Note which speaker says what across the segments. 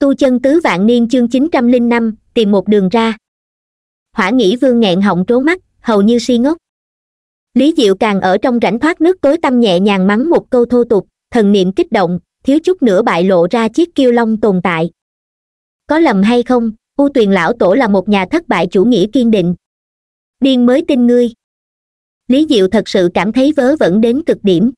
Speaker 1: tu chân tứ vạn niên chương chín trăm linh năm tìm một đường ra hỏa nghĩ vương nghẹn họng trố mắt hầu như si ngốc lý diệu càng ở trong rãnh thoát nước tối tâm nhẹ nhàng mắng một câu thô tục thần niệm kích động thiếu chút nữa bại lộ ra chiếc kiêu long tồn tại có lầm hay không u tuyền lão tổ là một nhà thất bại chủ nghĩa kiên định điên mới tin ngươi lý diệu thật sự cảm thấy vớ vẩn đến cực điểm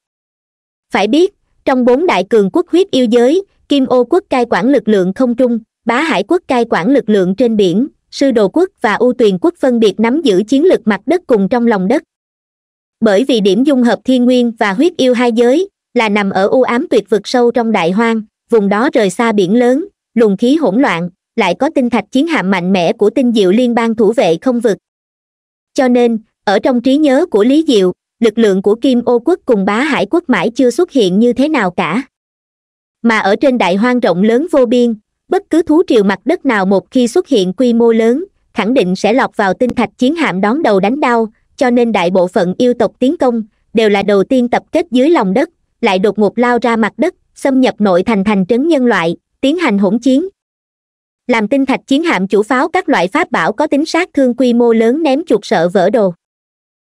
Speaker 1: phải biết trong bốn đại cường quốc huyết yêu giới kim ô quốc cai quản lực lượng không trung bá hải quốc cai quản lực lượng trên biển sư đồ quốc và u tuyền quốc phân biệt nắm giữ chiến lực mặt đất cùng trong lòng đất bởi vì điểm dung hợp thiên nguyên và huyết yêu hai giới là nằm ở u ám tuyệt vực sâu trong đại hoang vùng đó rời xa biển lớn luồng khí hỗn loạn lại có tinh thạch chiến hạm mạnh mẽ của tinh diệu liên bang thủ vệ không vực cho nên ở trong trí nhớ của lý diệu lực lượng của kim ô quốc cùng bá hải quốc mãi chưa xuất hiện như thế nào cả mà ở trên đại hoang rộng lớn vô biên bất cứ thú triều mặt đất nào một khi xuất hiện quy mô lớn khẳng định sẽ lọt vào tinh thạch chiến hạm đón đầu đánh đau cho nên đại bộ phận yêu tộc tiến công đều là đầu tiên tập kết dưới lòng đất lại đột ngột lao ra mặt đất xâm nhập nội thành thành trấn nhân loại tiến hành hỗn chiến làm tinh thạch chiến hạm chủ pháo các loại pháp bảo có tính sát thương quy mô lớn ném chuột sợ vỡ đồ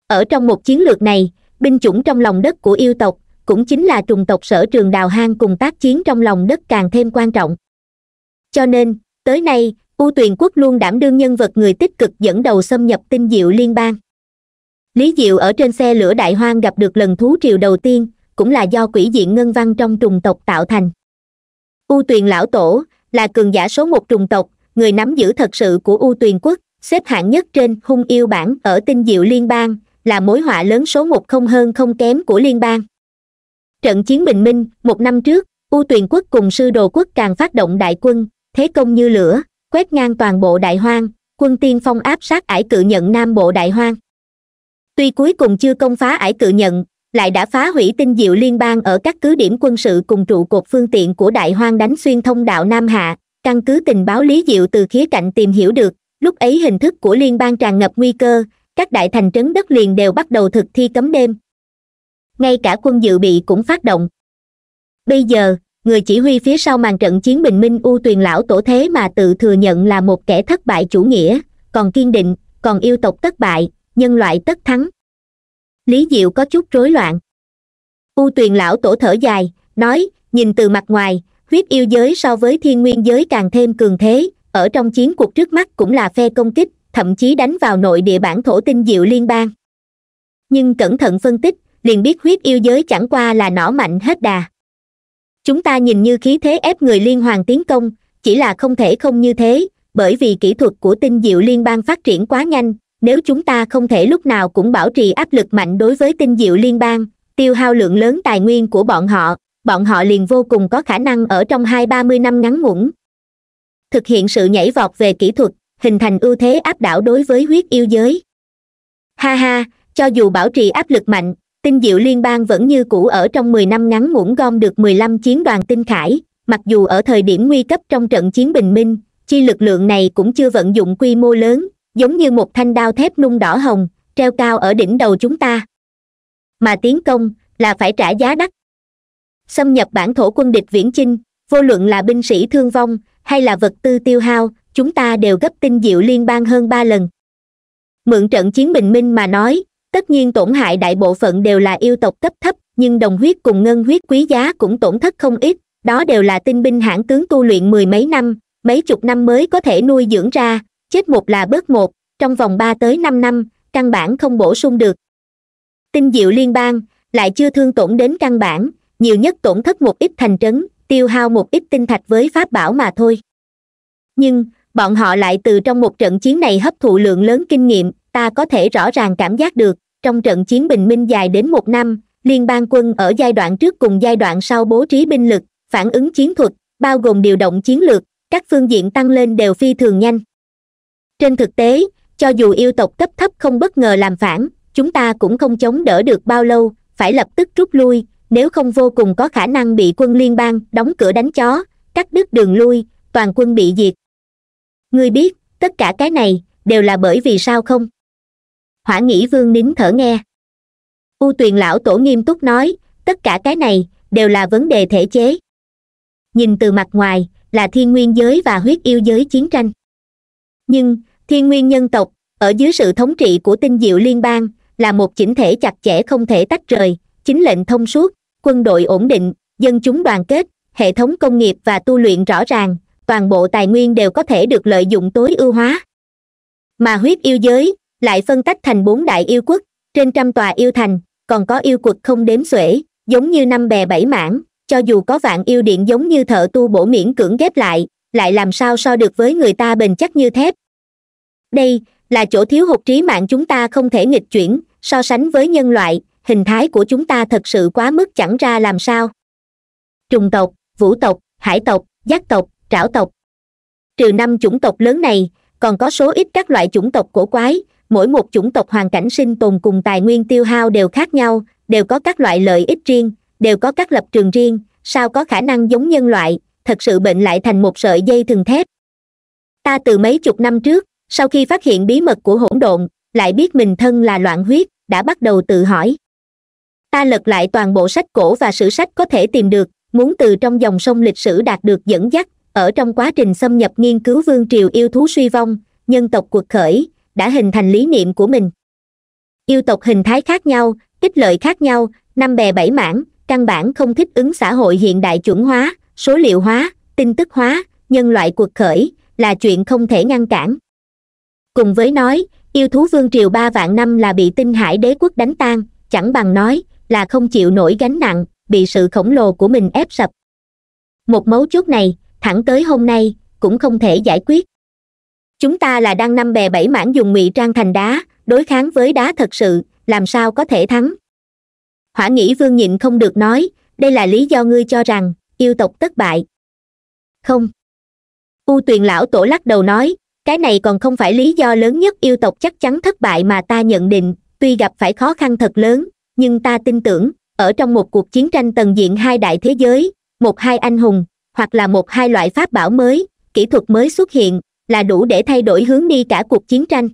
Speaker 1: ở trong một chiến lược này binh chủng trong lòng đất của yêu tộc cũng chính là trùng tộc sở trường đào hang cùng tác chiến trong lòng đất càng thêm quan trọng cho nên tới nay u tuyền quốc luôn đảm đương nhân vật người tích cực dẫn đầu xâm nhập tinh diệu liên bang lý diệu ở trên xe lửa đại hoang gặp được lần thú triều đầu tiên cũng là do quỷ diện ngân văn trong trùng tộc tạo thành u tuyền lão tổ là cường giả số một trùng tộc người nắm giữ thật sự của u tuyền quốc xếp hạng nhất trên hung yêu bản ở tinh diệu liên bang là mối họa lớn số một không hơn không kém của liên bang trận chiến bình minh một năm trước u tuyền quốc cùng sư đồ quốc càng phát động đại quân thế công như lửa quét ngang toàn bộ đại hoang quân tiên phong áp sát ải cự nhận nam bộ đại hoang tuy cuối cùng chưa công phá ải cự nhận lại đã phá hủy tinh diệu liên bang ở các cứ điểm quân sự cùng trụ cột phương tiện của đại hoang đánh xuyên thông đạo nam hạ căn cứ tình báo lý diệu từ khía cạnh tìm hiểu được lúc ấy hình thức của liên bang tràn ngập nguy cơ các đại thành trấn đất liền đều bắt đầu thực thi cấm đêm ngay cả quân dự bị cũng phát động bây giờ người chỉ huy phía sau màn trận chiến bình minh u tuyền lão tổ thế mà tự thừa nhận là một kẻ thất bại chủ nghĩa còn kiên định còn yêu tộc tất bại nhân loại tất thắng lý diệu có chút rối loạn u tuyền lão tổ thở dài nói nhìn từ mặt ngoài huyết yêu giới so với thiên nguyên giới càng thêm cường thế ở trong chiến cuộc trước mắt cũng là phe công kích thậm chí đánh vào nội địa bản thổ tinh diệu liên bang nhưng cẩn thận phân tích liền biết huyết yêu giới chẳng qua là nỏ mạnh hết đà chúng ta nhìn như khí thế ép người liên hoàng tiến công chỉ là không thể không như thế bởi vì kỹ thuật của tinh diệu liên bang phát triển quá nhanh nếu chúng ta không thể lúc nào cũng bảo trì áp lực mạnh đối với tinh diệu liên bang tiêu hao lượng lớn tài nguyên của bọn họ bọn họ liền vô cùng có khả năng ở trong hai ba mươi năm ngắn ngủn thực hiện sự nhảy vọt về kỹ thuật hình thành ưu thế áp đảo đối với huyết yêu giới ha ha cho dù bảo trì áp lực mạnh tinh diệu liên bang vẫn như cũ ở trong mười năm ngắn ngủn gom được mười lăm chiến đoàn tinh khải mặc dù ở thời điểm nguy cấp trong trận chiến bình minh chi lực lượng này cũng chưa vận dụng quy mô lớn giống như một thanh đao thép nung đỏ hồng treo cao ở đỉnh đầu chúng ta mà tiến công là phải trả giá đắt xâm nhập bản thổ quân địch viễn chinh vô luận là binh sĩ thương vong hay là vật tư tiêu hao chúng ta đều gấp tinh diệu liên bang hơn ba lần mượn trận chiến bình minh mà nói tất nhiên tổn hại đại bộ phận đều là yêu tộc cấp thấp nhưng đồng huyết cùng ngân huyết quý giá cũng tổn thất không ít đó đều là tinh binh hãn tướng tu luyện mười mấy năm mấy chục năm mới có thể nuôi dưỡng ra chết một là bớt một trong vòng ba tới năm năm căn bản không bổ sung được tinh diệu liên bang lại chưa thương tổn đến căn bản nhiều nhất tổn thất một ít thành trấn tiêu hao một ít tinh thạch với pháp bảo mà thôi nhưng bọn họ lại từ trong một trận chiến này hấp thụ lượng lớn kinh nghiệm ta có thể rõ ràng cảm giác được trong trận chiến bình minh dài đến một năm liên bang quân ở giai đoạn trước cùng giai đoạn sau bố trí binh lực phản ứng chiến thuật bao gồm điều động chiến lược các phương diện tăng lên đều phi thường nhanh trên thực tế cho dù yêu tộc cấp thấp không bất ngờ làm phản chúng ta cũng không chống đỡ được bao lâu phải lập tức rút lui nếu không vô cùng có khả năng bị quân liên bang đóng cửa đánh chó cắt đứt đường lui toàn quân bị diệt ngươi biết tất cả cái này đều là bởi vì sao không hỏa nghĩ vương nín thở nghe u tuyền lão tổ nghiêm túc nói tất cả cái này đều là vấn đề thể chế nhìn từ mặt ngoài là thiên nguyên giới và huyết yêu giới chiến tranh nhưng thiên nguyên nhân tộc ở dưới sự thống trị của tinh diệu liên bang là một chỉnh thể chặt chẽ không thể tách rời chính lệnh thông suốt quân đội ổn định dân chúng đoàn kết hệ thống công nghiệp và tu luyện rõ ràng toàn bộ tài nguyên đều có thể được lợi dụng tối ưu hóa mà huyết yêu giới lại phân tách thành bốn đại yêu quốc trên trăm tòa yêu thành còn có yêu quật không đếm xuể giống như năm bè bảy mảng cho dù có vạn yêu điện giống như thợ tu bổ miễn cưỡng ghép lại lại làm sao so được với người ta bền chắc như thép đây là chỗ thiếu hụt trí mạng chúng ta không thể nghịch chuyển so sánh với nhân loại hình thái của chúng ta thật sự quá mức chẳng ra làm sao trùng tộc vũ tộc hải tộc giác tộc trảo tộc trừ năm chủng tộc lớn này còn có số ít các loại chủng tộc cổ quái mỗi một chủng tộc hoàn cảnh sinh tồn cùng tài nguyên tiêu hao đều khác nhau đều có các loại lợi ích riêng đều có các lập trường riêng sao có khả năng giống nhân loại thật sự bệnh lại thành một sợi dây thừng thép ta từ mấy chục năm trước sau khi phát hiện bí mật của hỗn độn lại biết mình thân là loạn huyết đã bắt đầu tự hỏi ta lật lại toàn bộ sách cổ và sử sách có thể tìm được muốn từ trong dòng sông lịch sử đạt được dẫn dắt ở trong quá trình xâm nhập nghiên cứu vương triều yêu thú suy vong nhân tộc cuộc khởi đã hình thành lý niệm của mình yêu tộc hình thái khác nhau ích lợi khác nhau năm bè bảy mảng căn bản không thích ứng xã hội hiện đại chuẩn hóa số liệu hóa tin tức hóa nhân loại cuộc khởi là chuyện không thể ngăn cản cùng với nói yêu thú vương triều ba vạn năm là bị tinh hải đế quốc đánh tan chẳng bằng nói là không chịu nổi gánh nặng bị sự khổng lồ của mình ép sập một mấu chốt này thẳng tới hôm nay cũng không thể giải quyết chúng ta là đang năm bè bảy mảng dùng ngụy trang thành đá đối kháng với đá thật sự làm sao có thể thắng hỏa nghĩ vương nhịn không được nói đây là lý do ngươi cho rằng yêu tộc thất bại không u tuyền lão tổ lắc đầu nói cái này còn không phải lý do lớn nhất yêu tộc chắc chắn thất bại mà ta nhận định tuy gặp phải khó khăn thật lớn nhưng ta tin tưởng ở trong một cuộc chiến tranh tầng diện hai đại thế giới một hai anh hùng hoặc là một hai loại pháp bảo mới kỹ thuật mới xuất hiện là đủ để thay đổi hướng đi cả cuộc chiến tranh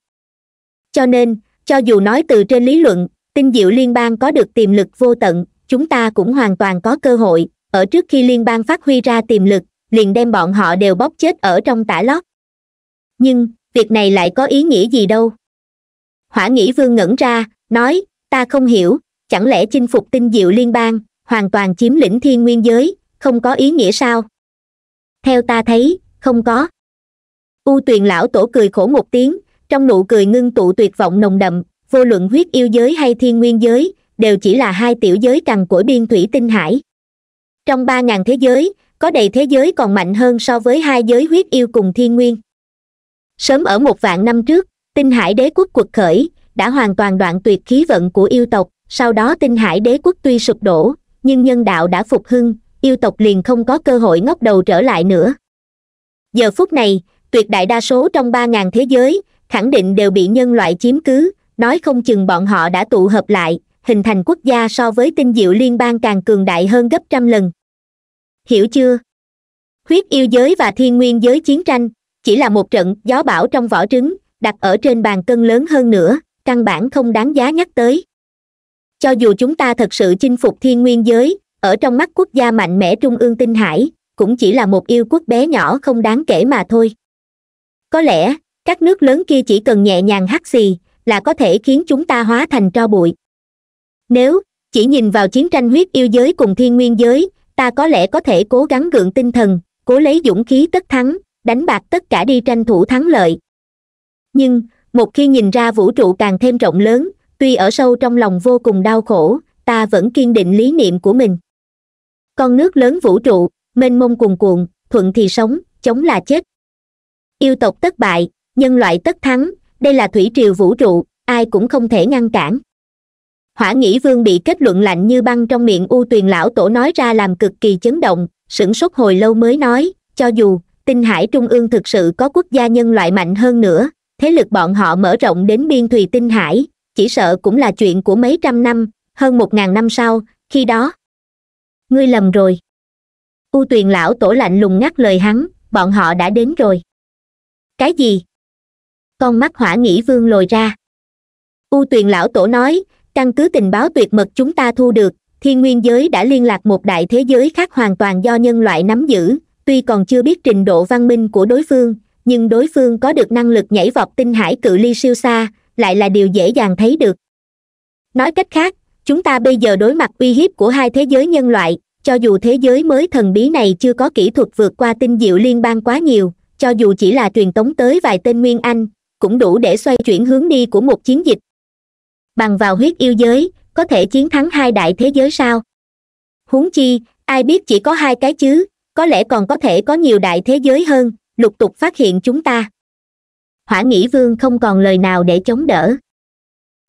Speaker 1: cho nên cho dù nói từ trên lý luận tinh diệu liên bang có được tiềm lực vô tận chúng ta cũng hoàn toàn có cơ hội ở trước khi liên bang phát huy ra tiềm lực liền đem bọn họ đều bóc chết ở trong tả lót nhưng việc này lại có ý nghĩa gì đâu hỏa nghĩ vương ngẩn ra nói ta không hiểu chẳng lẽ chinh phục tinh diệu liên bang hoàn toàn chiếm lĩnh thiên nguyên giới không có ý nghĩa sao theo ta thấy không có u tuyền lão tổ cười khổ một tiếng trong nụ cười ngưng tụ tuyệt vọng nồng đậm vô luận huyết yêu giới hay thiên nguyên giới đều chỉ là hai tiểu giới cằn cỗi biên thủy tinh hải trong ba ngàn thế giới có đầy thế giới còn mạnh hơn so với hai giới huyết yêu cùng thiên nguyên sớm ở một vạn năm trước tinh hải đế quốc quật khởi đã hoàn toàn đoạn tuyệt khí vận của yêu tộc sau đó tinh hải đế quốc tuy sụp đổ nhưng nhân đạo đã phục hưng yêu tộc liền không có cơ hội ngóc đầu trở lại nữa giờ phút này tuyệt đại đa số trong ba ngàn thế giới khẳng định đều bị nhân loại chiếm cứ nói không chừng bọn họ đã tụ hợp lại hình thành quốc gia so với tinh diệu liên bang càng cường đại hơn gấp trăm lần hiểu chưa Khuyết yêu giới và thiên nguyên giới chiến tranh chỉ là một trận gió bão trong vỏ trứng đặt ở trên bàn cân lớn hơn nữa căn bản không đáng giá nhắc tới cho dù chúng ta thật sự chinh phục thiên nguyên giới ở trong mắt quốc gia mạnh mẽ trung ương tinh hải cũng chỉ là một yêu quốc bé nhỏ không đáng kể mà thôi có lẽ các nước lớn kia chỉ cần nhẹ nhàng hắt xì là có thể khiến chúng ta hóa thành tro bụi nếu chỉ nhìn vào chiến tranh huyết yêu giới cùng thiên nguyên giới ta có lẽ có thể cố gắng gượng tinh thần cố lấy dũng khí tất thắng đánh bạc tất cả đi tranh thủ thắng lợi nhưng một khi nhìn ra vũ trụ càng thêm rộng lớn tuy ở sâu trong lòng vô cùng đau khổ ta vẫn kiên định lý niệm của mình con nước lớn vũ trụ mênh mông cuồn cuộn thuận thì sống chống là chết yêu tộc tất bại nhân loại tất thắng đây là thủy triều vũ trụ ai cũng không thể ngăn cản hỏa nghĩ vương bị kết luận lạnh như băng trong miệng u tuyền lão tổ nói ra làm cực kỳ chấn động sửng sốt hồi lâu mới nói cho dù tinh hải trung ương thực sự có quốc gia nhân loại mạnh hơn nữa thế lực bọn họ mở rộng đến biên thùy tinh hải chỉ sợ cũng là chuyện của mấy trăm năm hơn một ngàn năm sau khi đó ngươi lầm rồi u tuyền lão tổ lạnh lùng ngắt lời hắn bọn họ đã đến rồi cái gì con mắt hỏa nghĩ vương lồi ra u tuyền lão tổ nói căn cứ tình báo tuyệt mật chúng ta thu được thiên nguyên giới đã liên lạc một đại thế giới khác hoàn toàn do nhân loại nắm giữ tuy còn chưa biết trình độ văn minh của đối phương nhưng đối phương có được năng lực nhảy vọt tinh hải cự ly siêu xa lại là điều dễ dàng thấy được nói cách khác chúng ta bây giờ đối mặt uy hiếp của hai thế giới nhân loại cho dù thế giới mới thần bí này chưa có kỹ thuật vượt qua tinh diệu liên bang quá nhiều cho dù chỉ là truyền tống tới vài tên nguyên anh cũng đủ để xoay chuyển hướng đi của một chiến dịch bằng vào huyết yêu giới có thể chiến thắng hai đại thế giới sao huống chi ai biết chỉ có hai cái chứ có lẽ còn có thể có nhiều đại thế giới hơn lục tục phát hiện chúng ta hỏa nghĩ vương không còn lời nào để chống đỡ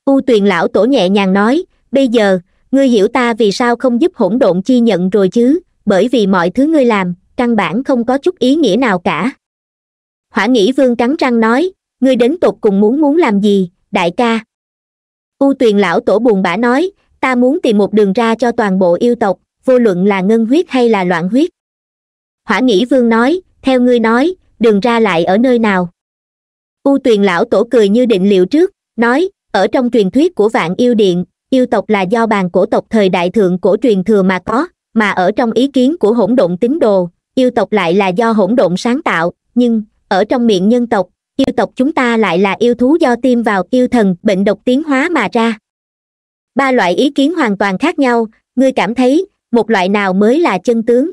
Speaker 1: u tuyền lão tổ nhẹ nhàng nói bây giờ ngươi hiểu ta vì sao không giúp hỗn độn chi nhận rồi chứ bởi vì mọi thứ ngươi làm căn bản không có chút ý nghĩa nào cả hỏa nghĩ vương cắn răng nói ngươi đến tột cùng muốn muốn làm gì đại ca u tuyền lão tổ buồn bã nói ta muốn tìm một đường ra cho toàn bộ yêu tộc vô luận là ngân huyết hay là loạn huyết hỏa nghĩ vương nói theo ngươi nói đường ra lại ở nơi nào u tuyền lão tổ cười như định liệu trước nói ở trong truyền thuyết của vạn yêu điện yêu tộc là do bàn cổ tộc thời đại thượng cổ truyền thừa mà có mà ở trong ý kiến của hỗn độn tín đồ yêu tộc lại là do hỗn độn sáng tạo nhưng ở trong miệng nhân tộc yêu tộc chúng ta lại là yêu thú do tiêm vào yêu thần bệnh độc tiến hóa mà ra ba loại ý kiến hoàn toàn khác nhau ngươi cảm thấy một loại nào mới là chân tướng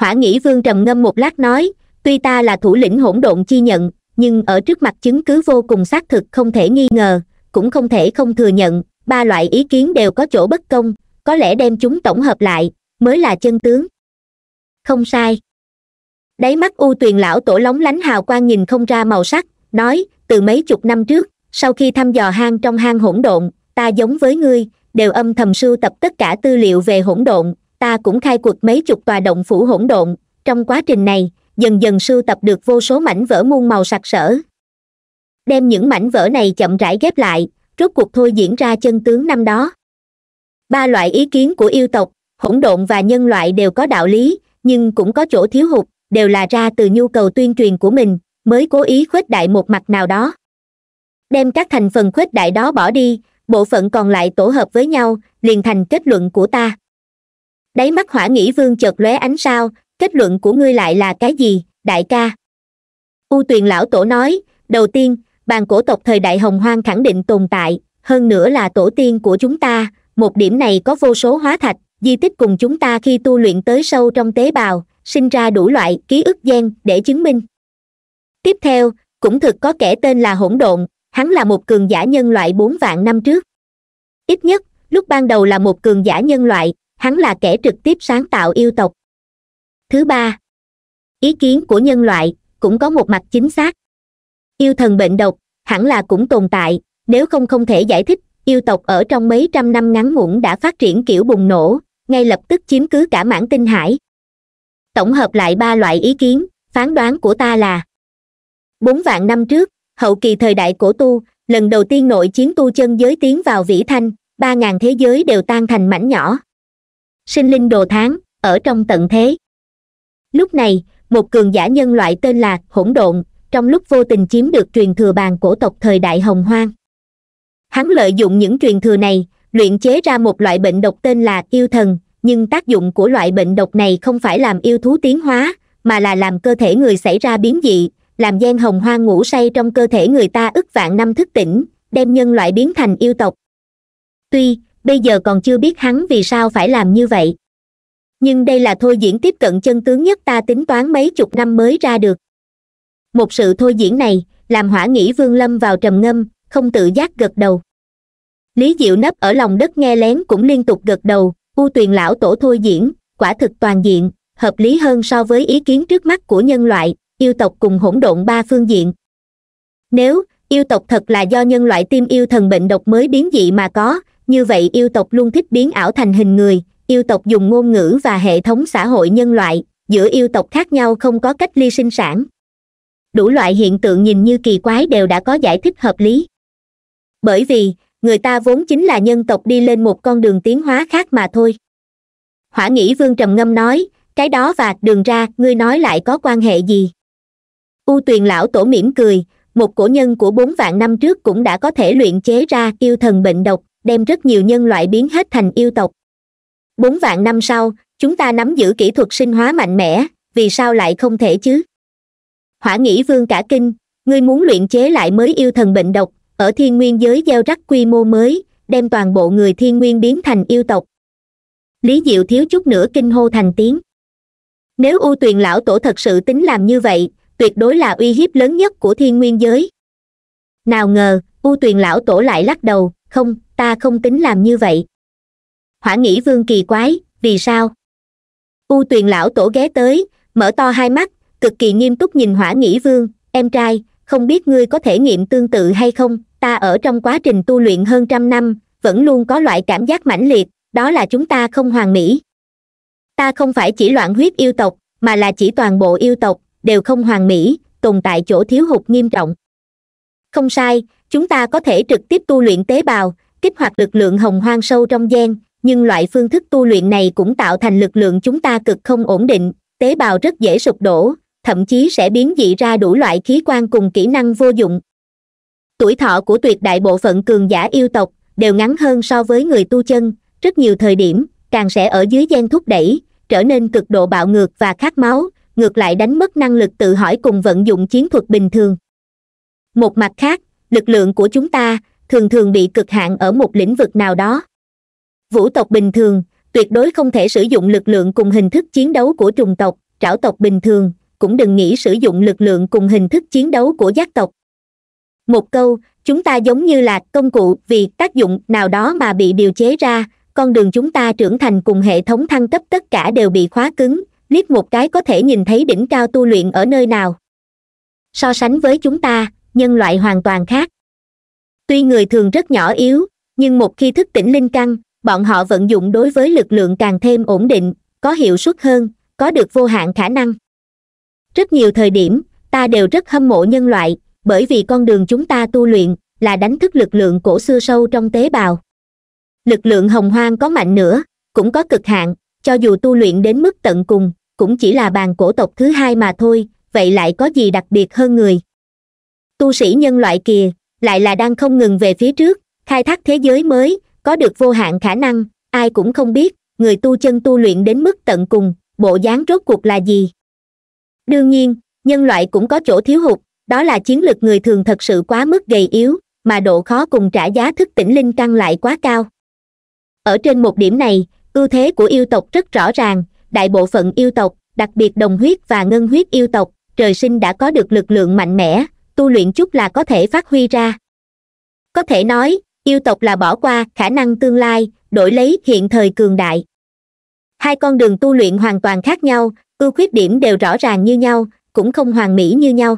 Speaker 1: hỏa nghĩ vương trầm ngâm một lát nói tuy ta là thủ lĩnh hỗn độn chi nhận nhưng ở trước mặt chứng cứ vô cùng xác thực không thể nghi ngờ cũng không thể không thừa nhận ba loại ý kiến đều có chỗ bất công có lẽ đem chúng tổng hợp lại mới là chân tướng không sai đáy mắt u tuyền lão tổ lóng lánh hào quang nhìn không ra màu sắc nói từ mấy chục năm trước sau khi thăm dò hang trong hang hỗn độn ta giống với ngươi đều âm thầm sưu tập tất cả tư liệu về hỗn độn ta cũng khai cuộc mấy chục tòa động phủ hỗn độn trong quá trình này dần dần sưu tập được vô số mảnh vỡ muôn màu sặc sỡ đem những mảnh vỡ này chậm rãi ghép lại rốt cuộc thôi diễn ra chân tướng năm đó ba loại ý kiến của yêu tộc hỗn độn và nhân loại đều có đạo lý nhưng cũng có chỗ thiếu hụt đều là ra từ nhu cầu tuyên truyền của mình mới cố ý khuếch đại một mặt nào đó đem các thành phần khuếch đại đó bỏ đi bộ phận còn lại tổ hợp với nhau liền thành kết luận của ta đáy mắt hỏa nghĩ vương chợt lóe ánh sao kết luận của ngươi lại là cái gì đại ca u tuyền lão tổ nói đầu tiên bàn cổ tộc thời đại hồng hoang khẳng định tồn tại hơn nữa là tổ tiên của chúng ta một điểm này có vô số hóa thạch di tích cùng chúng ta khi tu luyện tới sâu trong tế bào sinh ra đủ loại ký ức gen để chứng minh tiếp theo cũng thực có kẻ tên là hỗn độn hắn là một cường giả nhân loại bốn vạn năm trước ít nhất lúc ban đầu là một cường giả nhân loại hắn là kẻ trực tiếp sáng tạo yêu tộc thứ ba ý kiến của nhân loại cũng có một mặt chính xác yêu thần bệnh độc hẳn là cũng tồn tại nếu không không thể giải thích yêu tộc ở trong mấy trăm năm ngắn ngủn đã phát triển kiểu bùng nổ ngay lập tức chiếm cứ cả mảng tinh hải tổng hợp lại ba loại ý kiến phán đoán của ta là bốn vạn năm trước hậu kỳ thời đại cổ tu lần đầu tiên nội chiến tu chân giới tiến vào vĩ thanh ba ngàn thế giới đều tan thành mảnh nhỏ sinh linh đồ tháng ở trong tận thế lúc này một cường giả nhân loại tên là hỗn độn trong lúc vô tình chiếm được truyền thừa bàn cổ tộc thời đại hồng hoang hắn lợi dụng những truyền thừa này luyện chế ra một loại bệnh độc tên là yêu thần nhưng tác dụng của loại bệnh độc này không phải làm yêu thú tiến hóa mà là làm cơ thể người xảy ra biến dị làm gian hồng hoa ngủ say trong cơ thể người ta ức vạn năm thức tỉnh đem nhân loại biến thành yêu tộc tuy bây giờ còn chưa biết hắn vì sao phải làm như vậy nhưng đây là thôi diễn tiếp cận chân tướng nhất ta tính toán mấy chục năm mới ra được một sự thôi diễn này làm hỏa nghĩ vương lâm vào trầm ngâm không tự giác gật đầu lý diệu nấp ở lòng đất nghe lén cũng liên tục gật đầu u tuyền lão tổ thôi diễn quả thực toàn diện hợp lý hơn so với ý kiến trước mắt của nhân loại yêu tộc cùng hỗn độn ba phương diện nếu yêu tộc thật là do nhân loại tiêm yêu thần bệnh độc mới biến dị mà có như vậy yêu tộc luôn thích biến ảo thành hình người yêu tộc dùng ngôn ngữ và hệ thống xã hội nhân loại giữa yêu tộc khác nhau không có cách ly sinh sản đủ loại hiện tượng nhìn như kỳ quái đều đã có giải thích hợp lý bởi vì người ta vốn chính là nhân tộc đi lên một con đường tiến hóa khác mà thôi hỏa nghĩ vương trầm ngâm nói cái đó và đường ra ngươi nói lại có quan hệ gì u tuyền lão tổ mỉm cười một cổ nhân của bốn vạn năm trước cũng đã có thể luyện chế ra yêu thần bệnh độc đem rất nhiều nhân loại biến hết thành yêu tộc bốn vạn năm sau chúng ta nắm giữ kỹ thuật sinh hóa mạnh mẽ vì sao lại không thể chứ hỏa nghĩ vương cả kinh ngươi muốn luyện chế lại mới yêu thần bệnh độc ở thiên nguyên giới gieo rắc quy mô mới đem toàn bộ người thiên nguyên biến thành yêu tộc lý diệu thiếu chút nữa kinh hô thành tiếng nếu u tuyền lão tổ thật sự tính làm như vậy tuyệt đối là uy hiếp lớn nhất của thiên nguyên giới nào ngờ u tuyền lão tổ lại lắc đầu không ta không tính làm như vậy hỏa nghĩ vương kỳ quái vì sao u tuyền lão tổ ghé tới mở to hai mắt cực kỳ nghiêm túc nhìn hỏa nghĩ vương em trai không biết ngươi có thể nghiệm tương tự hay không ta ở trong quá trình tu luyện hơn trăm năm vẫn luôn có loại cảm giác mãnh liệt đó là chúng ta không hoàn mỹ ta không phải chỉ loạn huyết yêu tộc mà là chỉ toàn bộ yêu tộc đều không hoàn mỹ tồn tại chỗ thiếu hụt nghiêm trọng không sai chúng ta có thể trực tiếp tu luyện tế bào kích hoạt lực lượng hồng hoang sâu trong gen nhưng loại phương thức tu luyện này cũng tạo thành lực lượng chúng ta cực không ổn định tế bào rất dễ sụp đổ thậm chí sẽ biến dị ra đủ loại khí quan cùng kỹ năng vô dụng tuổi thọ của tuyệt đại bộ phận cường giả yêu tộc đều ngắn hơn so với người tu chân rất nhiều thời điểm càng sẽ ở dưới gen thúc đẩy trở nên cực độ bạo ngược và khát máu ngược lại đánh mất năng lực tự hỏi cùng vận dụng chiến thuật bình thường một mặt khác lực lượng của chúng ta thường thường bị cực hạn ở một lĩnh vực nào đó vũ tộc bình thường tuyệt đối không thể sử dụng lực lượng cùng hình thức chiến đấu của trùng tộc trảo tộc bình thường cũng đừng nghĩ sử dụng lực lượng cùng hình thức chiến đấu của giác tộc một câu chúng ta giống như là công cụ vì tác dụng nào đó mà bị điều chế ra con đường chúng ta trưởng thành cùng hệ thống thăng cấp tất cả đều bị khóa cứng liếc một cái có thể nhìn thấy đỉnh cao tu luyện ở nơi nào so sánh với chúng ta nhân loại hoàn toàn khác tuy người thường rất nhỏ yếu nhưng một khi thức tỉnh linh căn bọn họ vận dụng đối với lực lượng càng thêm ổn định có hiệu suất hơn có được vô hạn khả năng rất nhiều thời điểm ta đều rất hâm mộ nhân loại bởi vì con đường chúng ta tu luyện là đánh thức lực lượng cổ xưa sâu trong tế bào lực lượng hồng hoang có mạnh nữa cũng có cực hạn cho dù tu luyện đến mức tận cùng cũng chỉ là bàn cổ tộc thứ hai mà thôi vậy lại có gì đặc biệt hơn người tu sĩ nhân loại kìa lại là đang không ngừng về phía trước khai thác thế giới mới có được vô hạn khả năng ai cũng không biết người tu chân tu luyện đến mức tận cùng bộ dáng rốt cuộc là gì đương nhiên nhân loại cũng có chỗ thiếu hụt đó là chiến lược người thường thật sự quá mức gầy yếu mà độ khó cùng trả giá thức tỉnh linh căn lại quá cao ở trên một điểm này ưu thế của yêu tộc rất rõ ràng đại bộ phận yêu tộc đặc biệt đồng huyết và ngân huyết yêu tộc trời sinh đã có được lực lượng mạnh mẽ tu luyện chút là có thể phát huy ra có thể nói yêu tộc là bỏ qua khả năng tương lai đổi lấy hiện thời cường đại hai con đường tu luyện hoàn toàn khác nhau ưu khuyết điểm đều rõ ràng như nhau cũng không hoàn mỹ như nhau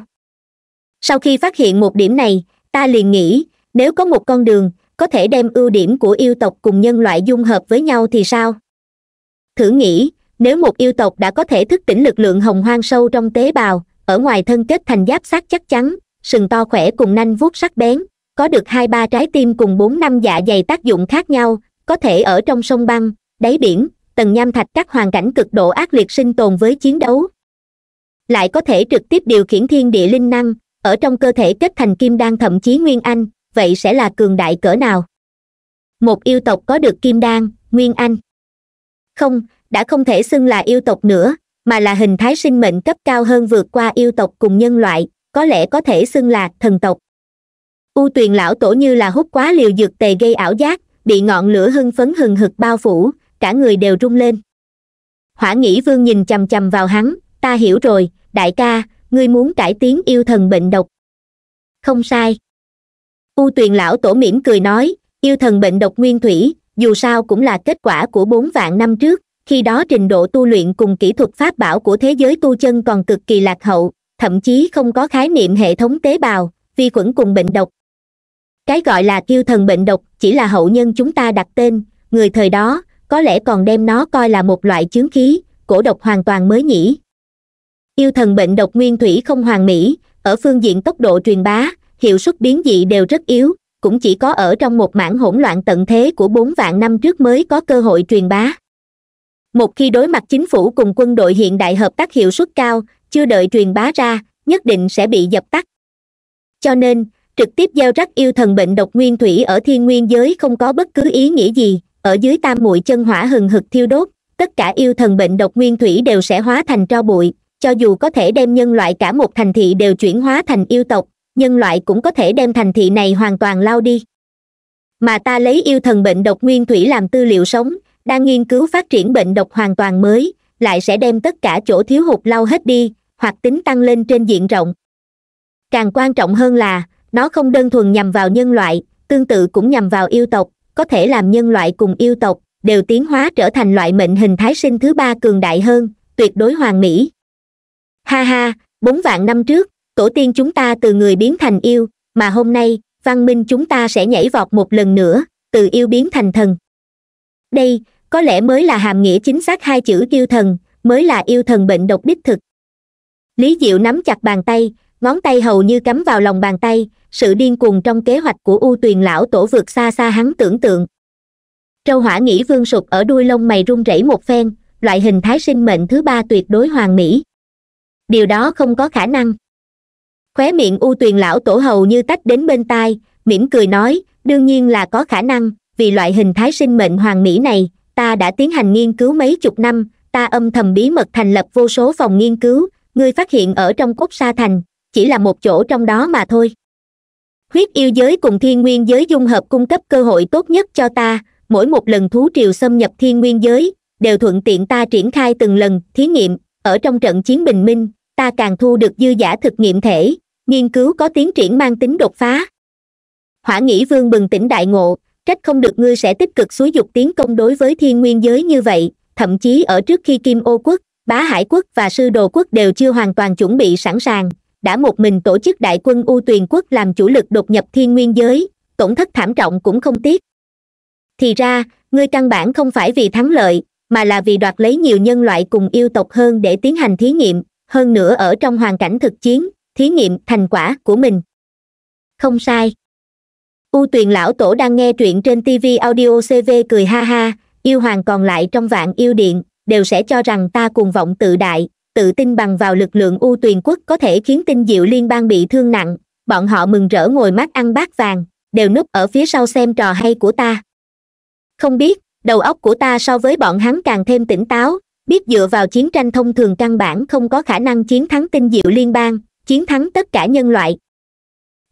Speaker 1: sau khi phát hiện một điểm này ta liền nghĩ nếu có một con đường có thể đem ưu điểm của yêu tộc cùng nhân loại dung hợp với nhau thì sao thử nghĩ nếu một yêu tộc đã có thể thức tỉnh lực lượng hồng hoang sâu trong tế bào ở ngoài thân kết thành giáp sát chắc chắn sừng to khỏe cùng nanh vuốt sắc bén có được hai ba trái tim cùng bốn năm dạ dày tác dụng khác nhau có thể ở trong sông băng đáy biển tầng nham thạch các hoàn cảnh cực độ ác liệt sinh tồn với chiến đấu lại có thể trực tiếp điều khiển thiên địa linh năng ở trong cơ thể kết thành kim đan thậm chí nguyên anh vậy sẽ là cường đại cỡ nào một yêu tộc có được kim đan nguyên anh không đã không thể xưng là yêu tộc nữa mà là hình thái sinh mệnh cấp cao hơn vượt qua yêu tộc cùng nhân loại có lẽ có thể xưng là thần tộc u tuyền lão tổ như là hút quá liều dược tề gây ảo giác bị ngọn lửa hưng phấn hừng hực bao phủ cả người đều rung lên hỏa nghĩ vương nhìn chằm chằm vào hắn ta hiểu rồi đại ca ngươi muốn cải tiến yêu thần bệnh độc không sai u tuyền lão tổ mỉm cười nói yêu thần bệnh độc nguyên thủy dù sao cũng là kết quả của bốn vạn năm trước khi đó trình độ tu luyện cùng kỹ thuật pháp bảo của thế giới tu chân còn cực kỳ lạc hậu thậm chí không có khái niệm hệ thống tế bào vi khuẩn cùng bệnh độc cái gọi là yêu thần bệnh độc chỉ là hậu nhân chúng ta đặt tên người thời đó có lẽ còn đem nó coi là một loại chứng khí cổ độc hoàn toàn mới nhỉ yêu thần bệnh độc nguyên thủy không hoàn mỹ ở phương diện tốc độ truyền bá hiệu suất biến dị đều rất yếu cũng chỉ có ở trong một mảng hỗn loạn tận thế của bốn vạn năm trước mới có cơ hội truyền bá một khi đối mặt chính phủ cùng quân đội hiện đại hợp tác hiệu suất cao chưa đợi truyền bá ra nhất định sẽ bị dập tắt cho nên trực tiếp gieo rắc yêu thần bệnh độc nguyên thủy ở thiên nguyên giới không có bất cứ ý nghĩa gì ở dưới tam muội chân hỏa hừng hực thiêu đốt tất cả yêu thần bệnh độc nguyên thủy đều sẽ hóa thành tro bụi cho dù có thể đem nhân loại cả một thành thị đều chuyển hóa thành yêu tộc nhân loại cũng có thể đem thành thị này hoàn toàn lao đi mà ta lấy yêu thần bệnh độc nguyên thủy làm tư liệu sống đang nghiên cứu phát triển bệnh độc hoàn toàn mới lại sẽ đem tất cả chỗ thiếu hụt lau hết đi hoặc tính tăng lên trên diện rộng càng quan trọng hơn là nó không đơn thuần nhằm vào nhân loại tương tự cũng nhằm vào yêu tộc có thể làm nhân loại cùng yêu tộc đều tiến hóa trở thành loại mệnh hình thái sinh thứ ba cường đại hơn tuyệt đối hoàn mỹ ha ha bốn vạn năm trước tổ tiên chúng ta từ người biến thành yêu mà hôm nay văn minh chúng ta sẽ nhảy vọt một lần nữa từ yêu biến thành thần đây có lẽ mới là hàm nghĩa chính xác hai chữ yêu thần mới là yêu thần bệnh độc đích thực lý diệu nắm chặt bàn tay ngón tay hầu như cắm vào lòng bàn tay sự điên cuồng trong kế hoạch của u tuyền lão tổ vượt xa xa hắn tưởng tượng trâu hỏa nghĩ vương sụp ở đuôi lông mày run rẩy một phen loại hình thái sinh mệnh thứ ba tuyệt đối hoàn mỹ điều đó không có khả năng khóe miệng u tuyền lão tổ hầu như tách đến bên tai mỉm cười nói đương nhiên là có khả năng vì loại hình thái sinh mệnh hoàng mỹ này ta đã tiến hành nghiên cứu mấy chục năm ta âm thầm bí mật thành lập vô số phòng nghiên cứu ngươi phát hiện ở trong cốc sa thành chỉ là một chỗ trong đó mà thôi huyết yêu giới cùng thiên nguyên giới dung hợp cung cấp cơ hội tốt nhất cho ta mỗi một lần thú triều xâm nhập thiên nguyên giới đều thuận tiện ta triển khai từng lần thí nghiệm ở trong trận chiến bình minh ta càng thu được dư giả thực nghiệm thể nghiên cứu có tiến triển mang tính đột phá hỏa nghĩ vương bừng tỉnh đại ngộ trách không được ngươi sẽ tích cực xúi dục tiến công đối với thiên nguyên giới như vậy thậm chí ở trước khi kim ô quốc bá hải quốc và sư đồ quốc đều chưa hoàn toàn chuẩn bị sẵn sàng đã một mình tổ chức đại quân u tuyền quốc làm chủ lực đột nhập thiên nguyên giới tổn thất thảm trọng cũng không tiếc thì ra ngươi căn bản không phải vì thắng lợi mà là vì đoạt lấy nhiều nhân loại cùng yêu tộc hơn để tiến hành thí nghiệm hơn nữa ở trong hoàn cảnh thực chiến thí nghiệm thành quả của mình không sai u tuyền lão tổ đang nghe truyện trên tv audio cv cười ha ha yêu hoàng còn lại trong vạn yêu điện đều sẽ cho rằng ta cùng vọng tự đại tự tin bằng vào lực lượng u tuyền quốc có thể khiến tinh diệu liên bang bị thương nặng bọn họ mừng rỡ ngồi mát ăn bát vàng đều núp ở phía sau xem trò hay của ta không biết đầu óc của ta so với bọn hắn càng thêm tỉnh táo biết dựa vào chiến tranh thông thường căn bản không có khả năng chiến thắng tinh diệu liên bang chiến thắng tất cả nhân loại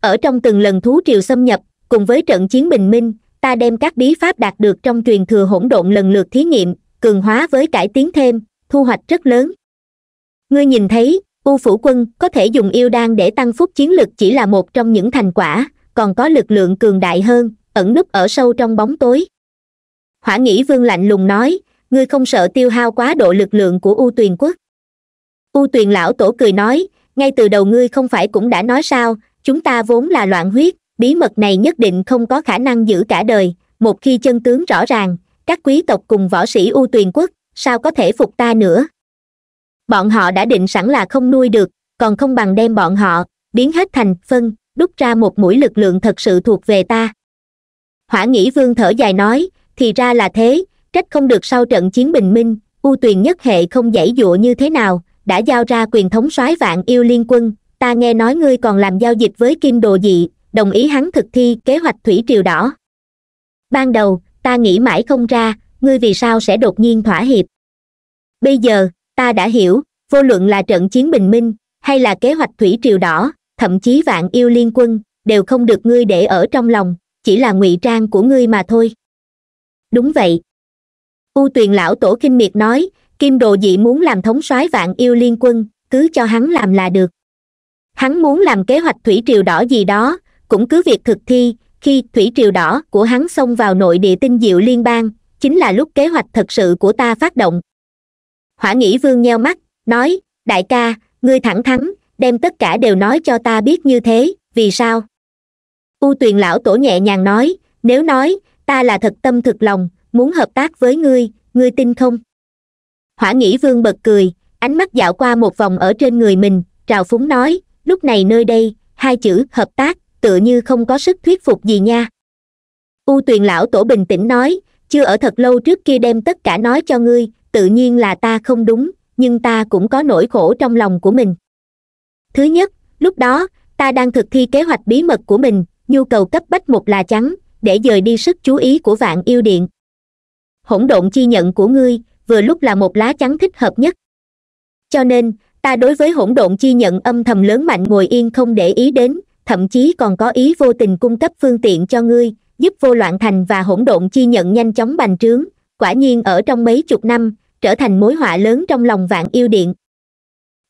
Speaker 1: ở trong từng lần thú triều xâm nhập cùng với trận chiến bình minh ta đem các bí pháp đạt được trong truyền thừa hỗn độn lần lượt thí nghiệm cường hóa với cải tiến thêm thu hoạch rất lớn ngươi nhìn thấy u phủ quân có thể dùng yêu đan để tăng phúc chiến lực chỉ là một trong những thành quả còn có lực lượng cường đại hơn ẩn núp ở sâu trong bóng tối hỏa nghĩ vương lạnh lùng nói ngươi không sợ tiêu hao quá độ lực lượng của u tuyền quốc u tuyền lão tổ cười nói ngay từ đầu ngươi không phải cũng đã nói sao chúng ta vốn là loạn huyết bí mật này nhất định không có khả năng giữ cả đời một khi chân tướng rõ ràng các quý tộc cùng võ sĩ u tuyền quốc sao có thể phục ta nữa bọn họ đã định sẵn là không nuôi được còn không bằng đem bọn họ biến hết thành phân đúc ra một mũi lực lượng thật sự thuộc về ta hỏa nghĩ vương thở dài nói thì ra là thế trách không được sau trận chiến bình minh u tuyền nhất hệ không dãy dụa như thế nào đã giao ra quyền thống soái vạn yêu liên quân ta nghe nói ngươi còn làm giao dịch với kim đồ dị đồng ý hắn thực thi kế hoạch thủy triều đỏ ban đầu ta nghĩ mãi không ra ngươi vì sao sẽ đột nhiên thỏa hiệp bây giờ ta đã hiểu vô luận là trận chiến bình minh hay là kế hoạch thủy triều đỏ thậm chí vạn yêu liên quân đều không được ngươi để ở trong lòng chỉ là ngụy trang của ngươi mà thôi đúng vậy u tuyền lão tổ kinh miệt nói kim đồ dị muốn làm thống soái vạn yêu liên quân cứ cho hắn làm là được hắn muốn làm kế hoạch thủy triều đỏ gì đó cũng cứ việc thực thi khi thủy triều đỏ của hắn xông vào nội địa tinh diệu liên bang chính là lúc kế hoạch thật sự của ta phát động hỏa nghĩ vương nheo mắt nói đại ca ngươi thẳng thắn đem tất cả đều nói cho ta biết như thế vì sao u tuyền lão tổ nhẹ nhàng nói nếu nói ta là thật tâm thực lòng muốn hợp tác với ngươi ngươi tin không hỏa nghĩ vương bật cười ánh mắt dạo qua một vòng ở trên người mình trào phúng nói lúc này nơi đây hai chữ hợp tác tựa như không có sức thuyết phục gì nha u tuyền lão tổ bình tĩnh nói chưa ở thật lâu trước kia đem tất cả nói cho ngươi tự nhiên là ta không đúng nhưng ta cũng có nỗi khổ trong lòng của mình thứ nhất lúc đó ta đang thực thi kế hoạch bí mật của mình nhu cầu cấp bách một là trắng để dời đi sức chú ý của vạn yêu điện hỗn độn chi nhận của ngươi vừa lúc là một lá chắn thích hợp nhất cho nên ta đối với hỗn độn chi nhận âm thầm lớn mạnh ngồi yên không để ý đến thậm chí còn có ý vô tình cung cấp phương tiện cho ngươi giúp vô loạn thành và hỗn độn chi nhận nhanh chóng bành trướng quả nhiên ở trong mấy chục năm trở thành mối họa lớn trong lòng vạn yêu điện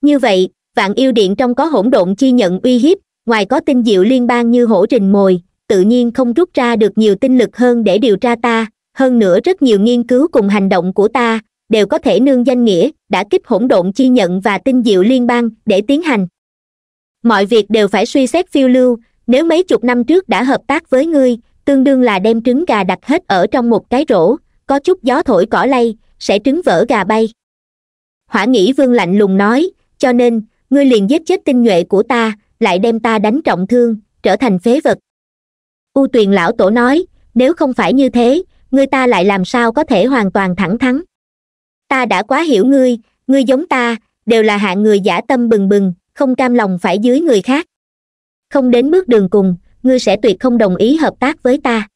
Speaker 1: như vậy vạn yêu điện trong có hỗn độn chi nhận uy hiếp ngoài có tinh diệu liên bang như hổ trình mồi tự nhiên không rút ra được nhiều tinh lực hơn để điều tra ta hơn nữa rất nhiều nghiên cứu cùng hành động của ta đều có thể nương danh nghĩa đã kích hỗn độn chi nhận và tinh diệu liên bang để tiến hành mọi việc đều phải suy xét phiêu lưu nếu mấy chục năm trước đã hợp tác với ngươi tương đương là đem trứng gà đặt hết ở trong một cái rổ có chút gió thổi cỏ lay sẽ trứng vỡ gà bay hỏa nghĩ vương lạnh lùng nói cho nên ngươi liền giết chết tinh nhuệ của ta lại đem ta đánh trọng thương trở thành phế vật u tuyền lão tổ nói nếu không phải như thế ngươi ta lại làm sao có thể hoàn toàn thẳng thắn ta đã quá hiểu ngươi ngươi giống ta đều là hạng người giả tâm bừng bừng không cam lòng phải dưới người khác không đến bước đường cùng ngươi sẽ tuyệt không đồng ý hợp tác với ta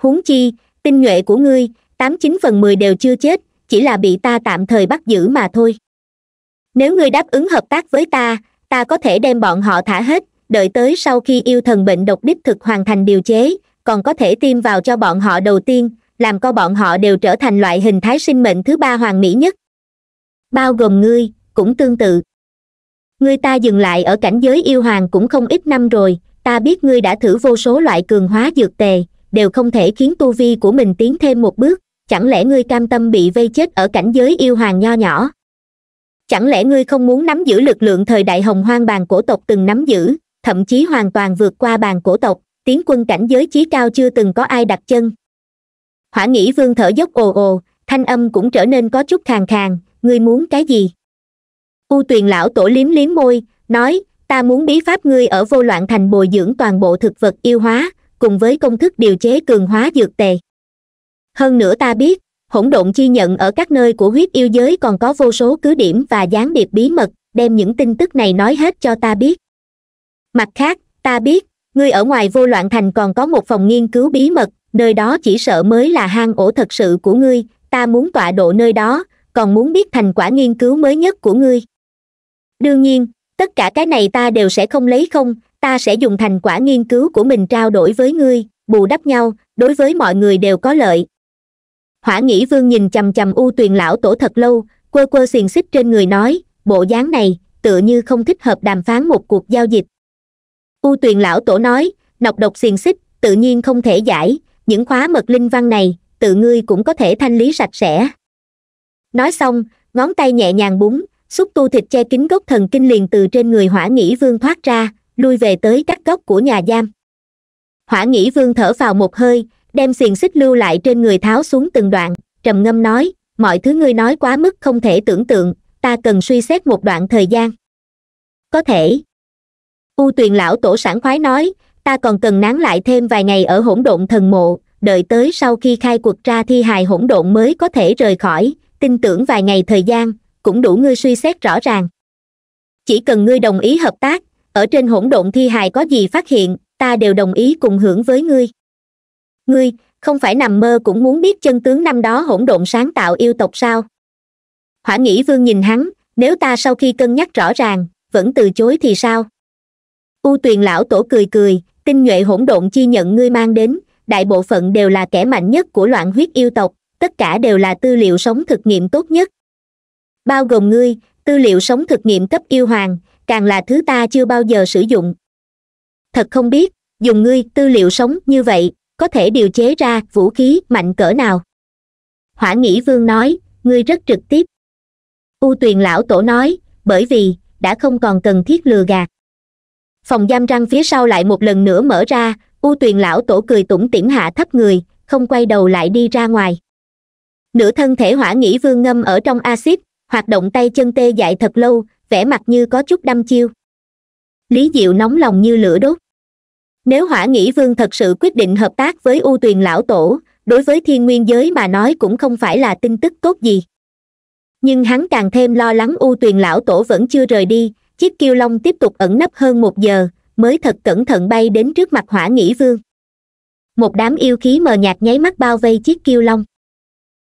Speaker 1: huống chi tinh nhuệ của ngươi tám chín phần mười đều chưa chết chỉ là bị ta tạm thời bắt giữ mà thôi nếu ngươi đáp ứng hợp tác với ta ta có thể đem bọn họ thả hết đợi tới sau khi yêu thần bệnh độc đích thực hoàn thành điều chế còn có thể tiêm vào cho bọn họ đầu tiên làm co bọn họ đều trở thành loại hình thái sinh mệnh thứ ba hoàn mỹ nhất bao gồm ngươi cũng tương tự ngươi ta dừng lại ở cảnh giới yêu hoàng cũng không ít năm rồi ta biết ngươi đã thử vô số loại cường hóa dược tề đều không thể khiến tu vi của mình tiến thêm một bước chẳng lẽ ngươi cam tâm bị vây chết ở cảnh giới yêu hoàng nho nhỏ chẳng lẽ ngươi không muốn nắm giữ lực lượng thời đại hồng hoang bàn cổ tộc từng nắm giữ thậm chí hoàn toàn vượt qua bàn cổ tộc tiến quân cảnh giới chí cao chưa từng có ai đặt chân hỏa nghĩ vương thở dốc ồ ồ thanh âm cũng trở nên có chút khàn khàn ngươi muốn cái gì u tuyền lão tổ liếm liếm môi nói ta muốn bí pháp ngươi ở vô loạn thành bồi dưỡng toàn bộ thực vật yêu hóa cùng với công thức điều chế cường hóa dược tề hơn nữa ta biết hỗn độn chi nhận ở các nơi của huyết yêu giới còn có vô số cứ điểm và gián điệp bí mật đem những tin tức này nói hết cho ta biết mặt khác ta biết ngươi ở ngoài vô loạn thành còn có một phòng nghiên cứu bí mật nơi đó chỉ sợ mới là hang ổ thật sự của ngươi ta muốn tọa độ nơi đó còn muốn biết thành quả nghiên cứu mới nhất của ngươi đương nhiên tất cả cái này ta đều sẽ không lấy không ta sẽ dùng thành quả nghiên cứu của mình trao đổi với ngươi bù đắp nhau đối với mọi người đều có lợi hỏa nghĩ vương nhìn chằm chằm u tuyền lão tổ thật lâu quơ quơ xiềng xích trên người nói bộ dáng này tựa như không thích hợp đàm phán một cuộc giao dịch u tuyền lão tổ nói nọc độc xiềng xích tự nhiên không thể giải những khóa mật linh văn này tự ngươi cũng có thể thanh lý sạch sẽ nói xong ngón tay nhẹ nhàng búng xúc tu thịt che kín gốc thần kinh liền từ trên người hỏa nghĩ vương thoát ra lui về tới các góc của nhà giam hỏa nghĩ vương thở vào một hơi đem xiềng xích lưu lại trên người tháo xuống từng đoạn trầm ngâm nói mọi thứ ngươi nói quá mức không thể tưởng tượng ta cần suy xét một đoạn thời gian có thể u tuyền lão tổ sản khoái nói ta còn cần nán lại thêm vài ngày ở hỗn độn thần mộ đợi tới sau khi khai cuộc ra thi hài hỗn độn mới có thể rời khỏi tin tưởng vài ngày thời gian cũng đủ ngươi suy xét rõ ràng chỉ cần ngươi đồng ý hợp tác ở trên hỗn độn thi hài có gì phát hiện ta đều đồng ý cùng hưởng với ngươi ngươi không phải nằm mơ cũng muốn biết chân tướng năm đó hỗn độn sáng tạo yêu tộc sao hỏa nghĩ vương nhìn hắn nếu ta sau khi cân nhắc rõ ràng vẫn từ chối thì sao u tuyền lão tổ cười cười tinh nhuệ hỗn độn chi nhận ngươi mang đến đại bộ phận đều là kẻ mạnh nhất của loạn huyết yêu tộc tất cả đều là tư liệu sống thực nghiệm tốt nhất bao gồm ngươi tư liệu sống thực nghiệm cấp yêu hoàng càng là thứ ta chưa bao giờ sử dụng thật không biết dùng ngươi tư liệu sống như vậy có thể điều chế ra vũ khí mạnh cỡ nào hỏa nghĩ vương nói ngươi rất trực tiếp u tuyền lão tổ nói bởi vì đã không còn cần thiết lừa gạt phòng giam răng phía sau lại một lần nữa mở ra u tuyền lão tổ cười tủm tỉm hạ thấp người không quay đầu lại đi ra ngoài nửa thân thể hỏa nghĩ vương ngâm ở trong axit hoạt động tay chân tê dại thật lâu vẻ mặt như có chút đăm chiêu lý diệu nóng lòng như lửa đốt nếu hỏa nghĩ vương thật sự quyết định hợp tác với u tuyền lão tổ đối với thiên nguyên giới mà nói cũng không phải là tin tức tốt gì nhưng hắn càng thêm lo lắng u tuyền lão tổ vẫn chưa rời đi chiếc kiêu long tiếp tục ẩn nấp hơn một giờ mới thật cẩn thận bay đến trước mặt hỏa nghĩ vương một đám yêu khí mờ nhạt nháy mắt bao vây chiếc kiêu long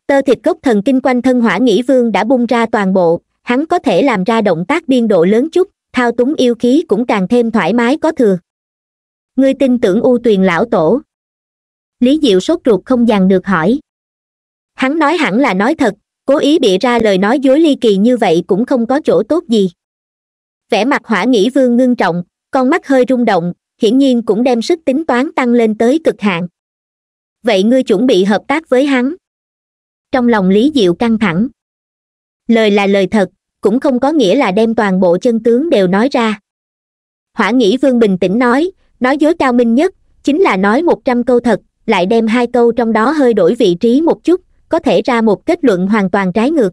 Speaker 1: tơ thịt gốc thần kinh quanh thân hỏa nghĩ vương đã bung ra toàn bộ hắn có thể làm ra động tác biên độ lớn chút thao túng yêu khí cũng càng thêm thoải mái có thừa ngươi tin tưởng u tuyền lão tổ lý diệu sốt ruột không dằn được hỏi hắn nói hẳn là nói thật cố ý bịa ra lời nói dối ly kỳ như vậy cũng không có chỗ tốt gì vẻ mặt hỏa nghĩ vương ngưng trọng con mắt hơi rung động hiển nhiên cũng đem sức tính toán tăng lên tới cực hạn vậy ngươi chuẩn bị hợp tác với hắn trong lòng lý diệu căng thẳng lời là lời thật cũng không có nghĩa là đem toàn bộ chân tướng đều nói ra hỏa nghĩ vương bình tĩnh nói nói dối cao minh nhất chính là nói một trăm câu thật lại đem hai câu trong đó hơi đổi vị trí một chút có thể ra một kết luận hoàn toàn trái ngược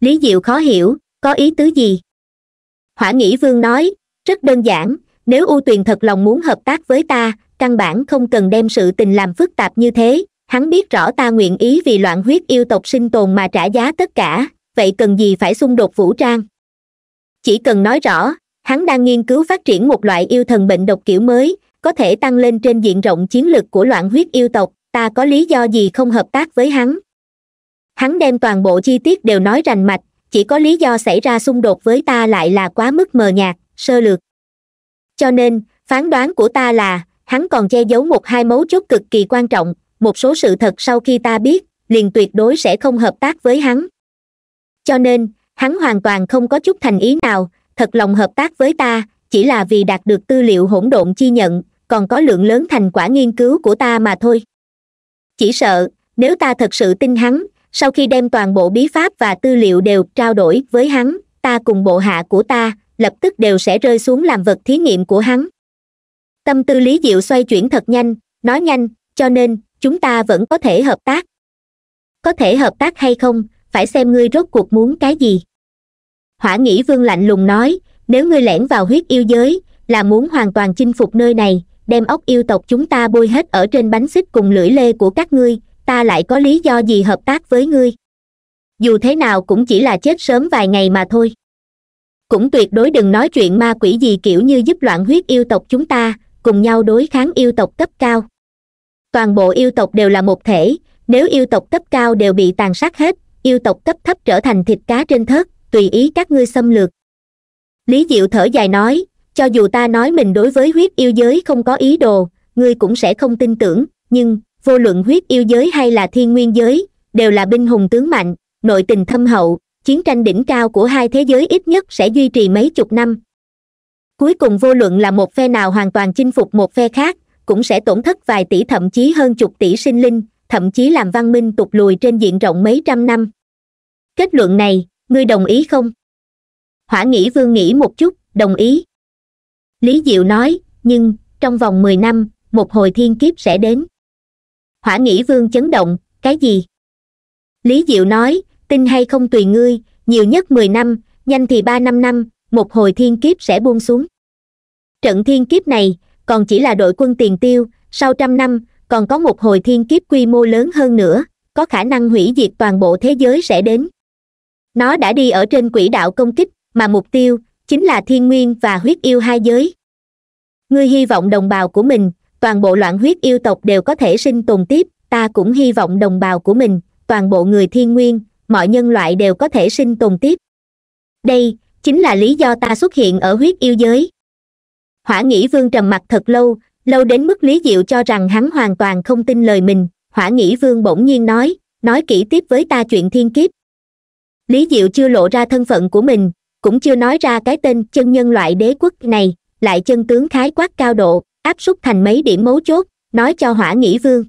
Speaker 1: lý diệu khó hiểu có ý tứ gì hỏa nghĩ vương nói rất đơn giản nếu u tuyền thật lòng muốn hợp tác với ta căn bản không cần đem sự tình làm phức tạp như thế hắn biết rõ ta nguyện ý vì loạn huyết yêu tộc sinh tồn mà trả giá tất cả vậy cần gì phải xung đột vũ trang chỉ cần nói rõ hắn đang nghiên cứu phát triển một loại yêu thần bệnh độc kiểu mới có thể tăng lên trên diện rộng chiến lược của loạn huyết yêu tộc ta có lý do gì không hợp tác với hắn hắn đem toàn bộ chi tiết đều nói rành mạch chỉ có lý do xảy ra xung đột với ta lại là quá mức mờ nhạt sơ lược cho nên phán đoán của ta là hắn còn che giấu một hai mấu chốt cực kỳ quan trọng một số sự thật sau khi ta biết liền tuyệt đối sẽ không hợp tác với hắn cho nên hắn hoàn toàn không có chút thành ý nào thật lòng hợp tác với ta chỉ là vì đạt được tư liệu hỗn độn chi nhận còn có lượng lớn thành quả nghiên cứu của ta mà thôi chỉ sợ nếu ta thật sự tin hắn sau khi đem toàn bộ bí pháp và tư liệu đều trao đổi với hắn ta cùng bộ hạ của ta lập tức đều sẽ rơi xuống làm vật thí nghiệm của hắn tâm tư lý diệu xoay chuyển thật nhanh nói nhanh cho nên chúng ta vẫn có thể hợp tác có thể hợp tác hay không phải xem ngươi rốt cuộc muốn cái gì hỏa nghĩ vương lạnh lùng nói nếu ngươi lẻn vào huyết yêu giới là muốn hoàn toàn chinh phục nơi này đem ốc yêu tộc chúng ta bôi hết ở trên bánh xích cùng lưỡi lê của các ngươi ta lại có lý do gì hợp tác với ngươi dù thế nào cũng chỉ là chết sớm vài ngày mà thôi cũng tuyệt đối đừng nói chuyện ma quỷ gì kiểu như giúp loạn huyết yêu tộc chúng ta cùng nhau đối kháng yêu tộc cấp cao toàn bộ yêu tộc đều là một thể nếu yêu tộc cấp cao đều bị tàn sát hết yêu tộc cấp thấp trở thành thịt cá trên thớt tùy ý các ngươi xâm lược lý diệu thở dài nói cho dù ta nói mình đối với huyết yêu giới không có ý đồ ngươi cũng sẽ không tin tưởng nhưng vô luận huyết yêu giới hay là thiên nguyên giới đều là binh hùng tướng mạnh nội tình thâm hậu chiến tranh đỉnh cao của hai thế giới ít nhất sẽ duy trì mấy chục năm cuối cùng vô luận là một phe nào hoàn toàn chinh phục một phe khác cũng sẽ tổn thất vài tỷ thậm chí hơn chục tỷ sinh linh thậm chí làm văn minh tụt lùi trên diện rộng mấy trăm năm kết luận này ngươi đồng ý không hỏa nghĩ vương nghĩ một chút đồng ý lý diệu nói nhưng trong vòng mười năm một hồi thiên kiếp sẽ đến hỏa nghĩ vương chấn động cái gì lý diệu nói tin hay không tùy ngươi nhiều nhất mười năm nhanh thì ba năm năm một hồi thiên kiếp sẽ buông xuống trận thiên kiếp này còn chỉ là đội quân tiền tiêu sau trăm năm còn có một hồi thiên kiếp quy mô lớn hơn nữa có khả năng hủy diệt toàn bộ thế giới sẽ đến nó đã đi ở trên quỹ đạo công kích mà mục tiêu chính là thiên nguyên và huyết yêu hai giới ngươi hy vọng đồng bào của mình toàn bộ loạn huyết yêu tộc đều có thể sinh tồn tiếp ta cũng hy vọng đồng bào của mình toàn bộ người thiên nguyên mọi nhân loại đều có thể sinh tồn tiếp đây chính là lý do ta xuất hiện ở huyết yêu giới hỏa nghĩ vương trầm mặc thật lâu lâu đến mức lý diệu cho rằng hắn hoàn toàn không tin lời mình hỏa nghĩ vương bỗng nhiên nói nói kỹ tiếp với ta chuyện thiên kiếp lý diệu chưa lộ ra thân phận của mình cũng chưa nói ra cái tên chân nhân loại đế quốc này lại chân tướng khái quát cao độ áp súc thành mấy điểm mấu chốt nói cho hỏa nghĩ vương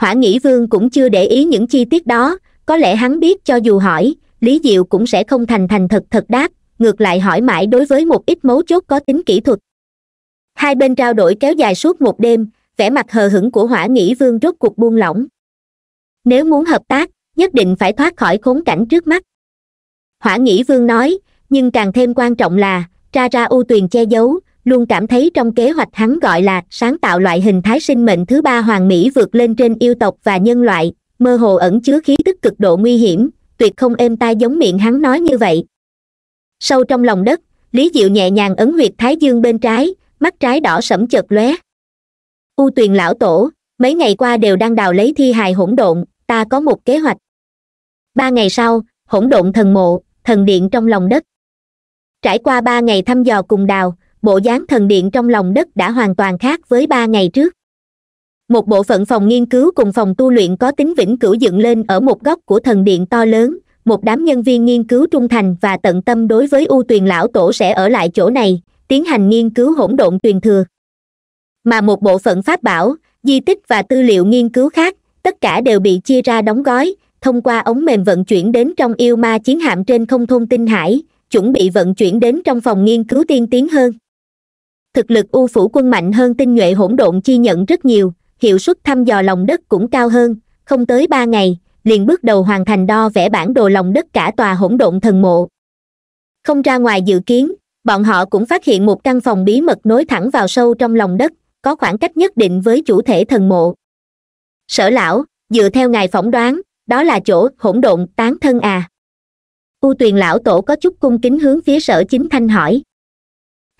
Speaker 1: hỏa nghĩ vương cũng chưa để ý những chi tiết đó có lẽ hắn biết cho dù hỏi lý diệu cũng sẽ không thành thành thật thật đáp ngược lại hỏi mãi đối với một ít mấu chốt có tính kỹ thuật hai bên trao đổi kéo dài suốt một đêm vẻ mặt hờ hững của hỏa nghĩ vương rốt cuộc buông lỏng nếu muốn hợp tác nhất định phải thoát khỏi khốn cảnh trước mắt hỏa nghĩ vương nói nhưng càng thêm quan trọng là ra ra u tuyền che giấu luôn cảm thấy trong kế hoạch hắn gọi là sáng tạo loại hình thái sinh mệnh thứ ba hoàng mỹ vượt lên trên yêu tộc và nhân loại mơ hồ ẩn chứa khí tức cực độ nguy hiểm tuyệt không êm tai giống miệng hắn nói như vậy sâu trong lòng đất lý diệu nhẹ nhàng ấn huyệt thái dương bên trái mắt trái đỏ sẫm chợt lóe u tuyền lão tổ mấy ngày qua đều đang đào lấy thi hài hỗn độn ta có một kế hoạch ba ngày sau hỗn độn thần mộ thần điện trong lòng đất trải qua ba ngày thăm dò cùng đào bộ dáng thần điện trong lòng đất đã hoàn toàn khác với ba ngày trước một bộ phận phòng nghiên cứu cùng phòng tu luyện có tính vĩnh cửu dựng lên ở một góc của thần điện to lớn một đám nhân viên nghiên cứu trung thành và tận tâm đối với u tuyền lão tổ sẽ ở lại chỗ này tiến hành nghiên cứu hỗn độn tuyền thừa mà một bộ phận pháp bảo di tích và tư liệu nghiên cứu khác tất cả đều bị chia ra đóng gói thông qua ống mềm vận chuyển đến trong yêu ma chiến hạm trên không thôn tinh hải chuẩn bị vận chuyển đến trong phòng nghiên cứu tiên tiến hơn thực lực u phủ quân mạnh hơn tinh nhuệ hỗn độn chi nhận rất nhiều hiệu suất thăm dò lòng đất cũng cao hơn không tới ba ngày liền bước đầu hoàn thành đo vẽ bản đồ lòng đất cả tòa hỗn độn thần mộ không ra ngoài dự kiến bọn họ cũng phát hiện một căn phòng bí mật nối thẳng vào sâu trong lòng đất có khoảng cách nhất định với chủ thể thần mộ sở lão dựa theo ngài phỏng đoán đó là chỗ hỗn độn tán thân à u tuyền lão tổ có chút cung kính hướng phía sở chính thanh hỏi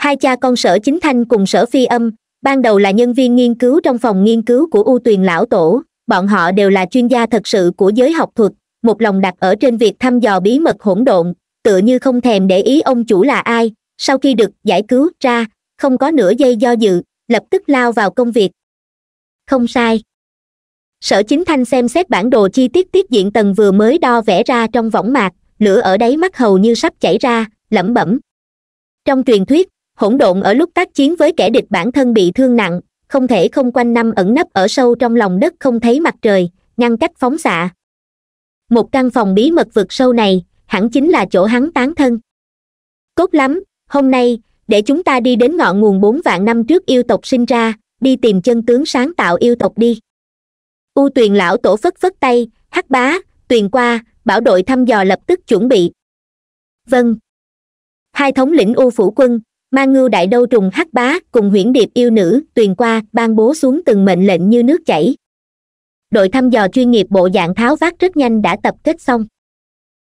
Speaker 1: hai cha con sở chính thanh cùng sở phi âm ban đầu là nhân viên nghiên cứu trong phòng nghiên cứu của u tuyền lão tổ bọn họ đều là chuyên gia thật sự của giới học thuật một lòng đặt ở trên việc thăm dò bí mật hỗn độn tựa như không thèm để ý ông chủ là ai sau khi được giải cứu ra không có nửa giây do dự lập tức lao vào công việc không sai sở chính thanh xem xét bản đồ chi tiết tiết diện tầng vừa mới đo vẽ ra trong võng mạc lửa ở đáy mắt hầu như sắp chảy ra lẩm bẩm trong truyền thuyết hỗn độn ở lúc tác chiến với kẻ địch bản thân bị thương nặng không thể không quanh năm ẩn nấp ở sâu trong lòng đất không thấy mặt trời ngăn cách phóng xạ một căn phòng bí mật vực sâu này hẳn chính là chỗ hắn tán thân cốt lắm hôm nay để chúng ta đi đến ngọn nguồn bốn vạn năm trước yêu tộc sinh ra đi tìm chân tướng sáng tạo yêu tộc đi u tuyền lão tổ phất phất tay hắc bá tuyền qua bảo đội thăm dò lập tức chuẩn bị vâng hai thống lĩnh u phủ quân mang ngưu đại đâu trùng hắc bá cùng huyễn điệp yêu nữ tuyền qua ban bố xuống từng mệnh lệnh như nước chảy đội thăm dò chuyên nghiệp bộ dạng tháo vát rất nhanh đã tập kết xong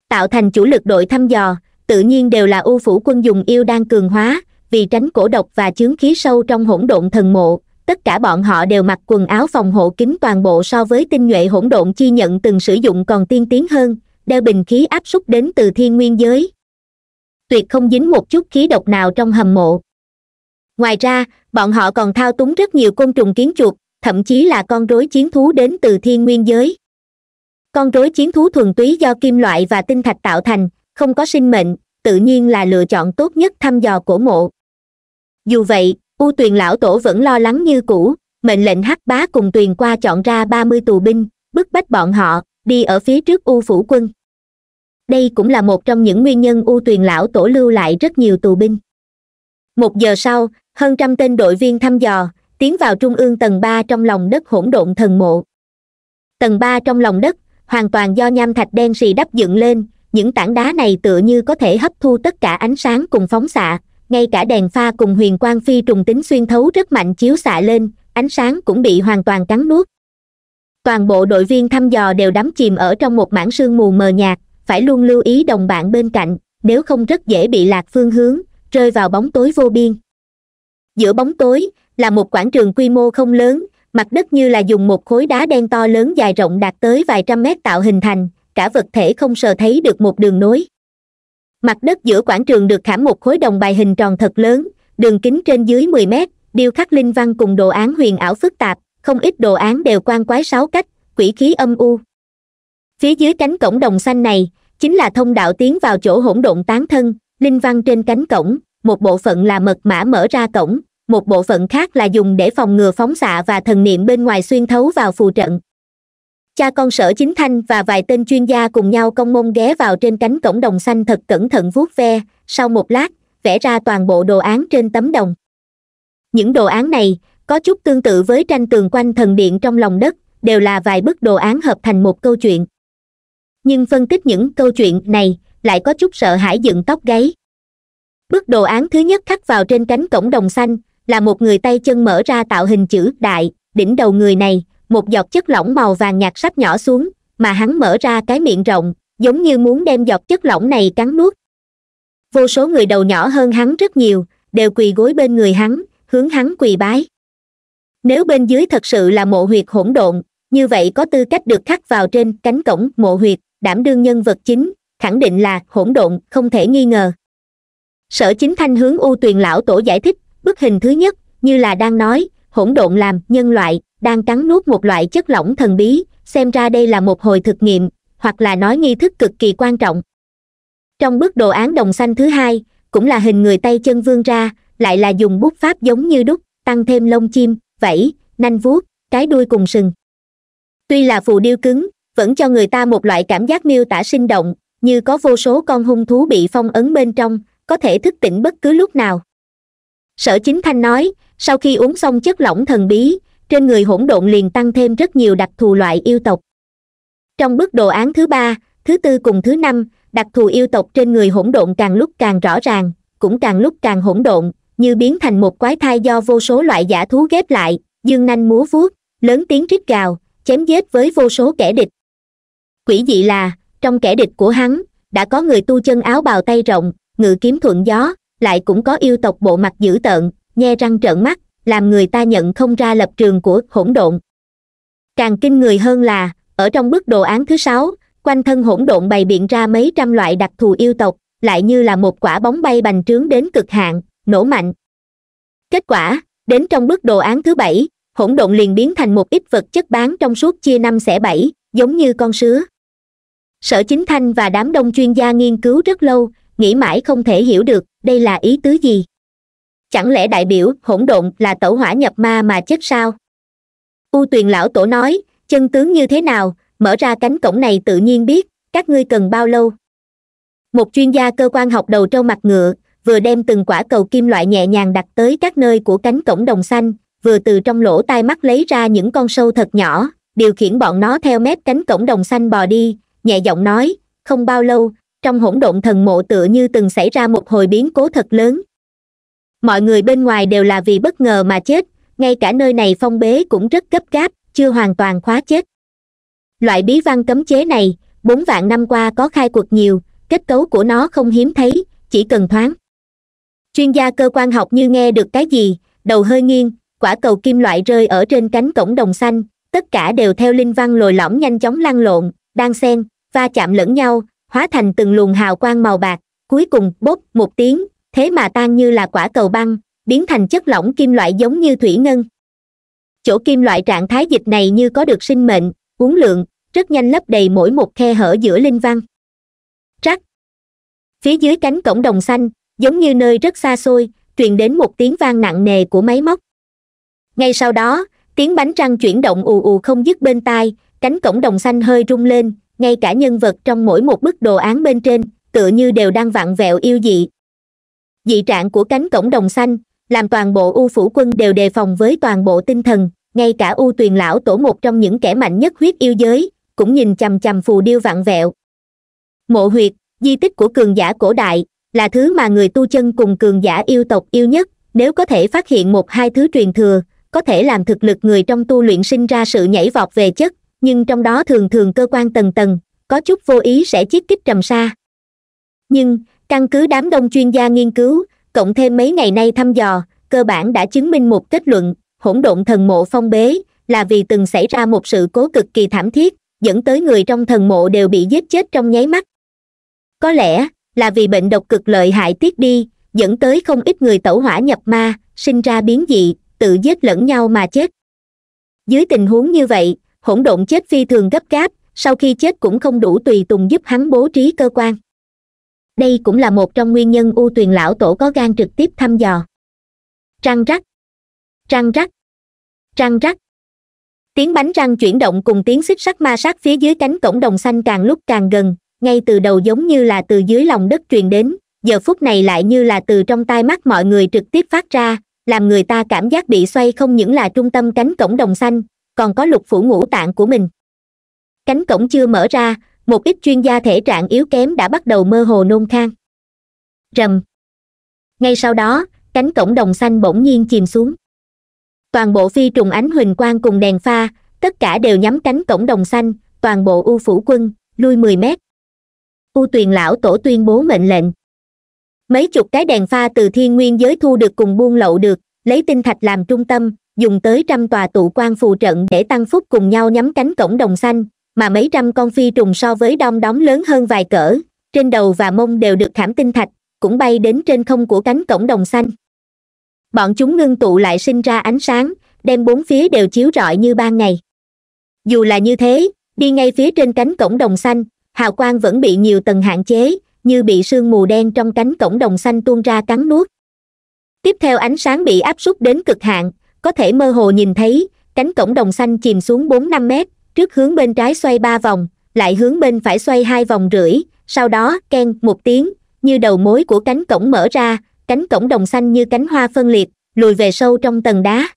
Speaker 1: tạo thành chủ lực đội thăm dò tự nhiên đều là ưu phủ quân dùng yêu đang cường hóa vì tránh cổ độc và chướng khí sâu trong hỗn độn thần mộ tất cả bọn họ đều mặc quần áo phòng hộ kín toàn bộ so với tinh nhuệ hỗn độn chi nhận từng sử dụng còn tiên tiến hơn đeo bình khí áp suất đến từ thiên nguyên giới tuyệt không dính một chút khí độc nào trong hầm mộ ngoài ra bọn họ còn thao túng rất nhiều côn trùng kiến chuột thậm chí là con rối chiến thú đến từ thiên nguyên giới con rối chiến thú thuần túy do kim loại và tinh thạch tạo thành không có sinh mệnh tự nhiên là lựa chọn tốt nhất thăm dò cổ mộ dù vậy u tuyền lão tổ vẫn lo lắng như cũ mệnh lệnh hắc bá cùng tuyền qua chọn ra ba mươi tù binh bức bách bọn họ đi ở phía trước u phủ quân đây cũng là một trong những nguyên nhân ưu tuyền lão tổ lưu lại rất nhiều tù binh một giờ sau hơn trăm tên đội viên thăm dò tiến vào trung ương tầng ba trong lòng đất hỗn độn thần mộ tầng ba trong lòng đất hoàn toàn do nham thạch đen xì đắp dựng lên những tảng đá này tựa như có thể hấp thu tất cả ánh sáng cùng phóng xạ ngay cả đèn pha cùng huyền quang phi trùng tính xuyên thấu rất mạnh chiếu xạ lên ánh sáng cũng bị hoàn toàn cắn nuốt toàn bộ đội viên thăm dò đều đắm chìm ở trong một mảng sương mù mờ nhạt phải luôn lưu ý đồng bạn bên cạnh nếu không rất dễ bị lạc phương hướng rơi vào bóng tối vô biên giữa bóng tối là một quảng trường quy mô không lớn mặt đất như là dùng một khối đá đen to lớn dài rộng đạt tới vài trăm mét tạo hình thành cả vật thể không sờ thấy được một đường nối mặt đất giữa quảng trường được khảm một khối đồng bài hình tròn thật lớn đường kính trên dưới mười mét điêu khắc linh văn cùng đồ án huyền ảo phức tạp không ít đồ án đều quan quái sáu cách quỷ khí âm u phía dưới cánh cổng đồng xanh này chính là thông đạo tiến vào chỗ hỗn độn tán thân linh văn trên cánh cổng một bộ phận là mật mã mở ra cổng một bộ phận khác là dùng để phòng ngừa phóng xạ và thần niệm bên ngoài xuyên thấu vào phù trận cha con sở chính thanh và vài tên chuyên gia cùng nhau công môn ghé vào trên cánh cổng đồng xanh thật cẩn thận vuốt ve sau một lát vẽ ra toàn bộ đồ án trên tấm đồng những đồ án này có chút tương tự với tranh tường quanh thần điện trong lòng đất đều là vài bức đồ án hợp thành một câu chuyện nhưng phân tích những câu chuyện này lại có chút sợ hãi dựng tóc gáy bức đồ án thứ nhất khắc vào trên cánh cổng đồng xanh là một người tay chân mở ra tạo hình chữ đại đỉnh đầu người này một giọt chất lỏng màu vàng nhạt sắp nhỏ xuống mà hắn mở ra cái miệng rộng giống như muốn đem giọt chất lỏng này cắn nuốt vô số người đầu nhỏ hơn hắn rất nhiều đều quỳ gối bên người hắn hướng hắn quỳ bái nếu bên dưới thật sự là mộ huyệt hỗn độn như vậy có tư cách được khắc vào trên cánh cổng mộ huyệt đảm đương nhân vật chính khẳng định là hỗn độn không thể nghi ngờ sở chính thanh hướng u tuyền lão tổ giải thích bức hình thứ nhất như là đang nói hỗn độn làm nhân loại đang cắn nuốt một loại chất lỏng thần bí xem ra đây là một hồi thực nghiệm hoặc là nói nghi thức cực kỳ quan trọng trong bức đồ án đồng xanh thứ hai cũng là hình người tay chân vương ra lại là dùng bút pháp giống như đúc tăng thêm lông chim vẫy nanh vuốt cái đuôi cùng sừng tuy là phù điêu cứng vẫn cho người ta một loại cảm giác miêu tả sinh động như có vô số con hung thú bị phong ấn bên trong có thể thức tỉnh bất cứ lúc nào sở chính thanh nói sau khi uống xong chất lỏng thần bí trên người hỗn độn liền tăng thêm rất nhiều đặc thù loại yêu tộc trong bước đồ án thứ ba thứ tư cùng thứ năm đặc thù yêu tộc trên người hỗn độn càng lúc càng rõ ràng cũng càng lúc càng hỗn độn như biến thành một quái thai do vô số loại giả thú ghép lại dương nanh múa vuốt lớn tiếng rít gào chém giết với vô số kẻ địch quỷ dị là trong kẻ địch của hắn đã có người tu chân áo bào tay rộng ngự kiếm thuận gió lại cũng có yêu tộc bộ mặt dữ tợn nhe răng trợn mắt làm người ta nhận không ra lập trường của hỗn độn càng kinh người hơn là ở trong bức đồ án thứ sáu quanh thân hỗn độn bày biện ra mấy trăm loại đặc thù yêu tộc lại như là một quả bóng bay bành trướng đến cực hạn nổ mạnh kết quả đến trong bức đồ án thứ bảy hỗn độn liền biến thành một ít vật chất bán trong suốt chia năm xẻ bảy giống như con sứa sở chính thanh và đám đông chuyên gia nghiên cứu rất lâu nghĩ mãi không thể hiểu được đây là ý tứ gì chẳng lẽ đại biểu hỗn độn là tẩu hỏa nhập ma mà chết sao u tuyền lão tổ nói chân tướng như thế nào mở ra cánh cổng này tự nhiên biết các ngươi cần bao lâu một chuyên gia cơ quan học đầu trâu mặt ngựa vừa đem từng quả cầu kim loại nhẹ nhàng đặt tới các nơi của cánh cổng đồng xanh vừa từ trong lỗ tai mắt lấy ra những con sâu thật nhỏ điều khiển bọn nó theo mép cánh cổng đồng xanh bò đi nhẹ giọng nói không bao lâu trong hỗn độn thần mộ tựa như từng xảy ra một hồi biến cố thật lớn mọi người bên ngoài đều là vì bất ngờ mà chết ngay cả nơi này phong bế cũng rất gấp gáp chưa hoàn toàn khóa chết loại bí văn cấm chế này bốn vạn năm qua có khai cuộc nhiều kết cấu của nó không hiếm thấy chỉ cần thoáng chuyên gia cơ quan học như nghe được cái gì đầu hơi nghiêng quả cầu kim loại rơi ở trên cánh cổng đồng xanh tất cả đều theo linh văn lồi lõm nhanh chóng lăn lộn đang xen va chạm lẫn nhau hóa thành từng luồng hào quang màu bạc cuối cùng bốp một tiếng thế mà tan như là quả cầu băng biến thành chất lỏng kim loại giống như thủy ngân chỗ kim loại trạng thái dịch này như có được sinh mệnh uống lượng rất nhanh lấp đầy mỗi một khe hở giữa linh văn trắc phía dưới cánh cổng đồng xanh giống như nơi rất xa xôi truyền đến một tiếng vang nặng nề của máy móc ngay sau đó tiếng bánh răng chuyển động ù ù không dứt bên tai cánh cổng đồng xanh hơi rung lên ngay cả nhân vật trong mỗi một bức đồ án bên trên tựa như đều đang vặn vẹo yêu dị dị trạng của cánh cổng đồng xanh làm toàn bộ u phủ quân đều đề phòng với toàn bộ tinh thần ngay cả u tuyền lão tổ một trong những kẻ mạnh nhất huyết yêu giới cũng nhìn chằm chằm phù điêu vặn vẹo mộ huyệt di tích của cường giả cổ đại là thứ mà người tu chân cùng cường giả yêu tộc yêu nhất nếu có thể phát hiện một hai thứ truyền thừa có thể làm thực lực người trong tu luyện sinh ra sự nhảy vọt về chất nhưng trong đó thường thường cơ quan tầng tầng có chút vô ý sẽ chiết kích trầm xa nhưng căn cứ đám đông chuyên gia nghiên cứu cộng thêm mấy ngày nay thăm dò cơ bản đã chứng minh một kết luận hỗn độn thần mộ phong bế là vì từng xảy ra một sự cố cực kỳ thảm thiết dẫn tới người trong thần mộ đều bị giết chết trong nháy mắt có lẽ là vì bệnh độc cực lợi hại tiết đi dẫn tới không ít người tẩu hỏa nhập ma sinh ra biến dị tự giết lẫn nhau mà chết dưới tình huống như vậy hỗn độn chết phi thường gấp gáp sau khi chết cũng không đủ tùy tùng giúp hắn bố trí cơ quan đây cũng là một trong nguyên nhân u tuyền lão tổ có gan trực tiếp thăm dò trăng rắc trăng rắc trăng rắc tiếng bánh răng chuyển động cùng tiếng xích sắc ma sát phía dưới cánh cổng đồng xanh càng lúc càng gần ngay từ đầu giống như là từ dưới lòng đất truyền đến giờ phút này lại như là từ trong tai mắt mọi người trực tiếp phát ra làm người ta cảm giác bị xoay không những là trung tâm cánh cổng đồng xanh còn có lục phủ ngũ tạng của mình cánh cổng chưa mở ra một ít chuyên gia thể trạng yếu kém đã bắt đầu mơ hồ nôn khan rầm ngay sau đó cánh cổng đồng xanh bỗng nhiên chìm xuống toàn bộ phi trùng ánh huỳnh quang cùng đèn pha tất cả đều nhắm cánh cổng đồng xanh toàn bộ u phủ quân lui mười mét u tuyền lão tổ tuyên bố mệnh lệnh mấy chục cái đèn pha từ thiên nguyên giới thu được cùng buôn lậu được lấy tinh thạch làm trung tâm dùng tới trăm tòa tụ quan phù trận để tăng phúc cùng nhau nhắm cánh cổng đồng xanh mà mấy trăm con phi trùng so với đom đóm lớn hơn vài cỡ trên đầu và mông đều được khảm tinh thạch cũng bay đến trên không của cánh cổng đồng xanh bọn chúng ngưng tụ lại sinh ra ánh sáng đem bốn phía đều chiếu rọi như ban ngày dù là như thế đi ngay phía trên cánh cổng đồng xanh hào quang vẫn bị nhiều tầng hạn chế như bị sương mù đen trong cánh cổng đồng xanh tuôn ra cắn nuốt tiếp theo ánh sáng bị áp suất đến cực hạn có thể mơ hồ nhìn thấy cánh cổng đồng xanh chìm xuống bốn năm mét trước hướng bên trái xoay ba vòng lại hướng bên phải xoay hai vòng rưỡi sau đó k một tiếng như đầu mối của cánh cổng mở ra cánh cổng đồng xanh như cánh hoa phân liệt lùi về sâu trong tầng đá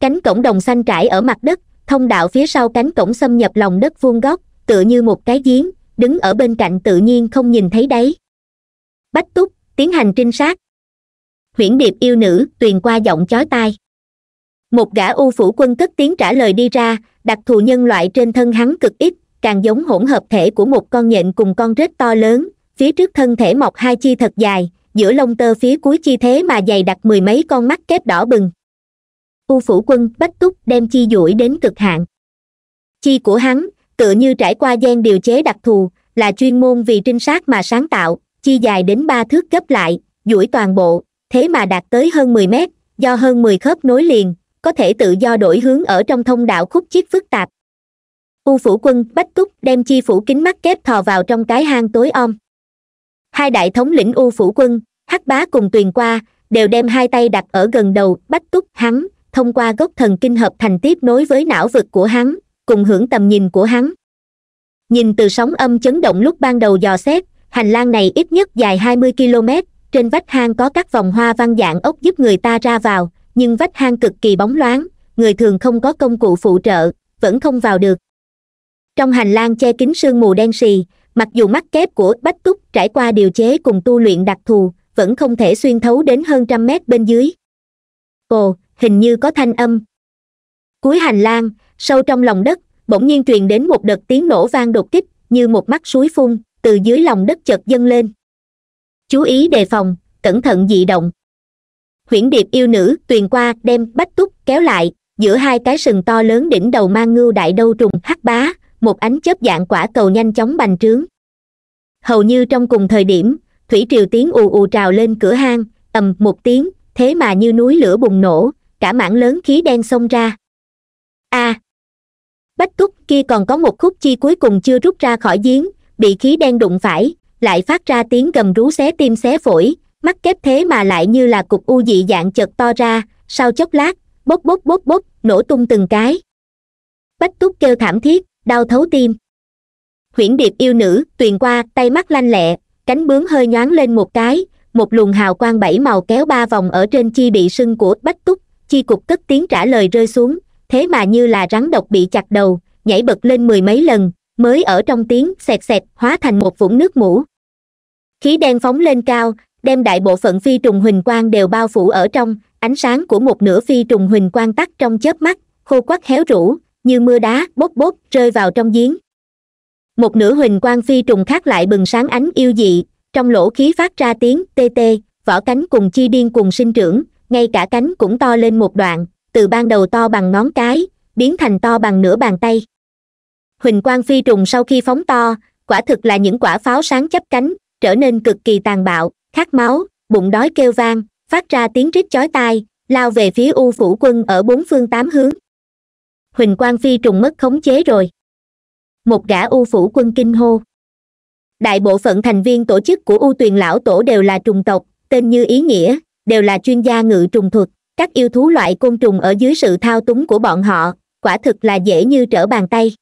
Speaker 1: cánh cổng đồng xanh trải ở mặt đất thông đạo phía sau cánh cổng xâm nhập lòng đất vuông góc tựa như một cái giếng đứng ở bên cạnh tự nhiên không nhìn thấy đáy bách túc tiến hành trinh sát huyễn điệp yêu nữ tuyền qua giọng chói tai một gã u phủ quân cất tiếng trả lời đi ra đặc thù nhân loại trên thân hắn cực ít càng giống hỗn hợp thể của một con nhện cùng con rết to lớn phía trước thân thể mọc hai chi thật dài giữa lông tơ phía cuối chi thế mà dày đặt mười mấy con mắt kép đỏ bừng u phủ quân bách túc đem chi duỗi đến cực hạn chi của hắn tựa như trải qua gian điều chế đặc thù là chuyên môn vì trinh sát mà sáng tạo chi dài đến ba thước gấp lại duỗi toàn bộ thế mà đạt tới hơn mười mét do hơn mười khớp nối liền có thể tự do đổi hướng ở trong thông đạo khúc chiết phức tạp u phủ quân bách túc đem chi phủ kính mắt kép thò vào trong cái hang tối om hai đại thống lĩnh u phủ quân hắc bá cùng tuyền qua đều đem hai tay đặt ở gần đầu bách túc hắn thông qua gốc thần kinh hợp thành tiếp nối với não vực của hắn cùng hưởng tầm nhìn của hắn nhìn từ sóng âm chấn động lúc ban đầu dò xét hành lang này ít nhất dài hai mươi km trên vách hang có các vòng hoa văn dạng ốc giúp người ta ra vào nhưng vách hang cực kỳ bóng loáng người thường không có công cụ phụ trợ vẫn không vào được trong hành lang che kín sương mù đen sì mặc dù mắt kép của bách túc trải qua điều chế cùng tu luyện đặc thù vẫn không thể xuyên thấu đến hơn trăm mét bên dưới ồ hình như có thanh âm cuối hành lang sâu trong lòng đất bỗng nhiên truyền đến một đợt tiếng nổ vang đột kích như một mắt suối phun từ dưới lòng đất chợt dâng lên chú ý đề phòng cẩn thận dị động huyễn điệp yêu nữ tuyền qua đem bách túc kéo lại giữa hai cái sừng to lớn đỉnh đầu mang ngưu đại đâu trùng hắc bá một ánh chớp dạng quả cầu nhanh chóng bành trướng hầu như trong cùng thời điểm thủy triều tiếng ù ù trào lên cửa hang ầm một tiếng thế mà như núi lửa bùng nổ cả mảng lớn khí đen xông ra a à, bách túc kia còn có một khúc chi cuối cùng chưa rút ra khỏi giếng bị khí đen đụng phải lại phát ra tiếng gầm rú xé tim xé phổi mắt kép thế mà lại như là cục u dị dạng chợt to ra sau chốc lát bốc bốc bốc bốc nổ tung từng cái bách túc kêu thảm thiết đau thấu tim huyễn điệp yêu nữ tuyền qua tay mắt lanh lẹ cánh bướm hơi nhoáng lên một cái một luồng hào quang bảy màu kéo ba vòng ở trên chi bị sưng của bách túc chi cục cất tiếng trả lời rơi xuống thế mà như là rắn độc bị chặt đầu nhảy bật lên mười mấy lần mới ở trong tiếng xẹt xẹt hóa thành một vũng nước mũ khí đen phóng lên cao đem đại bộ phận phi trùng huỳnh quang đều bao phủ ở trong ánh sáng của một nửa phi trùng huỳnh quang tắt trong chớp mắt khô quắt héo rũ như mưa đá bốc bốc rơi vào trong giếng một nửa huỳnh quang phi trùng khác lại bừng sáng ánh yêu dị trong lỗ khí phát ra tiếng tê tê vỏ cánh cùng chi điên cùng sinh trưởng ngay cả cánh cũng to lên một đoạn từ ban đầu to bằng ngón cái biến thành to bằng nửa bàn tay huỳnh quang phi trùng sau khi phóng to quả thực là những quả pháo sáng chấp cánh trở nên cực kỳ tàn bạo khát máu bụng đói kêu vang phát ra tiếng rít chói tai lao về phía u phủ quân ở bốn phương tám hướng huỳnh quang phi trùng mất khống chế rồi một gã u phủ quân kinh hô đại bộ phận thành viên tổ chức của u tuyền lão tổ đều là trùng tộc tên như ý nghĩa đều là chuyên gia ngự trùng thuật các yêu thú loại côn trùng ở dưới sự thao túng của bọn họ quả thực là dễ như trở bàn tay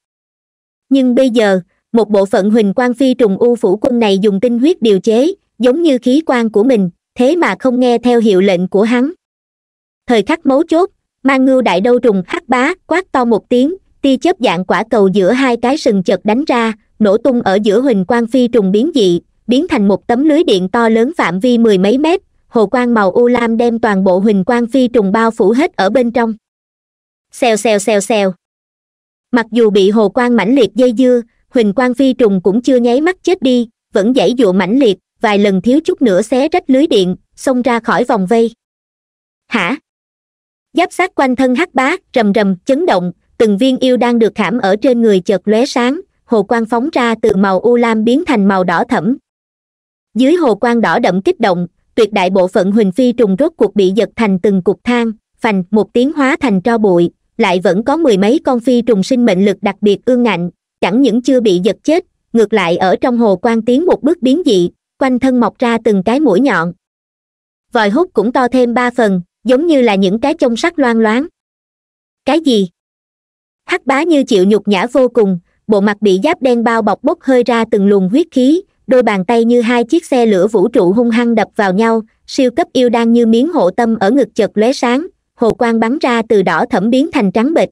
Speaker 1: nhưng bây giờ một bộ phận huỳnh quang phi trùng u phủ quân này dùng tinh huyết điều chế giống như khí quan của mình thế mà không nghe theo hiệu lệnh của hắn thời khắc mấu chốt mang ngưu đại đâu trùng hắc bá quát to một tiếng tia chớp dạng quả cầu giữa hai cái sừng chật đánh ra nổ tung ở giữa huỳnh quang phi trùng biến dị biến thành một tấm lưới điện to lớn phạm vi mười mấy mét hồ quang màu u lam đem toàn bộ huỳnh quang phi trùng bao phủ hết ở bên trong xèo xèo xèo xèo mặc dù bị hồ quang mãnh liệt dây dưa huỳnh quang phi trùng cũng chưa nháy mắt chết đi vẫn dãy dụa mãnh liệt vài lần thiếu chút nữa xé rách lưới điện xông ra khỏi vòng vây hả giáp sát quanh thân hắc bá rầm rầm chấn động từng viên yêu đang được khảm ở trên người chợt lóe sáng hồ quang phóng ra từ màu u lam biến thành màu đỏ thẫm dưới hồ quang đỏ đậm kích động tuyệt đại bộ phận huỳnh phi trùng rốt cuộc bị giật thành từng cục thang phành một tiếng hóa thành tro bụi lại vẫn có mười mấy con phi trùng sinh mệnh lực đặc biệt ương ngạnh chẳng những chưa bị giật chết ngược lại ở trong hồ quang tiến một bước biến dị quanh thân mọc ra từng cái mũi nhọn vòi hút cũng to thêm ba phần giống như là những cái chông sắt loang loáng cái gì hắc bá như chịu nhục nhã vô cùng bộ mặt bị giáp đen bao bọc bốc hơi ra từng luồng huyết khí đôi bàn tay như hai chiếc xe lửa vũ trụ hung hăng đập vào nhau siêu cấp yêu đang như miếng hộ tâm ở ngực chật lóe sáng hồ quang bắn ra từ đỏ thẩm biến thành trắng bệch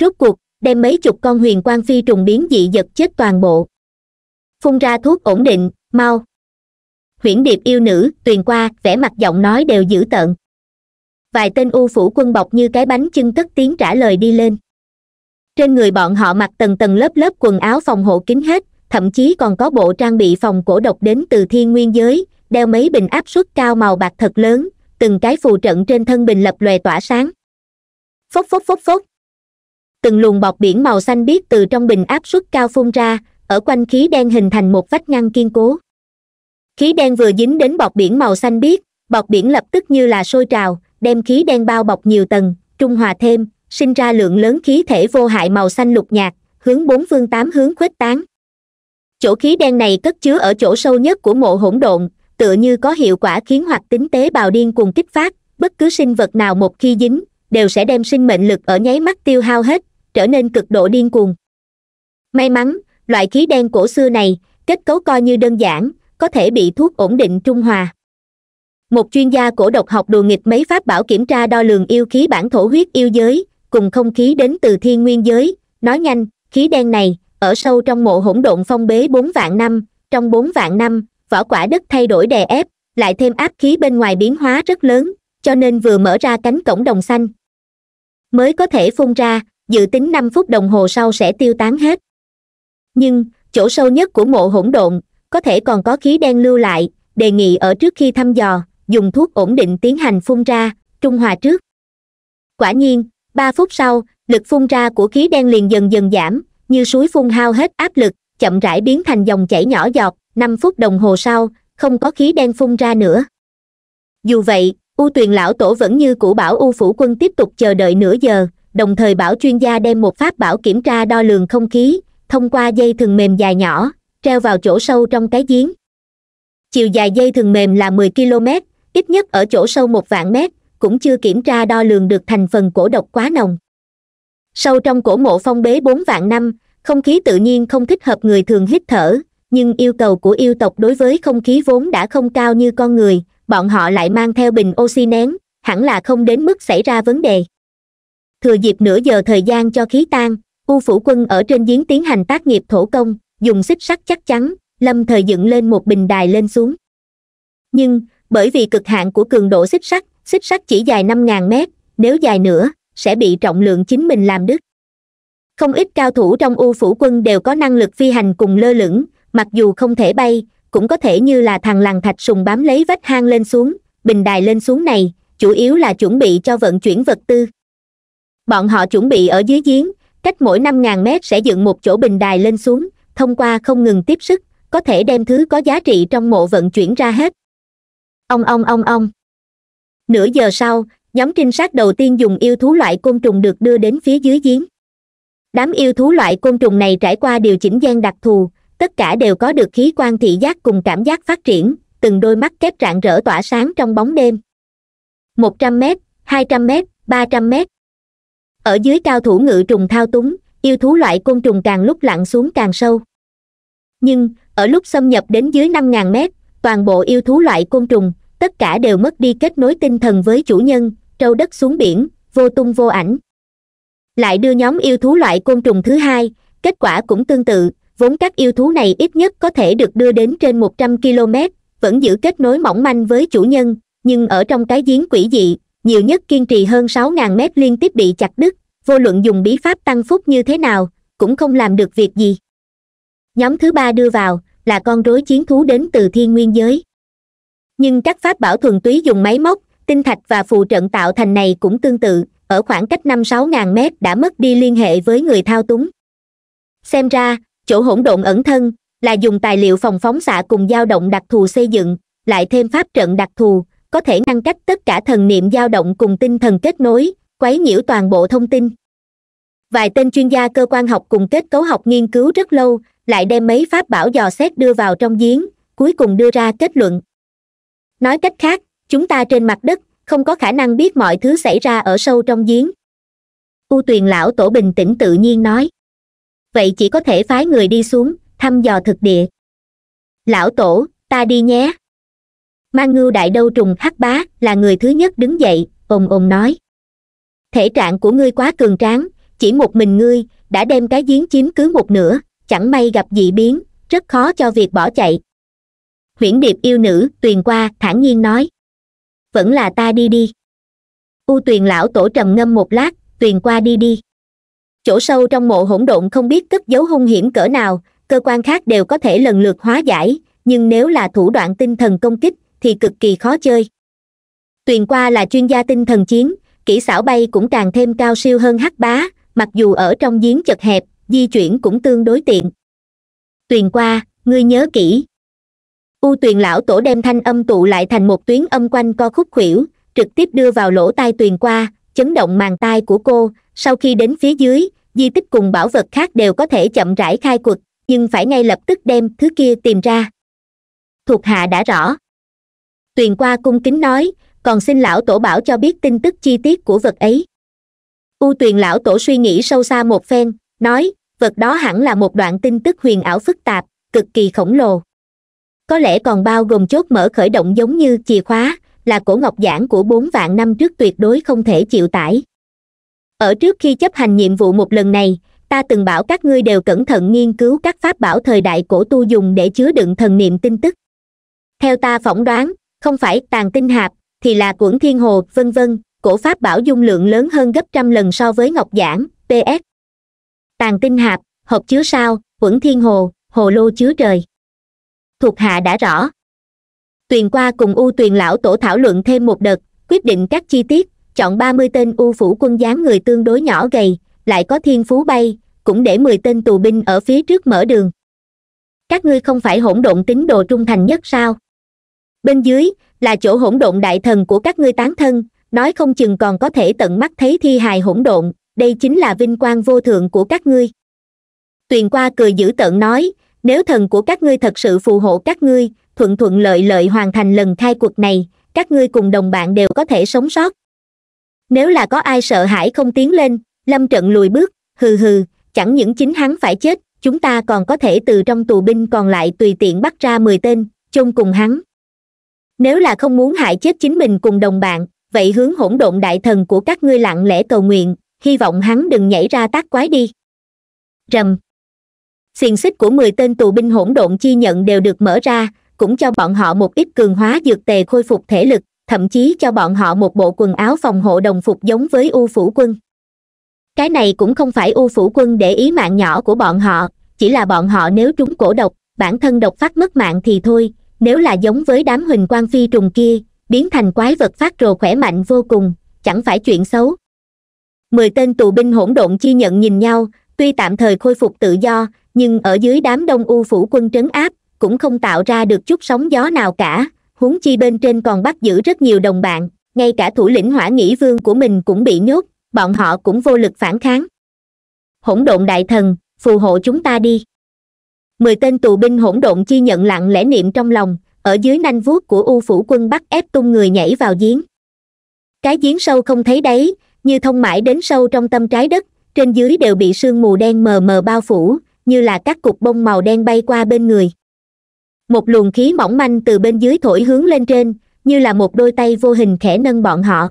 Speaker 1: rốt cuộc đem mấy chục con huyền quang phi trùng biến dị giật chết toàn bộ phun ra thuốc ổn định mau huyễn điệp yêu nữ tuyền qua vẻ mặt giọng nói đều dữ tợn vài tên u phủ quân bọc như cái bánh chưng cất tiếng trả lời đi lên trên người bọn họ mặc tầng tầng lớp lớp quần áo phòng hộ kín hết thậm chí còn có bộ trang bị phòng cổ độc đến từ thiên nguyên giới đeo mấy bình áp suất cao màu bạc thật lớn từng cái phù trận trên thân bình lập lòe tỏa sáng phốc phốc phốc phốc từng luồng bọc biển màu xanh biếc từ trong bình áp suất cao phun ra ở quanh khí đen hình thành một vách ngăn kiên cố khí đen vừa dính đến bọt biển màu xanh biếc bọt biển lập tức như là sôi trào đem khí đen bao bọc nhiều tầng trung hòa thêm sinh ra lượng lớn khí thể vô hại màu xanh lục nhạt hướng bốn phương tám hướng khuếch tán chỗ khí đen này cất chứa ở chỗ sâu nhất của mộ hỗn độn tựa như có hiệu quả khiến hoạt tính tế bào điên cuồng kích phát bất cứ sinh vật nào một khi dính đều sẽ đem sinh mệnh lực ở nháy mắt tiêu hao hết trở nên cực độ điên cuồng may mắn loại khí đen cổ xưa này kết cấu coi như đơn giản có thể bị thuốc ổn định trung hòa một chuyên gia cổ độc học đùa nghịch mấy pháp bảo kiểm tra đo lường yêu khí bản thổ huyết yêu giới cùng không khí đến từ thiên nguyên giới nói nhanh khí đen này ở sâu trong mộ hỗn độn phong bế bốn vạn năm trong bốn vạn năm vỏ quả đất thay đổi đè ép lại thêm áp khí bên ngoài biến hóa rất lớn cho nên vừa mở ra cánh cổng đồng xanh mới có thể phun ra dự tính năm phút đồng hồ sau sẽ tiêu tán hết nhưng chỗ sâu nhất của mộ hỗn độn có thể còn có khí đen lưu lại đề nghị ở trước khi thăm dò dùng thuốc ổn định tiến hành phun ra trung hòa trước quả nhiên ba phút sau lực phun ra của khí đen liền dần dần giảm như suối phun hao hết áp lực chậm rãi biến thành dòng chảy nhỏ giọt năm phút đồng hồ sau không có khí đen phun ra nữa dù vậy u tuyền lão tổ vẫn như cũ bảo u phủ quân tiếp tục chờ đợi nửa giờ đồng thời bảo chuyên gia đem một pháp bảo kiểm tra đo lường không khí thông qua dây thừng mềm dài nhỏ treo vào chỗ sâu trong cái giếng chiều dài dây thừng mềm là 10 km ít nhất ở chỗ sâu một vạn mét cũng chưa kiểm tra đo lường được thành phần cổ độc quá nồng sâu trong cổ mộ phong bế bốn vạn năm không khí tự nhiên không thích hợp người thường hít thở nhưng yêu cầu của yêu tộc đối với không khí vốn đã không cao như con người bọn họ lại mang theo bình oxy nén hẳn là không đến mức xảy ra vấn đề thừa dịp nửa giờ thời gian cho khí tan u phủ quân ở trên giếng tiến hành tác nghiệp thổ công dùng xích sắt chắc chắn lâm thời dựng lên một bình đài lên xuống nhưng bởi vì cực hạn của cường độ xích sắt xích sắt chỉ dài năm ngàn mét nếu dài nữa sẽ bị trọng lượng chính mình làm đứt không ít cao thủ trong u phủ quân đều có năng lực phi hành cùng lơ lửng mặc dù không thể bay cũng có thể như là thằng lằn thạch sùng bám lấy vách hang lên xuống bình đài lên xuống này chủ yếu là chuẩn bị cho vận chuyển vật tư bọn họ chuẩn bị ở dưới giếng cách mỗi năm ngàn mét sẽ dựng một chỗ bình đài lên xuống thông qua không ngừng tiếp sức có thể đem thứ có giá trị trong mộ vận chuyển ra hết ông ông ông ông nửa giờ sau nhóm trinh sát đầu tiên dùng yêu thú loại côn trùng được đưa đến phía dưới giếng đám yêu thú loại côn trùng này trải qua điều chỉnh gian đặc thù tất cả đều có được khí quan thị giác cùng cảm giác phát triển từng đôi mắt kép rạng rỡ tỏa sáng trong bóng đêm một trăm m hai trăm mét ba trăm m ở dưới cao thủ ngự trùng thao túng yêu thú loại côn trùng càng lúc lặn xuống càng sâu nhưng ở lúc xâm nhập đến dưới năm ngàn mét toàn bộ yêu thú loại côn trùng tất cả đều mất đi kết nối tinh thần với chủ nhân trâu đất xuống biển vô tung vô ảnh lại đưa nhóm yêu thú loại côn trùng thứ hai kết quả cũng tương tự vốn các yêu thú này ít nhất có thể được đưa đến trên một trăm km vẫn giữ kết nối mỏng manh với chủ nhân nhưng ở trong cái giếng quỷ dị nhiều nhất kiên trì hơn sáu ngàn mét liên tiếp bị chặt đứt vô luận dùng bí pháp tăng phúc như thế nào cũng không làm được việc gì nhóm thứ ba đưa vào là con rối chiến thú đến từ thiên nguyên giới nhưng các pháp bảo thuần túy dùng máy móc tinh thạch và phù trận tạo thành này cũng tương tự ở khoảng cách năm sáu ngàn mét đã mất đi liên hệ với người thao túng xem ra chỗ hỗn độn ẩn thân là dùng tài liệu phòng phóng xạ cùng dao động đặc thù xây dựng lại thêm pháp trận đặc thù có thể ngăn cách tất cả thần niệm dao động cùng tinh thần kết nối quấy nhiễu toàn bộ thông tin vài tên chuyên gia cơ quan học cùng kết cấu học nghiên cứu rất lâu lại đem mấy pháp bảo dò xét đưa vào trong giếng cuối cùng đưa ra kết luận nói cách khác chúng ta trên mặt đất không có khả năng biết mọi thứ xảy ra ở sâu trong giếng u tuyền lão tổ bình tĩnh tự nhiên nói vậy chỉ có thể phái người đi xuống thăm dò thực địa lão tổ ta đi nhé mang ngưu đại đâu trùng hắc bá là người thứ nhất đứng dậy ồn ồn nói thể trạng của ngươi quá cường tráng chỉ một mình ngươi đã đem cái giếng chiếm cứ một nửa chẳng may gặp dị biến rất khó cho việc bỏ chạy huyễn điệp yêu nữ tuyền qua thản nhiên nói vẫn là ta đi đi u tuyền lão tổ trầm ngâm một lát tuyền qua đi đi chỗ sâu trong mộ hỗn độn không biết cất giấu hung hiểm cỡ nào cơ quan khác đều có thể lần lượt hóa giải nhưng nếu là thủ đoạn tinh thần công kích thì cực kỳ khó chơi tuyền qua là chuyên gia tinh thần chiến kỹ xảo bay cũng càng thêm cao siêu hơn hắc bá mặc dù ở trong giếng chật hẹp di chuyển cũng tương đối tiện tuyền qua ngươi nhớ kỹ u tuyền lão tổ đem thanh âm tụ lại thành một tuyến âm quanh co khúc khuỷu trực tiếp đưa vào lỗ tai tuyền qua chấn động màng tai của cô sau khi đến phía dưới di tích cùng bảo vật khác đều có thể chậm rãi khai quật nhưng phải ngay lập tức đem thứ kia tìm ra thuộc hạ đã rõ tuyền qua cung kính nói còn xin lão tổ bảo cho biết tin tức chi tiết của vật ấy u tuyền lão tổ suy nghĩ sâu xa một phen nói vật đó hẳn là một đoạn tin tức huyền ảo phức tạp cực kỳ khổng lồ có lẽ còn bao gồm chốt mở khởi động giống như chìa khóa là cổ ngọc giản của bốn vạn năm trước tuyệt đối không thể chịu tải ở trước khi chấp hành nhiệm vụ một lần này ta từng bảo các ngươi đều cẩn thận nghiên cứu các pháp bảo thời đại cổ tu dùng để chứa đựng thần niệm tin tức theo ta phỏng đoán không phải tàn tinh hạp thì là cuỗn thiên hồ vân vân cổ pháp bảo dung lượng lớn hơn gấp trăm lần so với ngọc giản ps tàn tinh hạp hộp chứa sao quẩn thiên hồ hồ lô chứa trời thuộc hạ đã rõ tuyền qua cùng u tuyền lão tổ thảo luận thêm một đợt quyết định các chi tiết chọn ba mươi tên u phủ quân gián người tương đối nhỏ gầy lại có thiên phú bay cũng để mười tên tù binh ở phía trước mở đường các ngươi không phải hỗn độn tín đồ trung thành nhất sao bên dưới là chỗ hỗn độn đại thần của các ngươi tán thân nói không chừng còn có thể tận mắt thấy thi hài hỗn độn đây chính là vinh quang vô thượng của các ngươi tuyền qua cười dữ tận nói nếu thần của các ngươi thật sự phù hộ các ngươi thuận thuận lợi lợi hoàn thành lần khai cuộc này các ngươi cùng đồng bạn đều có thể sống sót nếu là có ai sợ hãi không tiến lên lâm trận lùi bước hừ hừ chẳng những chính hắn phải chết chúng ta còn có thể từ trong tù binh còn lại tùy tiện bắt ra mười tên chung cùng hắn nếu là không muốn hại chết chính mình cùng đồng bạn vậy hướng hỗn độn đại thần của các ngươi lặng lẽ cầu nguyện hy vọng hắn đừng nhảy ra tác quái đi rầm xiềng xích của mười tên tù binh hỗn độn chi nhận đều được mở ra cũng cho bọn họ một ít cường hóa dược tề khôi phục thể lực thậm chí cho bọn họ một bộ quần áo phòng hộ đồng phục giống với u phủ quân cái này cũng không phải u phủ quân để ý mạng nhỏ của bọn họ chỉ là bọn họ nếu trúng cổ độc bản thân độc phát mất mạng thì thôi nếu là giống với đám huỳnh quan phi trùng kia biến thành quái vật phát rồ khỏe mạnh vô cùng chẳng phải chuyện xấu mười tên tù binh hỗn độn chi nhận nhìn nhau tuy tạm thời khôi phục tự do nhưng ở dưới đám đông u phủ quân trấn áp cũng không tạo ra được chút sóng gió nào cả huống chi bên trên còn bắt giữ rất nhiều đồng bạn ngay cả thủ lĩnh hỏa nghĩ vương của mình cũng bị nhốt bọn họ cũng vô lực phản kháng hỗn độn đại thần phù hộ chúng ta đi mười tên tù binh hỗn độn chi nhận lặng lẽ niệm trong lòng ở dưới nanh vuốt của u phủ quân bắt ép tung người nhảy vào giếng cái giếng sâu không thấy đáy như thông mãi đến sâu trong tâm trái đất trên dưới đều bị sương mù đen mờ mờ bao phủ như là các cục bông màu đen bay qua bên người một luồng khí mỏng manh từ bên dưới thổi hướng lên trên như là một đôi tay vô hình khẽ nâng bọn họ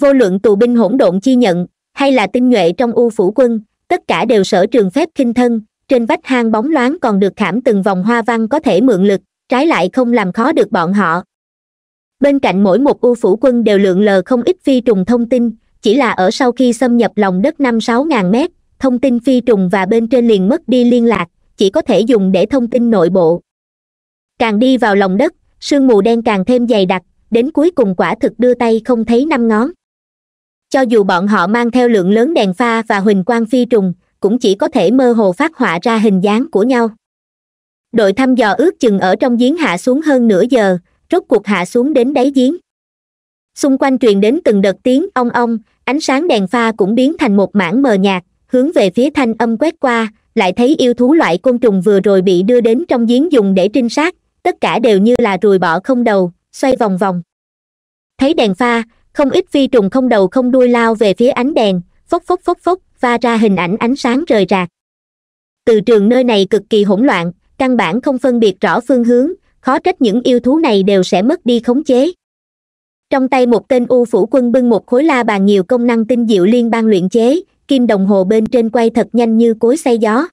Speaker 1: vô luận tù binh hỗn độn chi nhận hay là tinh nhuệ trong u phủ quân tất cả đều sở trường phép kinh thân trên vách hang bóng loáng còn được khảm từng vòng hoa văn có thể mượn lực trái lại không làm khó được bọn họ bên cạnh mỗi một u phủ quân đều lượng lờ không ít phi trùng thông tin chỉ là ở sau khi xâm nhập lòng đất năm sáu ngàn mét thông tin phi trùng và bên trên liền mất đi liên lạc chỉ có thể dùng để thông tin nội bộ càng đi vào lòng đất sương mù đen càng thêm dày đặc đến cuối cùng quả thực đưa tay không thấy năm ngón cho dù bọn họ mang theo lượng lớn đèn pha và huỳnh quang phi trùng cũng chỉ có thể mơ hồ phát họa ra hình dáng của nhau đội thăm dò ước chừng ở trong giếng hạ xuống hơn nửa giờ rốt cuộc hạ xuống đến đáy giếng xung quanh truyền đến từng đợt tiếng ong ong ánh sáng đèn pha cũng biến thành một mảng mờ nhạt hướng về phía thanh âm quét qua lại thấy yêu thú loại côn trùng vừa rồi bị đưa đến trong giếng dùng để trinh sát tất cả đều như là ruồi bỏ không đầu xoay vòng vòng thấy đèn pha không ít phi trùng không đầu không đuôi lao về phía ánh đèn phốc phốc phốc phốc pha ra hình ảnh ánh sáng rời rạc từ trường nơi này cực kỳ hỗn loạn căn bản không phân biệt rõ phương hướng khó trách những yêu thú này đều sẽ mất đi khống chế trong tay một tên u phủ quân bưng một khối la bàn nhiều công năng tinh diệu liên bang luyện chế kim đồng hồ bên trên quay thật nhanh như cối xay gió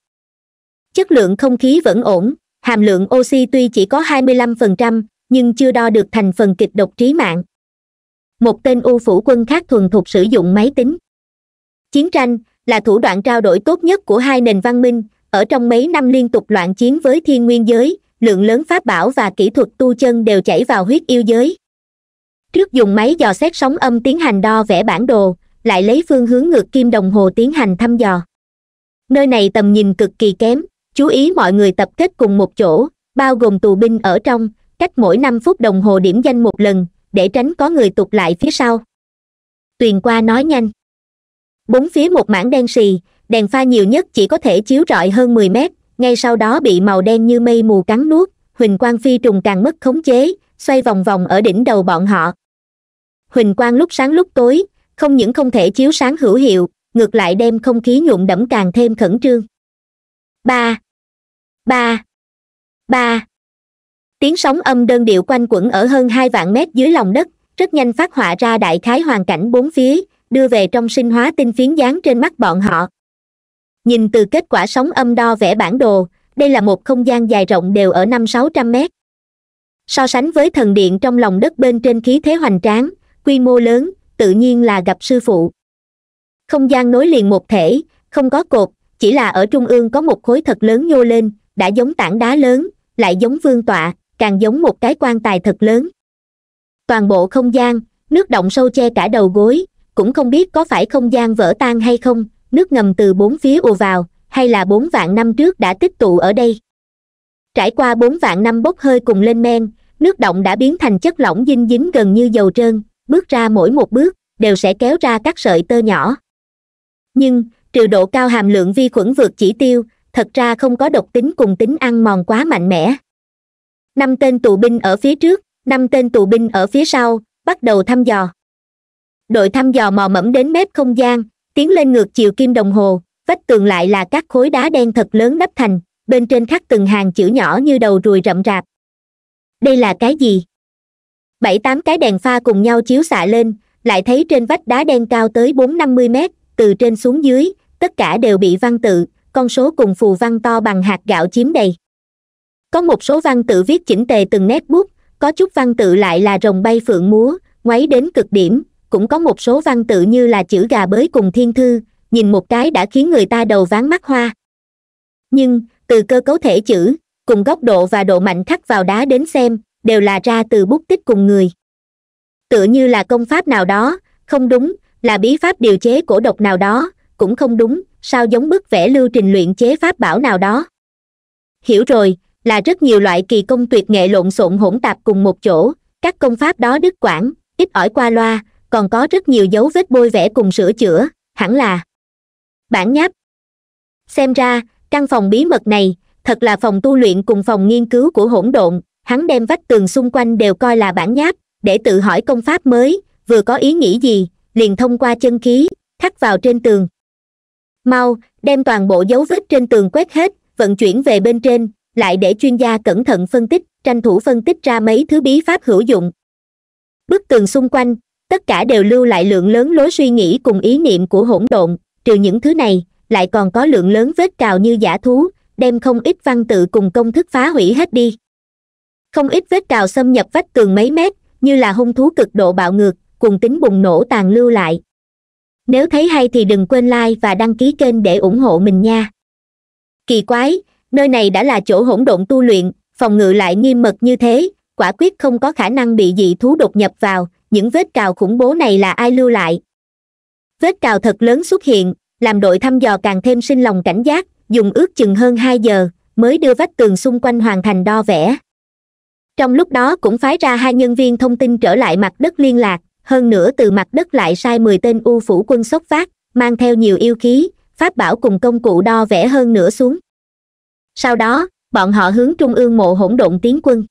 Speaker 1: chất lượng không khí vẫn ổn hàm lượng oxy tuy chỉ có 25%, nhưng chưa đo được thành phần kịch độc trí mạng một tên u phủ quân khác thuần thục sử dụng máy tính chiến tranh là thủ đoạn trao đổi tốt nhất của hai nền văn minh ở trong mấy năm liên tục loạn chiến với thiên nguyên giới lượng lớn pháp bảo và kỹ thuật tu chân đều chảy vào huyết yêu giới trước dùng máy dò xét sóng âm tiến hành đo vẽ bản đồ lại lấy phương hướng ngược kim đồng hồ tiến hành thăm dò nơi này tầm nhìn cực kỳ kém chú ý mọi người tập kết cùng một chỗ bao gồm tù binh ở trong cách mỗi năm phút đồng hồ điểm danh một lần để tránh có người tụt lại phía sau tuyền qua nói nhanh bốn phía một mảng đen sì đèn pha nhiều nhất chỉ có thể chiếu rọi hơn mười mét ngay sau đó bị màu đen như mây mù cắn nuốt huỳnh quang phi trùng càng mất khống chế xoay vòng vòng ở đỉnh đầu bọn họ huỳnh quang lúc sáng lúc tối không những không thể chiếu sáng hữu hiệu ngược lại đem không khí nhuộm đẫm càng thêm khẩn trương ba ba ba tiếng sóng âm đơn điệu quanh quẩn ở hơn hai vạn mét dưới lòng đất rất nhanh phát họa ra đại khái hoàn cảnh bốn phía đưa về trong sinh hóa tinh phiến dán trên mắt bọn họ nhìn từ kết quả sóng âm đo vẽ bản đồ đây là một không gian dài rộng đều ở năm sáu trăm mét so sánh với thần điện trong lòng đất bên trên khí thế hoành tráng quy mô lớn tự nhiên là gặp sư phụ không gian nối liền một thể không có cột chỉ là ở trung ương có một khối thật lớn nhô lên đã giống tảng đá lớn lại giống vương tọa càng giống một cái quan tài thật lớn toàn bộ không gian nước động sâu che cả đầu gối cũng không biết có phải không gian vỡ tan hay không nước ngầm từ bốn phía ùa vào hay là bốn vạn năm trước đã tích tụ ở đây trải qua bốn vạn năm bốc hơi cùng lên men nước động đã biến thành chất lỏng dinh dính gần như dầu trơn bước ra mỗi một bước đều sẽ kéo ra các sợi tơ nhỏ nhưng trừ độ cao hàm lượng vi khuẩn vượt chỉ tiêu thật ra không có độc tính cùng tính ăn mòn quá mạnh mẽ năm tên tù binh ở phía trước năm tên tù binh ở phía sau bắt đầu thăm dò đội thăm dò mò mẫm đến mép không gian tiến lên ngược chiều kim đồng hồ vách tường lại là các khối đá đen thật lớn đắp thành bên trên khắc từng hàng chữ nhỏ như đầu ruồi rậm rạp đây là cái gì bảy tám cái đèn pha cùng nhau chiếu xạ lên lại thấy trên vách đá đen cao tới bốn năm mươi mét từ trên xuống dưới tất cả đều bị văn tự con số cùng phù văn to bằng hạt gạo chiếm đầy có một số văn tự viết chỉnh tề từng nét bút có chút văn tự lại là rồng bay phượng múa ngoáy đến cực điểm cũng có một số văn tự như là chữ gà bới cùng thiên thư nhìn một cái đã khiến người ta đầu ván mắt hoa nhưng từ cơ cấu thể chữ cùng góc độ và độ mạnh khắc vào đá đến xem đều là ra từ bút tích cùng người tựa như là công pháp nào đó không đúng là bí pháp điều chế cổ độc nào đó cũng không đúng sao giống bức vẽ lưu trình luyện chế pháp bảo nào đó hiểu rồi là rất nhiều loại kỳ công tuyệt nghệ lộn xộn hỗn tạp cùng một chỗ các công pháp đó đứt quãng ít ỏi qua loa còn có rất nhiều dấu vết bôi vẽ cùng sửa chữa hẳn là bản nháp xem ra căn phòng bí mật này thật là phòng tu luyện cùng phòng nghiên cứu của hỗn độn hắn đem vách tường xung quanh đều coi là bản nháp để tự hỏi công pháp mới vừa có ý nghĩ gì liền thông qua chân khí khắc vào trên tường mau đem toàn bộ dấu vết trên tường quét hết vận chuyển về bên trên lại để chuyên gia cẩn thận phân tích tranh thủ phân tích ra mấy thứ bí pháp hữu dụng bức tường xung quanh tất cả đều lưu lại lượng lớn lối suy nghĩ cùng ý niệm của hỗn độn trừ những thứ này lại còn có lượng lớn vết cào như giả thú đem không ít văn tự cùng công thức phá hủy hết đi không ít vết cào xâm nhập vách tường mấy mét như là hung thú cực độ bạo ngược cùng tính bùng nổ tàn lưu lại nếu thấy hay thì đừng quên like và đăng ký kênh để ủng hộ mình nha kỳ quái nơi này đã là chỗ hỗn độn tu luyện phòng ngự lại nghiêm mật như thế quả quyết không có khả năng bị dị thú đột nhập vào những vết cào khủng bố này là ai lưu lại vết cào thật lớn xuất hiện làm đội thăm dò càng thêm sinh lòng cảnh giác dùng ước chừng hơn hai giờ mới đưa vách tường xung quanh hoàn thành đo vẽ trong lúc đó cũng phái ra hai nhân viên thông tin trở lại mặt đất liên lạc hơn nữa từ mặt đất lại sai mười tên u phủ quân xuất phát mang theo nhiều yêu khí pháp bảo cùng công cụ đo vẽ hơn nữa xuống sau đó bọn họ hướng trung ương mộ hỗn độn tiến quân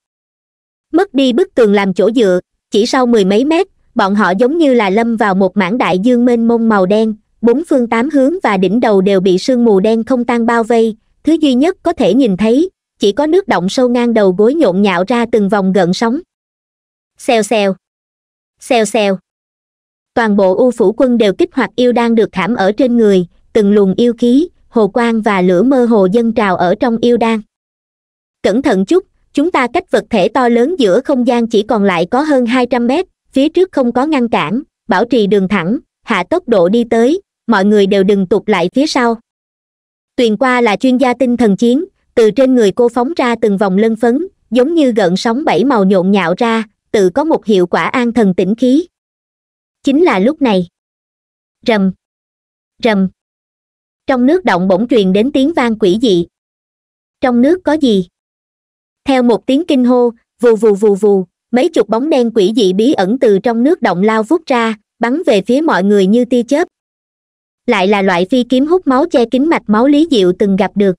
Speaker 1: mất đi bức tường làm chỗ dựa chỉ sau mười mấy mét bọn họ giống như là lâm vào một mảng đại dương mênh mông màu đen bốn phương tám hướng và đỉnh đầu đều bị sương mù đen không tan bao vây thứ duy nhất có thể nhìn thấy chỉ có nước động sâu ngang đầu gối nhộn nhạo ra từng vòng gợn sóng xèo xèo xèo xèo toàn bộ u phủ quân đều kích hoạt yêu đang được thảm ở trên người từng luồng yêu khí hồ quang và lửa mơ hồ dân trào ở trong yêu đan cẩn thận chút chúng ta cách vật thể to lớn giữa không gian chỉ còn lại có hơn hai trăm mét phía trước không có ngăn cản bảo trì đường thẳng hạ tốc độ đi tới mọi người đều đừng tụt lại phía sau tuyền qua là chuyên gia tinh thần chiến từ trên người cô phóng ra từng vòng lân phấn giống như gợn sóng bảy màu nhộn nhạo ra tự có một hiệu quả an thần tĩnh khí chính là lúc này rầm rầm trong nước động bỗng truyền đến tiếng vang quỷ dị trong nước có gì theo một tiếng kinh hô vù vù vù vù mấy chục bóng đen quỷ dị bí ẩn từ trong nước động lao vút ra bắn về phía mọi người như tia chớp lại là loại phi kiếm hút máu che kín mạch máu lý diệu từng gặp được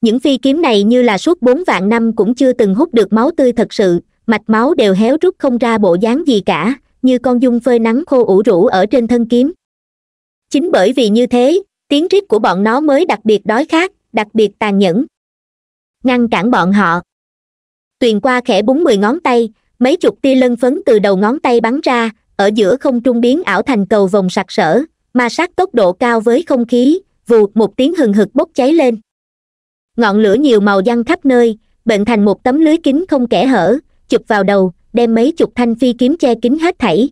Speaker 1: những phi kiếm này như là suốt bốn vạn năm cũng chưa từng hút được máu tươi thật sự mạch máu đều héo rút không ra bộ dáng gì cả như con dung phơi nắng khô ủ rũ ở trên thân kiếm chính bởi vì như thế tiếng rít của bọn nó mới đặc biệt đói khát đặc biệt tàn nhẫn ngăn cản bọn họ tuyền qua khẽ búng mười ngón tay mấy chục tia lân phấn từ đầu ngón tay bắn ra ở giữa không trung biến ảo thành cầu vòng sặc sỡ ma sát tốc độ cao với không khí vù một tiếng hừng hực bốc cháy lên ngọn lửa nhiều màu văng khắp nơi bệnh thành một tấm lưới kính không kẽ hở chụp vào đầu đem mấy chục thanh phi kiếm che kín hết thảy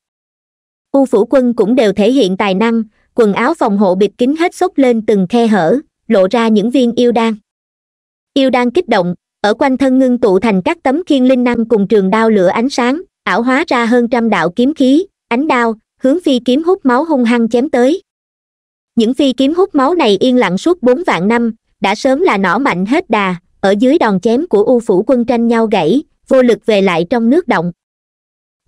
Speaker 1: u phủ quân cũng đều thể hiện tài năng quần áo phòng hộ bịt kín hết xốc lên từng khe hở lộ ra những viên yêu đan yêu đang kích động ở quanh thân ngưng tụ thành các tấm khiên linh năng cùng trường đao lửa ánh sáng ảo hóa ra hơn trăm đạo kiếm khí ánh đao hướng phi kiếm hút máu hung hăng chém tới những phi kiếm hút máu này yên lặng suốt bốn vạn năm đã sớm là nỏ mạnh hết đà ở dưới đòn chém của u phủ quân tranh nhau gãy vô lực về lại trong nước động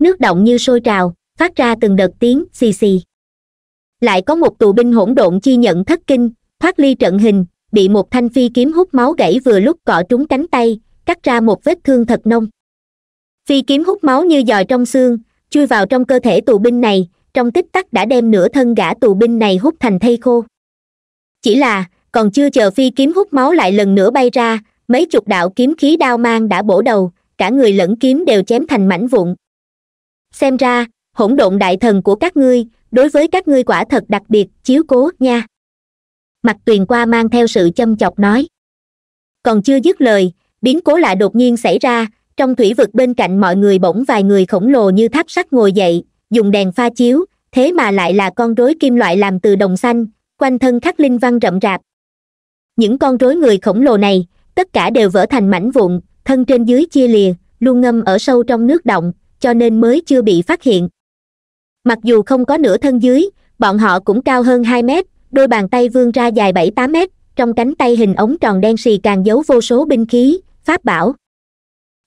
Speaker 1: nước động như sôi trào phát ra từng đợt tiếng xì xì lại có một tù binh hỗn độn chi nhận thất kinh thoát ly trận hình bị một thanh phi kiếm hút máu gãy vừa lúc cọ trúng cánh tay cắt ra một vết thương thật nông phi kiếm hút máu như dòi trong xương chui vào trong cơ thể tù binh này trong tích tắc đã đem nửa thân gã tù binh này hút thành thây khô chỉ là còn chưa chờ phi kiếm hút máu lại lần nữa bay ra mấy chục đạo kiếm khí đao mang đã bổ đầu cả người lẫn kiếm đều chém thành mảnh vụn xem ra hỗn độn đại thần của các ngươi đối với các ngươi quả thật đặc biệt chiếu cố nha mặt tuyền qua mang theo sự châm chọc nói còn chưa dứt lời biến cố lại đột nhiên xảy ra trong thủy vực bên cạnh mọi người bỗng vài người khổng lồ như tháp sắt ngồi dậy dùng đèn pha chiếu thế mà lại là con rối kim loại làm từ đồng xanh quanh thân khắc linh văn rậm rạp những con rối người khổng lồ này tất cả đều vỡ thành mảnh vụn thân trên dưới chia lìa luôn ngâm ở sâu trong nước động cho nên mới chưa bị phát hiện mặc dù không có nửa thân dưới bọn họ cũng cao hơn hai mét đôi bàn tay vươn ra dài bảy tám mét trong cánh tay hình ống tròn đen xì càng giấu vô số binh khí pháp bảo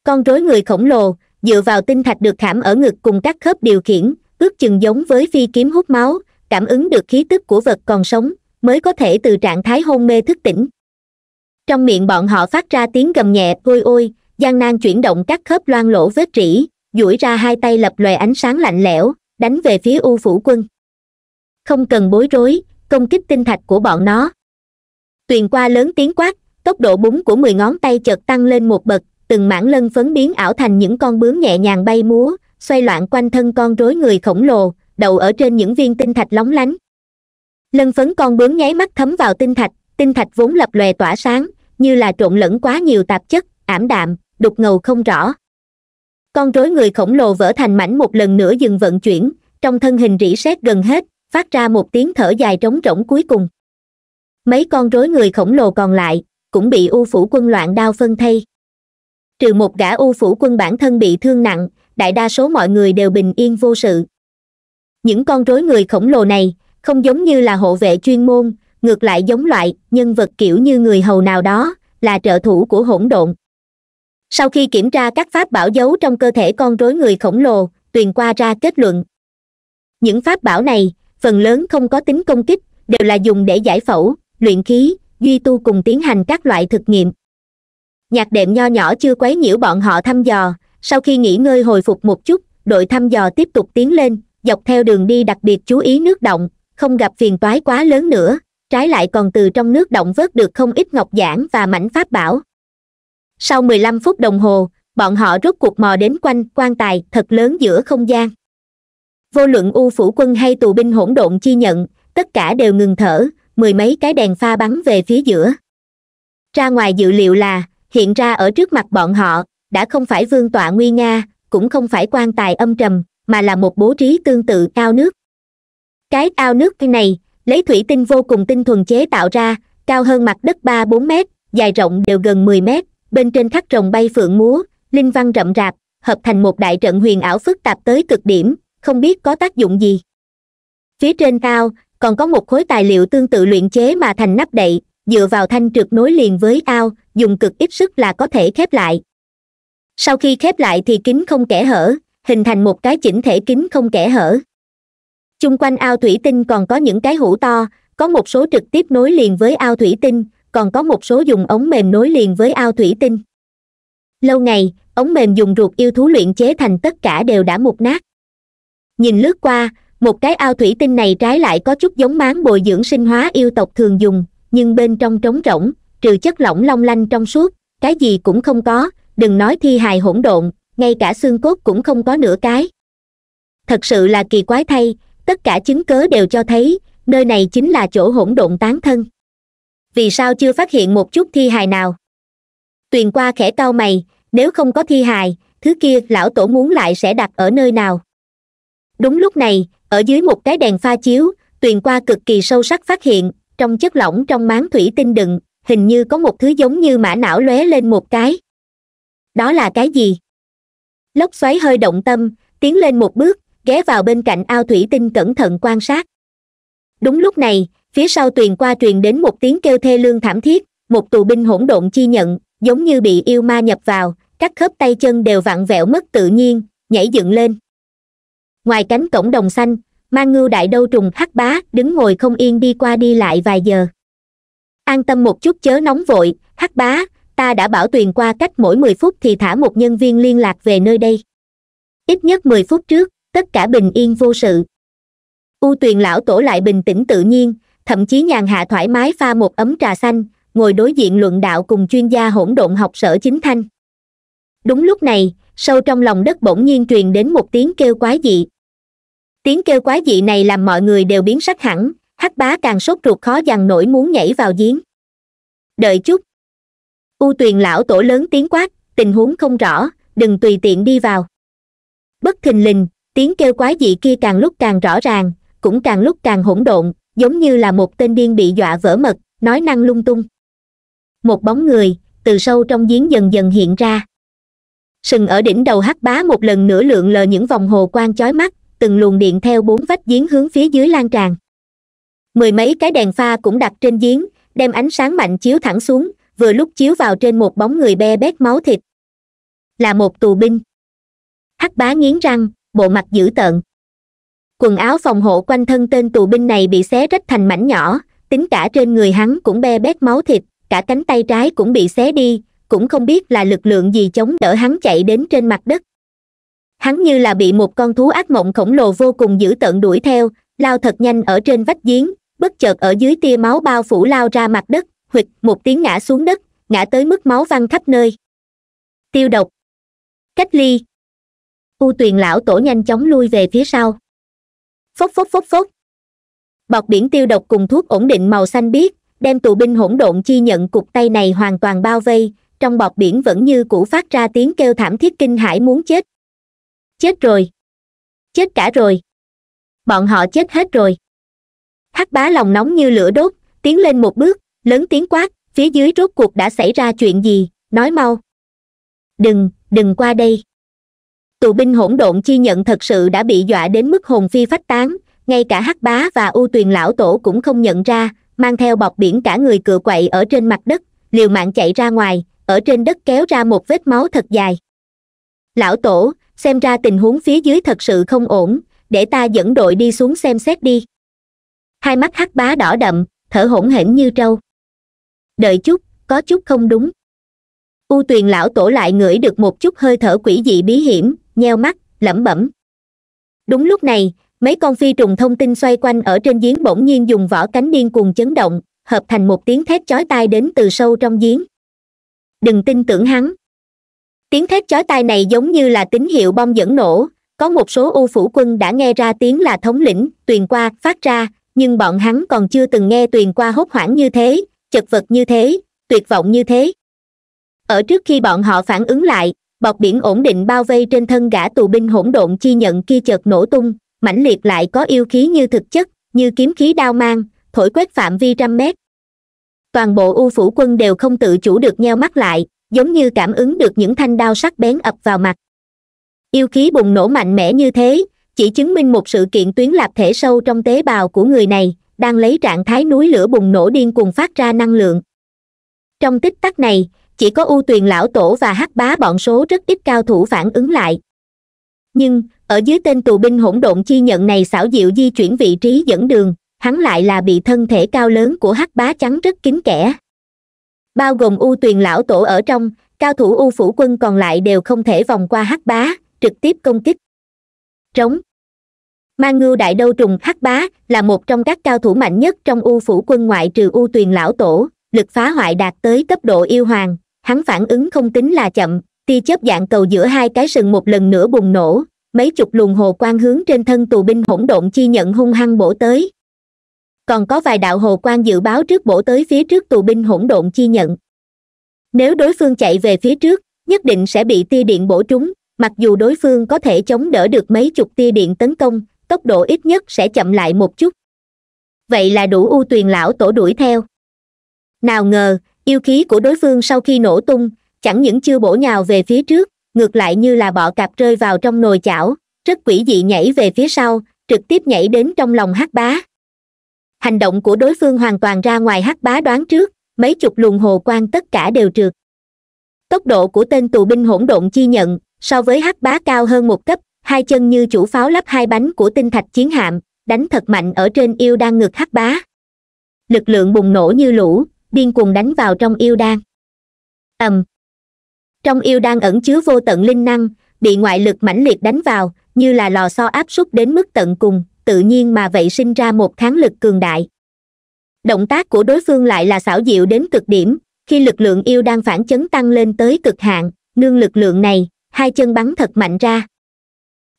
Speaker 1: con rối người khổng lồ dựa vào tinh thạch được khảm ở ngực cùng các khớp điều khiển ước chừng giống với phi kiếm hút máu cảm ứng được khí tức của vật còn sống mới có thể từ trạng thái hôn mê thức tỉnh trong miệng bọn họ phát ra tiếng gầm nhẹ ôi ôi gian nan chuyển động các khớp loang lỗ vết rỉ duỗi ra hai tay lập lòe ánh sáng lạnh lẽo đánh về phía u phủ quân không cần bối rối công kích tinh thạch của bọn nó tuyền qua lớn tiếng quát tốc độ búng của mười ngón tay chợt tăng lên một bậc từng mảng lân phấn biến ảo thành những con bướm nhẹ nhàng bay múa xoay loạn quanh thân con rối người khổng lồ đậu ở trên những viên tinh thạch lóng lánh lân phấn con bướm nháy mắt thấm vào tinh thạch tinh thạch vốn lập lòe tỏa sáng như là trộn lẫn quá nhiều tạp chất ảm đạm đục ngầu không rõ con rối người khổng lồ vỡ thành mảnh một lần nữa dừng vận chuyển trong thân hình rỉ sét gần hết phát ra một tiếng thở dài trống rỗng cuối cùng mấy con rối người khổng lồ còn lại cũng bị u phủ quân loạn đao phân thây trừ một gã u phủ quân bản thân bị thương nặng đại đa số mọi người đều bình yên vô sự những con rối người khổng lồ này không giống như là hộ vệ chuyên môn ngược lại giống loại nhân vật kiểu như người hầu nào đó là trợ thủ của hỗn độn sau khi kiểm tra các pháp bảo giấu trong cơ thể con rối người khổng lồ tuyền qua ra kết luận những pháp bảo này phần lớn không có tính công kích đều là dùng để giải phẫu luyện khí duy tu cùng tiến hành các loại thực nghiệm nhạc đệm nho nhỏ chưa quấy nhiễu bọn họ thăm dò sau khi nghỉ ngơi hồi phục một chút đội thăm dò tiếp tục tiến lên dọc theo đường đi đặc biệt chú ý nước động không gặp phiền toái quá lớn nữa trái lại còn từ trong nước động vớt được không ít ngọc giản và mảnh pháp bảo sau 15 phút đồng hồ bọn họ rốt cuộc mò đến quanh quan tài thật lớn giữa không gian vô luận u phủ quân hay tù binh hỗn độn chi nhận tất cả đều ngừng thở mười mấy cái đèn pha bắn về phía giữa ra ngoài dự liệu là hiện ra ở trước mặt bọn họ đã không phải vương tọa nguy nga cũng không phải quan tài âm trầm mà là một bố trí tương tự ao nước cái ao nước này lấy thủy tinh vô cùng tinh thuần chế tạo ra cao hơn mặt đất ba bốn mét dài rộng đều gần mười mét bên trên khắc rồng bay phượng múa linh văn rậm rạp hợp thành một đại trận huyền ảo phức tạp tới cực điểm không biết có tác dụng gì phía trên ao còn có một khối tài liệu tương tự luyện chế mà thành nắp đậy dựa vào thanh trượt nối liền với ao dùng cực ít sức là có thể khép lại sau khi khép lại thì kính không kẽ hở hình thành một cái chỉnh thể kính không kẽ hở chung quanh ao thủy tinh còn có những cái hũ to có một số trực tiếp nối liền với ao thủy tinh còn có một số dùng ống mềm nối liền với ao thủy tinh lâu ngày ống mềm dùng ruột yêu thú luyện chế thành tất cả đều đã mục nát nhìn lướt qua một cái ao thủy tinh này trái lại có chút giống máng bồi dưỡng sinh hóa yêu tộc thường dùng nhưng bên trong trống rỗng trừ chất lỏng long lanh trong suốt cái gì cũng không có đừng nói thi hài hỗn độn ngay cả xương cốt cũng không có nửa cái thật sự là kỳ quái thay tất cả chứng cớ đều cho thấy nơi này chính là chỗ hỗn độn tán thân vì sao chưa phát hiện một chút thi hài nào tuyền qua khẽ cau mày nếu không có thi hài thứ kia lão tổ muốn lại sẽ đặt ở nơi nào đúng lúc này ở dưới một cái đèn pha chiếu tuyền qua cực kỳ sâu sắc phát hiện trong chất lỏng trong máng thủy tinh đựng hình như có một thứ giống như mã não lóe lên một cái đó là cái gì lốc xoáy hơi động tâm tiến lên một bước ghé vào bên cạnh ao thủy tinh cẩn thận quan sát đúng lúc này phía sau tuyền qua truyền đến một tiếng kêu thê lương thảm thiết một tù binh hỗn độn chi nhận giống như bị yêu ma nhập vào các khớp tay chân đều vặn vẹo mất tự nhiên nhảy dựng lên ngoài cánh cổng đồng xanh mang ngưu đại đâu trùng hắc bá đứng ngồi không yên đi qua đi lại vài giờ an tâm một chút chớ nóng vội hắc bá ta đã bảo tuyền qua cách mỗi mười phút thì thả một nhân viên liên lạc về nơi đây ít nhất mười phút trước tất cả bình yên vô sự u tuyền lão tổ lại bình tĩnh tự nhiên thậm chí nhàn hạ thoải mái pha một ấm trà xanh ngồi đối diện luận đạo cùng chuyên gia hỗn độn học sở chính thanh đúng lúc này sâu trong lòng đất bỗng nhiên truyền đến một tiếng kêu quái dị tiếng kêu quái dị này làm mọi người đều biến sắc hẳn hắc bá càng sốt ruột khó dằn nổi muốn nhảy vào giếng đợi chút u tuyền lão tổ lớn tiếng quát tình huống không rõ đừng tùy tiện đi vào bất thình lình tiếng kêu quái dị kia càng lúc càng rõ ràng cũng càng lúc càng hỗn độn giống như là một tên điên bị dọa vỡ mật nói năng lung tung một bóng người từ sâu trong giếng dần dần hiện ra sừng ở đỉnh đầu hắc bá một lần nữa lượn lờ những vòng hồ quang chói mắt từng luồng điện theo bốn vách giếng hướng phía dưới lan tràn mười mấy cái đèn pha cũng đặt trên giếng đem ánh sáng mạnh chiếu thẳng xuống vừa lúc chiếu vào trên một bóng người be bét máu thịt là một tù binh hắc bá nghiến răng bộ mặt dữ tợn quần áo phòng hộ quanh thân tên tù binh này bị xé rách thành mảnh nhỏ tính cả trên người hắn cũng be bét máu thịt cả cánh tay trái cũng bị xé đi cũng không biết là lực lượng gì chống đỡ hắn chạy đến trên mặt đất hắn như là bị một con thú ác mộng khổng lồ vô cùng dữ tợn đuổi theo lao thật nhanh ở trên vách giếng bất chợt ở dưới tia máu bao phủ lao ra mặt đất huỵch một tiếng ngã xuống đất ngã tới mức máu văng khắp nơi tiêu độc cách ly u tuyền lão tổ nhanh chóng lui về phía sau phốc phốc phốc phốc bọc biển tiêu độc cùng thuốc ổn định màu xanh biếc đem tù binh hỗn độn chi nhận cục tay này hoàn toàn bao vây trong bọc biển vẫn như cũ phát ra tiếng kêu thảm thiết kinh hãi muốn chết chết rồi chết cả rồi bọn họ chết hết rồi hắc bá lòng nóng như lửa đốt tiến lên một bước lớn tiếng quát phía dưới rốt cuộc đã xảy ra chuyện gì nói mau đừng đừng qua đây tù binh hỗn độn chi nhận thật sự đã bị dọa đến mức hồn phi phách tán ngay cả hắc bá và u tuyền lão tổ cũng không nhận ra mang theo bọc biển cả người cựa quậy ở trên mặt đất liều mạng chạy ra ngoài ở trên đất kéo ra một vết máu thật dài lão tổ xem ra tình huống phía dưới thật sự không ổn để ta dẫn đội đi xuống xem xét đi hai mắt hắc bá đỏ đậm thở hổn hển như trâu đợi chút có chút không đúng u tuyền lão tổ lại ngửi được một chút hơi thở quỷ dị bí hiểm nheo mắt lẩm bẩm đúng lúc này mấy con phi trùng thông tin xoay quanh ở trên giếng bỗng nhiên dùng vỏ cánh điên cuồng chấn động hợp thành một tiếng thét chói tai đến từ sâu trong giếng đừng tin tưởng hắn tiếng thét chói tai này giống như là tín hiệu bom dẫn nổ có một số u phủ quân đã nghe ra tiếng là thống lĩnh tuyền qua phát ra nhưng bọn hắn còn chưa từng nghe tuyền qua hốt hoảng như thế chật vật như thế tuyệt vọng như thế ở trước khi bọn họ phản ứng lại bọc biển ổn định bao vây trên thân gã tù binh hỗn độn chi nhận kia chợt nổ tung mãnh liệt lại có yêu khí như thực chất như kiếm khí đao mang thổi quét phạm vi trăm mét toàn bộ u phủ quân đều không tự chủ được nheo mắt lại giống như cảm ứng được những thanh đao sắc bén ập vào mặt yêu khí bùng nổ mạnh mẽ như thế chỉ chứng minh một sự kiện tuyến lạp thể sâu trong tế bào của người này đang lấy trạng thái núi lửa bùng nổ điên cuồng phát ra năng lượng trong tích tắc này chỉ có u tuyền lão tổ và hắc bá bọn số rất ít cao thủ phản ứng lại nhưng ở dưới tên tù binh hỗn độn chi nhận này xảo diệu di chuyển vị trí dẫn đường hắn lại là bị thân thể cao lớn của hắc bá chắn rất kín kẽ bao gồm u tuyền lão tổ ở trong cao thủ u phủ quân còn lại đều không thể vòng qua hắc bá trực tiếp công kích trống mang ngưu đại đâu trùng hắc bá là một trong các cao thủ mạnh nhất trong u phủ quân ngoại trừ u tuyền lão tổ lực phá hoại đạt tới cấp độ yêu hoàng hắn phản ứng không tính là chậm tia chớp dạng cầu giữa hai cái sừng một lần nữa bùng nổ mấy chục luồng hồ quang hướng trên thân tù binh hỗn độn chi nhận hung hăng bổ tới còn có vài đạo hồ quan dự báo trước bổ tới phía trước tù binh hỗn độn chi nhận nếu đối phương chạy về phía trước nhất định sẽ bị tia điện bổ trúng mặc dù đối phương có thể chống đỡ được mấy chục tia điện tấn công tốc độ ít nhất sẽ chậm lại một chút vậy là đủ ưu tuyền lão tổ đuổi theo nào ngờ yêu khí của đối phương sau khi nổ tung chẳng những chưa bổ nhào về phía trước ngược lại như là bọ cạp rơi vào trong nồi chảo rất quỷ dị nhảy về phía sau trực tiếp nhảy đến trong lòng hắc bá hành động của đối phương hoàn toàn ra ngoài hắc bá đoán trước mấy chục luồng hồ quang tất cả đều trượt tốc độ của tên tù binh hỗn độn chi nhận so với hắc bá cao hơn một cấp hai chân như chủ pháo lắp hai bánh của tinh thạch chiến hạm đánh thật mạnh ở trên yêu đan ngực hắc bá lực lượng bùng nổ như lũ điên cuồng đánh vào trong yêu đan ầm trong yêu đan ẩn chứa vô tận linh năng bị ngoại lực mãnh liệt đánh vào như là lò xo áp suất đến mức tận cùng tự nhiên mà vậy sinh ra một kháng lực cường đại động tác của đối phương lại là xảo diệu đến cực điểm khi lực lượng yêu đang phản chấn tăng lên tới cực hạn nương lực lượng này hai chân bắn thật mạnh ra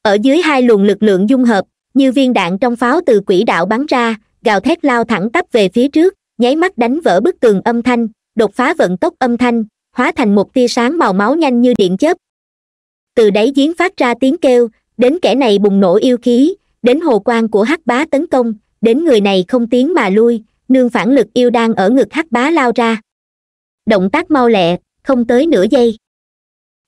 Speaker 1: ở dưới hai luồng lực lượng dung hợp như viên đạn trong pháo từ quỹ đạo bắn ra gào thét lao thẳng tắp về phía trước nháy mắt đánh vỡ bức tường âm thanh đột phá vận tốc âm thanh hóa thành một tia sáng màu máu nhanh như điện chớp từ đáy giếng phát ra tiếng kêu đến kẻ này bùng nổ yêu khí đến hồ quan của hắc bá tấn công đến người này không tiến mà lui nương phản lực yêu đang ở ngực hắc bá lao ra động tác mau lẹ không tới nửa giây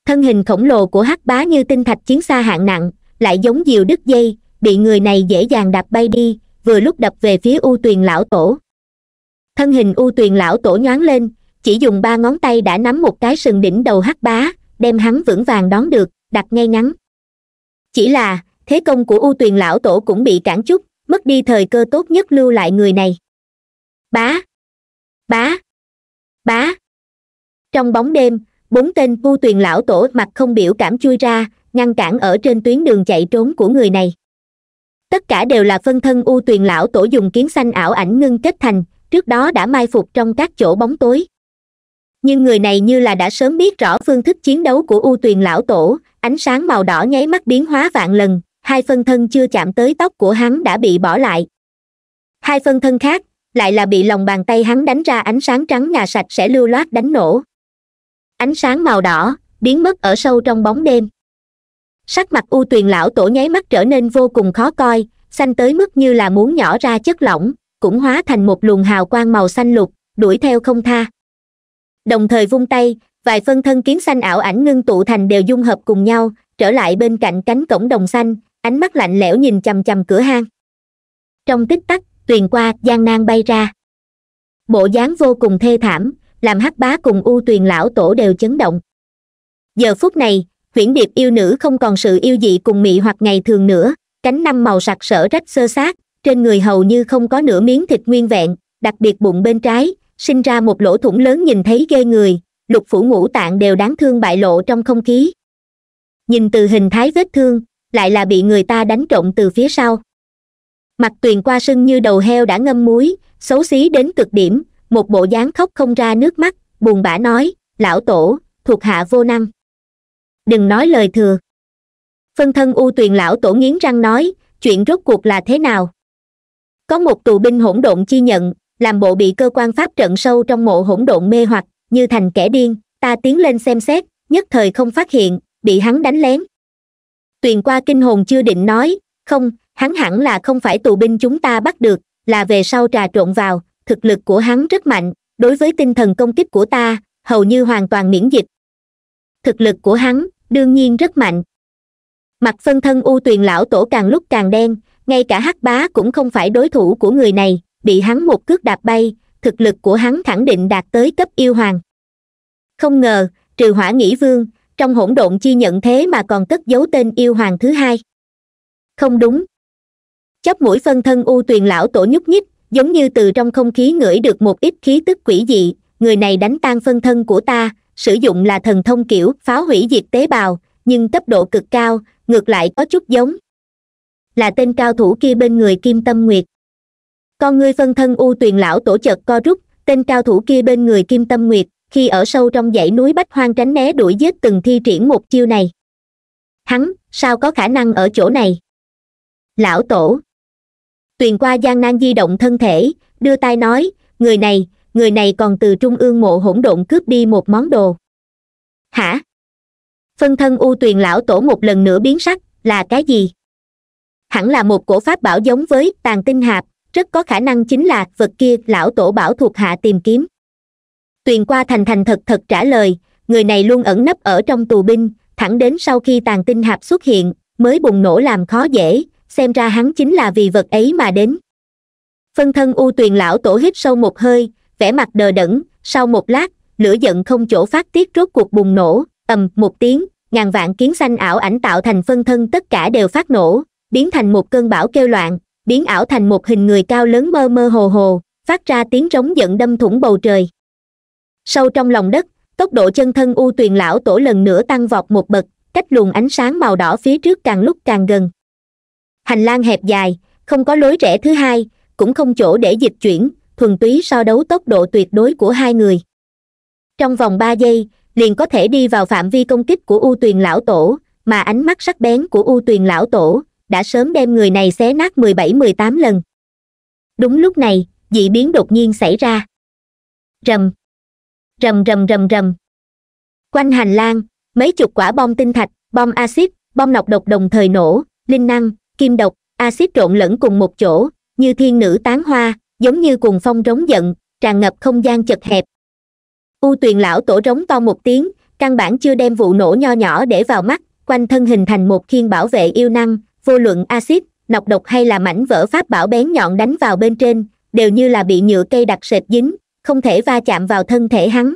Speaker 1: thân hình khổng lồ của hắc bá như tinh thạch chiến xa hạng nặng lại giống diều đứt dây bị người này dễ dàng đạp bay đi vừa lúc đập về phía u tuyền lão tổ thân hình u tuyền lão tổ nhoáng lên chỉ dùng ba ngón tay đã nắm một cái sừng đỉnh đầu hắc bá đem hắn vững vàng đón được đặt ngay ngắn chỉ là thế công của u tuyền lão tổ cũng bị cản chút mất đi thời cơ tốt nhất lưu lại người này bá bá bá trong bóng đêm bốn tên u tuyền lão tổ mặt không biểu cảm chui ra ngăn cản ở trên tuyến đường chạy trốn của người này tất cả đều là phân thân u tuyền lão tổ dùng kiến xanh ảo ảnh ngưng kết thành trước đó đã mai phục trong các chỗ bóng tối nhưng người này như là đã sớm biết rõ phương thức chiến đấu của u tuyền lão tổ ánh sáng màu đỏ nháy mắt biến hóa vạn lần hai phân thân chưa chạm tới tóc của hắn đã bị bỏ lại hai phân thân khác lại là bị lòng bàn tay hắn đánh ra ánh sáng trắng ngà sạch sẽ lưu loát đánh nổ ánh sáng màu đỏ biến mất ở sâu trong bóng đêm sắc mặt u tuyền lão tổ nháy mắt trở nên vô cùng khó coi xanh tới mức như là muốn nhỏ ra chất lỏng cũng hóa thành một luồng hào quang màu xanh lục đuổi theo không tha đồng thời vung tay vài phân thân kiến xanh ảo ảnh ngưng tụ thành đều dung hợp cùng nhau trở lại bên cạnh cánh cổng đồng xanh ánh mắt lạnh lẽo nhìn chằm chằm cửa hang trong tích tắc tuyền qua gian nan bay ra bộ dáng vô cùng thê thảm làm hắc bá cùng u tuyền lão tổ đều chấn động giờ phút này huyễn điệp yêu nữ không còn sự yêu dị cùng mị hoặc ngày thường nữa cánh năm màu sặc sỡ rách sơ sát trên người hầu như không có nửa miếng thịt nguyên vẹn đặc biệt bụng bên trái sinh ra một lỗ thủng lớn nhìn thấy ghê người lục phủ ngũ tạng đều đáng thương bại lộ trong không khí nhìn từ hình thái vết thương lại là bị người ta đánh trộn từ phía sau mặt tuyền qua sưng như đầu heo đã ngâm muối xấu xí đến cực điểm một bộ dáng khóc không ra nước mắt buồn bã nói lão tổ thuộc hạ vô năng đừng nói lời thừa phân thân u tuyền lão tổ nghiến răng nói chuyện rốt cuộc là thế nào có một tù binh hỗn độn chi nhận làm bộ bị cơ quan pháp trận sâu trong mộ hỗn độn mê hoặc như thành kẻ điên ta tiến lên xem xét nhất thời không phát hiện bị hắn đánh lén tuyền qua kinh hồn chưa định nói không hắn hẳn là không phải tù binh chúng ta bắt được là về sau trà trộn vào thực lực của hắn rất mạnh đối với tinh thần công kích của ta hầu như hoàn toàn miễn dịch thực lực của hắn đương nhiên rất mạnh mặt phân thân u tuyền lão tổ càng lúc càng đen ngay cả hắc bá cũng không phải đối thủ của người này bị hắn một cước đạp bay thực lực của hắn khẳng định đạt tới cấp yêu hoàng không ngờ trừ hỏa nghĩ vương trong hỗn độn chi nhận thế mà còn cất giấu tên yêu hoàng thứ hai không đúng chóp mũi phân thân u tuyền lão tổ nhúc nhích giống như từ trong không khí ngửi được một ít khí tức quỷ dị người này đánh tan phân thân của ta sử dụng là thần thông kiểu phá hủy diệt tế bào nhưng tốc độ cực cao ngược lại có chút giống là tên cao thủ kia bên người kim tâm nguyệt con ngươi phân thân u tuyền lão tổ chợt co rút tên cao thủ kia bên người kim tâm nguyệt khi ở sâu trong dãy núi bách hoang tránh né đuổi giết từng thi triển một chiêu này hắn sao có khả năng ở chỗ này lão tổ tuyền qua gian nan di động thân thể đưa tay nói người này người này còn từ trung ương mộ hỗn độn cướp đi một món đồ hả phân thân u tuyền lão tổ một lần nữa biến sắc là cái gì hẳn là một cổ pháp bảo giống với tàn tinh hạp rất có khả năng chính là vật kia lão tổ bảo thuộc hạ tìm kiếm tuyền qua thành thành thật thật trả lời người này luôn ẩn nấp ở trong tù binh thẳng đến sau khi tàn tinh hạp xuất hiện mới bùng nổ làm khó dễ xem ra hắn chính là vì vật ấy mà đến phân thân u tuyền lão tổ hít sâu một hơi vẻ mặt đờ đẫn sau một lát lửa giận không chỗ phát tiết rốt cuộc bùng nổ ầm một tiếng ngàn vạn kiến xanh ảo ảnh tạo thành phân thân tất cả đều phát nổ biến thành một cơn bão kêu loạn biến ảo thành một hình người cao lớn mơ mơ hồ hồ phát ra tiếng rống giận đâm thủng bầu trời sâu trong lòng đất tốc độ chân thân u tuyền lão tổ lần nữa tăng vọt một bậc cách luồng ánh sáng màu đỏ phía trước càng lúc càng gần hành lang hẹp dài không có lối rẽ thứ hai cũng không chỗ để dịch chuyển thuần túy so đấu tốc độ tuyệt đối của hai người trong vòng ba giây liền có thể đi vào phạm vi công kích của u tuyền lão tổ mà ánh mắt sắc bén của u tuyền lão tổ đã sớm đem người này xé nát mười bảy mười tám lần đúng lúc này dị biến đột nhiên xảy ra rầm rầm rầm rầm rầm quanh hành lang mấy chục quả bom tinh thạch bom axit bom nọc độc đồng thời nổ linh năng kim độc axit trộn lẫn cùng một chỗ như thiên nữ tán hoa giống như cùng phong rống giận tràn ngập không gian chật hẹp u tuyền lão tổ rống to một tiếng căn bản chưa đem vụ nổ nho nhỏ để vào mắt quanh thân hình thành một khiên bảo vệ yêu năng vô luận axit nọc độc hay là mảnh vỡ pháp bảo bén nhọn đánh vào bên trên đều như là bị nhựa cây đặc sệt dính không thể va chạm vào thân thể hắn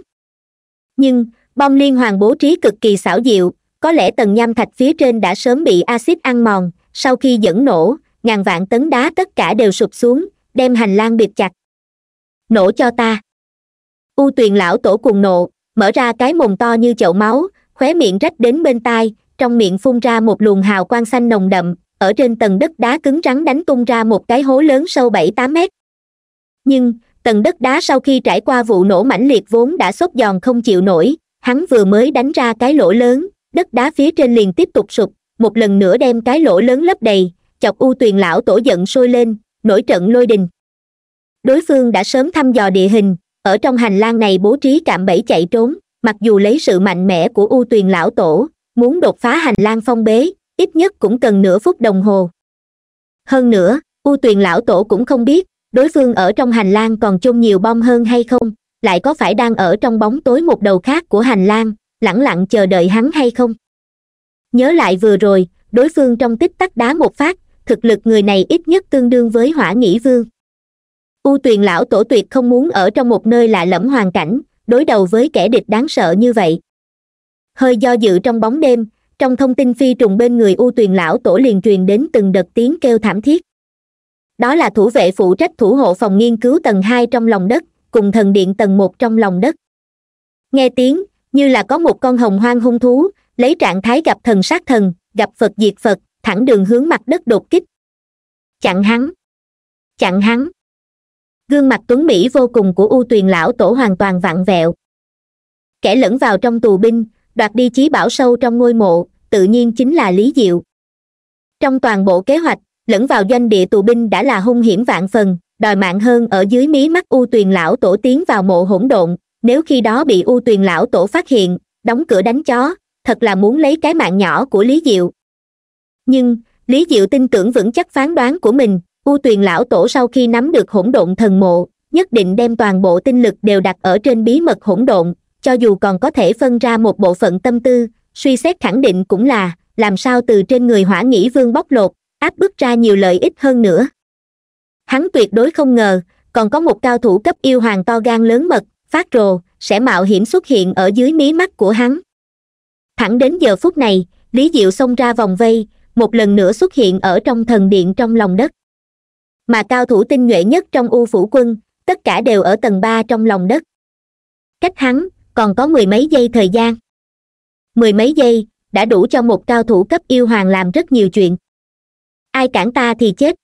Speaker 1: nhưng bom liên hoàn bố trí cực kỳ xảo diệu có lẽ tầng nham thạch phía trên đã sớm bị axit ăn mòn sau khi dẫn nổ ngàn vạn tấn đá tất cả đều sụp xuống đem hành lang bịt chặt nổ cho ta u tuyền lão tổ cùng nộ mở ra cái mồm to như chậu máu khóe miệng rách đến bên tai trong miệng phun ra một luồng hào quang xanh nồng đậm ở trên tầng đất đá cứng rắn đánh tung ra một cái hố lớn sâu bảy tám mét nhưng tầng đất đá sau khi trải qua vụ nổ mãnh liệt vốn đã xốp giòn không chịu nổi hắn vừa mới đánh ra cái lỗ lớn đất đá phía trên liền tiếp tục sụp một lần nữa đem cái lỗ lớn lấp đầy chọc u tuyền lão tổ giận sôi lên nổi trận lôi đình đối phương đã sớm thăm dò địa hình ở trong hành lang này bố trí cạm bẫy chạy trốn mặc dù lấy sự mạnh mẽ của u tuyền lão tổ muốn đột phá hành lang phong bế ít nhất cũng cần nửa phút đồng hồ hơn nữa u tuyền lão tổ cũng không biết đối phương ở trong hành lang còn chôn nhiều bom hơn hay không lại có phải đang ở trong bóng tối một đầu khác của hành lang lẳng lặng chờ đợi hắn hay không nhớ lại vừa rồi đối phương trong tích tắc đá một phát thực lực người này ít nhất tương đương với hỏa nghĩ vương u tuyền lão tổ tuyệt không muốn ở trong một nơi lạ lẫm hoàn cảnh đối đầu với kẻ địch đáng sợ như vậy hơi do dự trong bóng đêm trong thông tin phi trùng bên người u tuyền lão tổ liền truyền đến từng đợt tiếng kêu thảm thiết đó là thủ vệ phụ trách thủ hộ phòng nghiên cứu tầng hai trong lòng đất cùng thần điện tầng một trong lòng đất nghe tiếng như là có một con hồng hoang hung thú lấy trạng thái gặp thần sát thần gặp phật diệt phật thẳng đường hướng mặt đất đột kích chặn hắn chặn hắn gương mặt tuấn mỹ vô cùng của u tuyền lão tổ hoàn toàn vặn vẹo kẻ lẫn vào trong tù binh đoạt đi chí bảo sâu trong ngôi mộ tự nhiên chính là lý diệu trong toàn bộ kế hoạch lẫn vào doanh địa tù binh đã là hung hiểm vạn phần đòi mạng hơn ở dưới mí mắt u tuyền lão tổ tiến vào mộ hỗn độn nếu khi đó bị u tuyền lão tổ phát hiện đóng cửa đánh chó thật là muốn lấy cái mạng nhỏ của lý diệu nhưng lý diệu tin tưởng vững chắc phán đoán của mình u tuyền lão tổ sau khi nắm được hỗn độn thần mộ nhất định đem toàn bộ tinh lực đều đặt ở trên bí mật hỗn độn cho dù còn có thể phân ra một bộ phận tâm tư suy xét khẳng định cũng là làm sao từ trên người hỏa nghĩ vương bóc lột áp bức ra nhiều lợi ích hơn nữa hắn tuyệt đối không ngờ còn có một cao thủ cấp yêu hoàng to gan lớn mật phát rồ sẽ mạo hiểm xuất hiện ở dưới mí mắt của hắn thẳng đến giờ phút này lý diệu xông ra vòng vây một lần nữa xuất hiện ở trong thần điện trong lòng đất mà cao thủ tinh nhuệ nhất trong u phủ quân tất cả đều ở tầng ba trong lòng đất cách hắn còn có mười mấy giây thời gian mười mấy giây đã đủ cho một cao thủ cấp yêu hoàng làm rất nhiều chuyện ai cản ta thì chết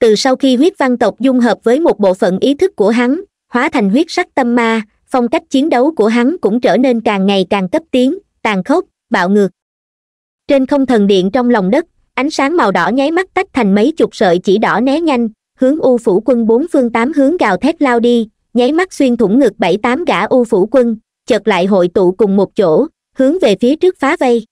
Speaker 1: từ sau khi huyết văn tộc dung hợp với một bộ phận ý thức của hắn hóa thành huyết sắc tâm ma phong cách chiến đấu của hắn cũng trở nên càng ngày càng cấp tiến tàn khốc bạo ngược trên không thần điện trong lòng đất ánh sáng màu đỏ nháy mắt tách thành mấy chục sợi chỉ đỏ né nhanh hướng u phủ quân bốn phương tám hướng gào thét lao đi nháy mắt xuyên thủng ngực bảy tám gã u phủ quân chợt lại hội tụ cùng một chỗ hướng về phía trước phá vây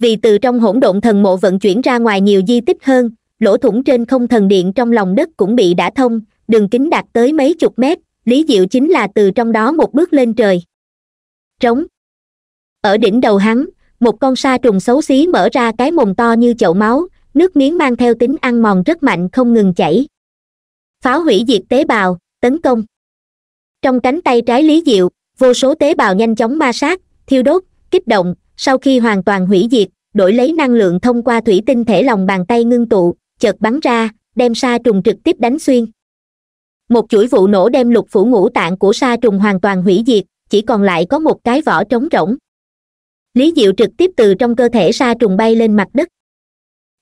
Speaker 1: vì từ trong hỗn độn thần mộ vận chuyển ra ngoài nhiều di tích hơn lỗ thủng trên không thần điện trong lòng đất cũng bị đã thông đường kính đạt tới mấy chục mét lý diệu chính là từ trong đó một bước lên trời trống ở đỉnh đầu hắn một con sa trùng xấu xí mở ra cái mồm to như chậu máu nước miếng mang theo tính ăn mòn rất mạnh không ngừng chảy phá hủy diệt tế bào tấn công trong cánh tay trái lý diệu vô số tế bào nhanh chóng ma sát thiêu đốt kích động sau khi hoàn toàn hủy diệt đổi lấy năng lượng thông qua thủy tinh thể lòng bàn tay ngưng tụ chợt bắn ra đem sa trùng trực tiếp đánh xuyên một chuỗi vụ nổ đem lục phủ ngũ tạng của sa trùng hoàn toàn hủy diệt chỉ còn lại có một cái vỏ trống rỗng lý diệu trực tiếp từ trong cơ thể sa trùng bay lên mặt đất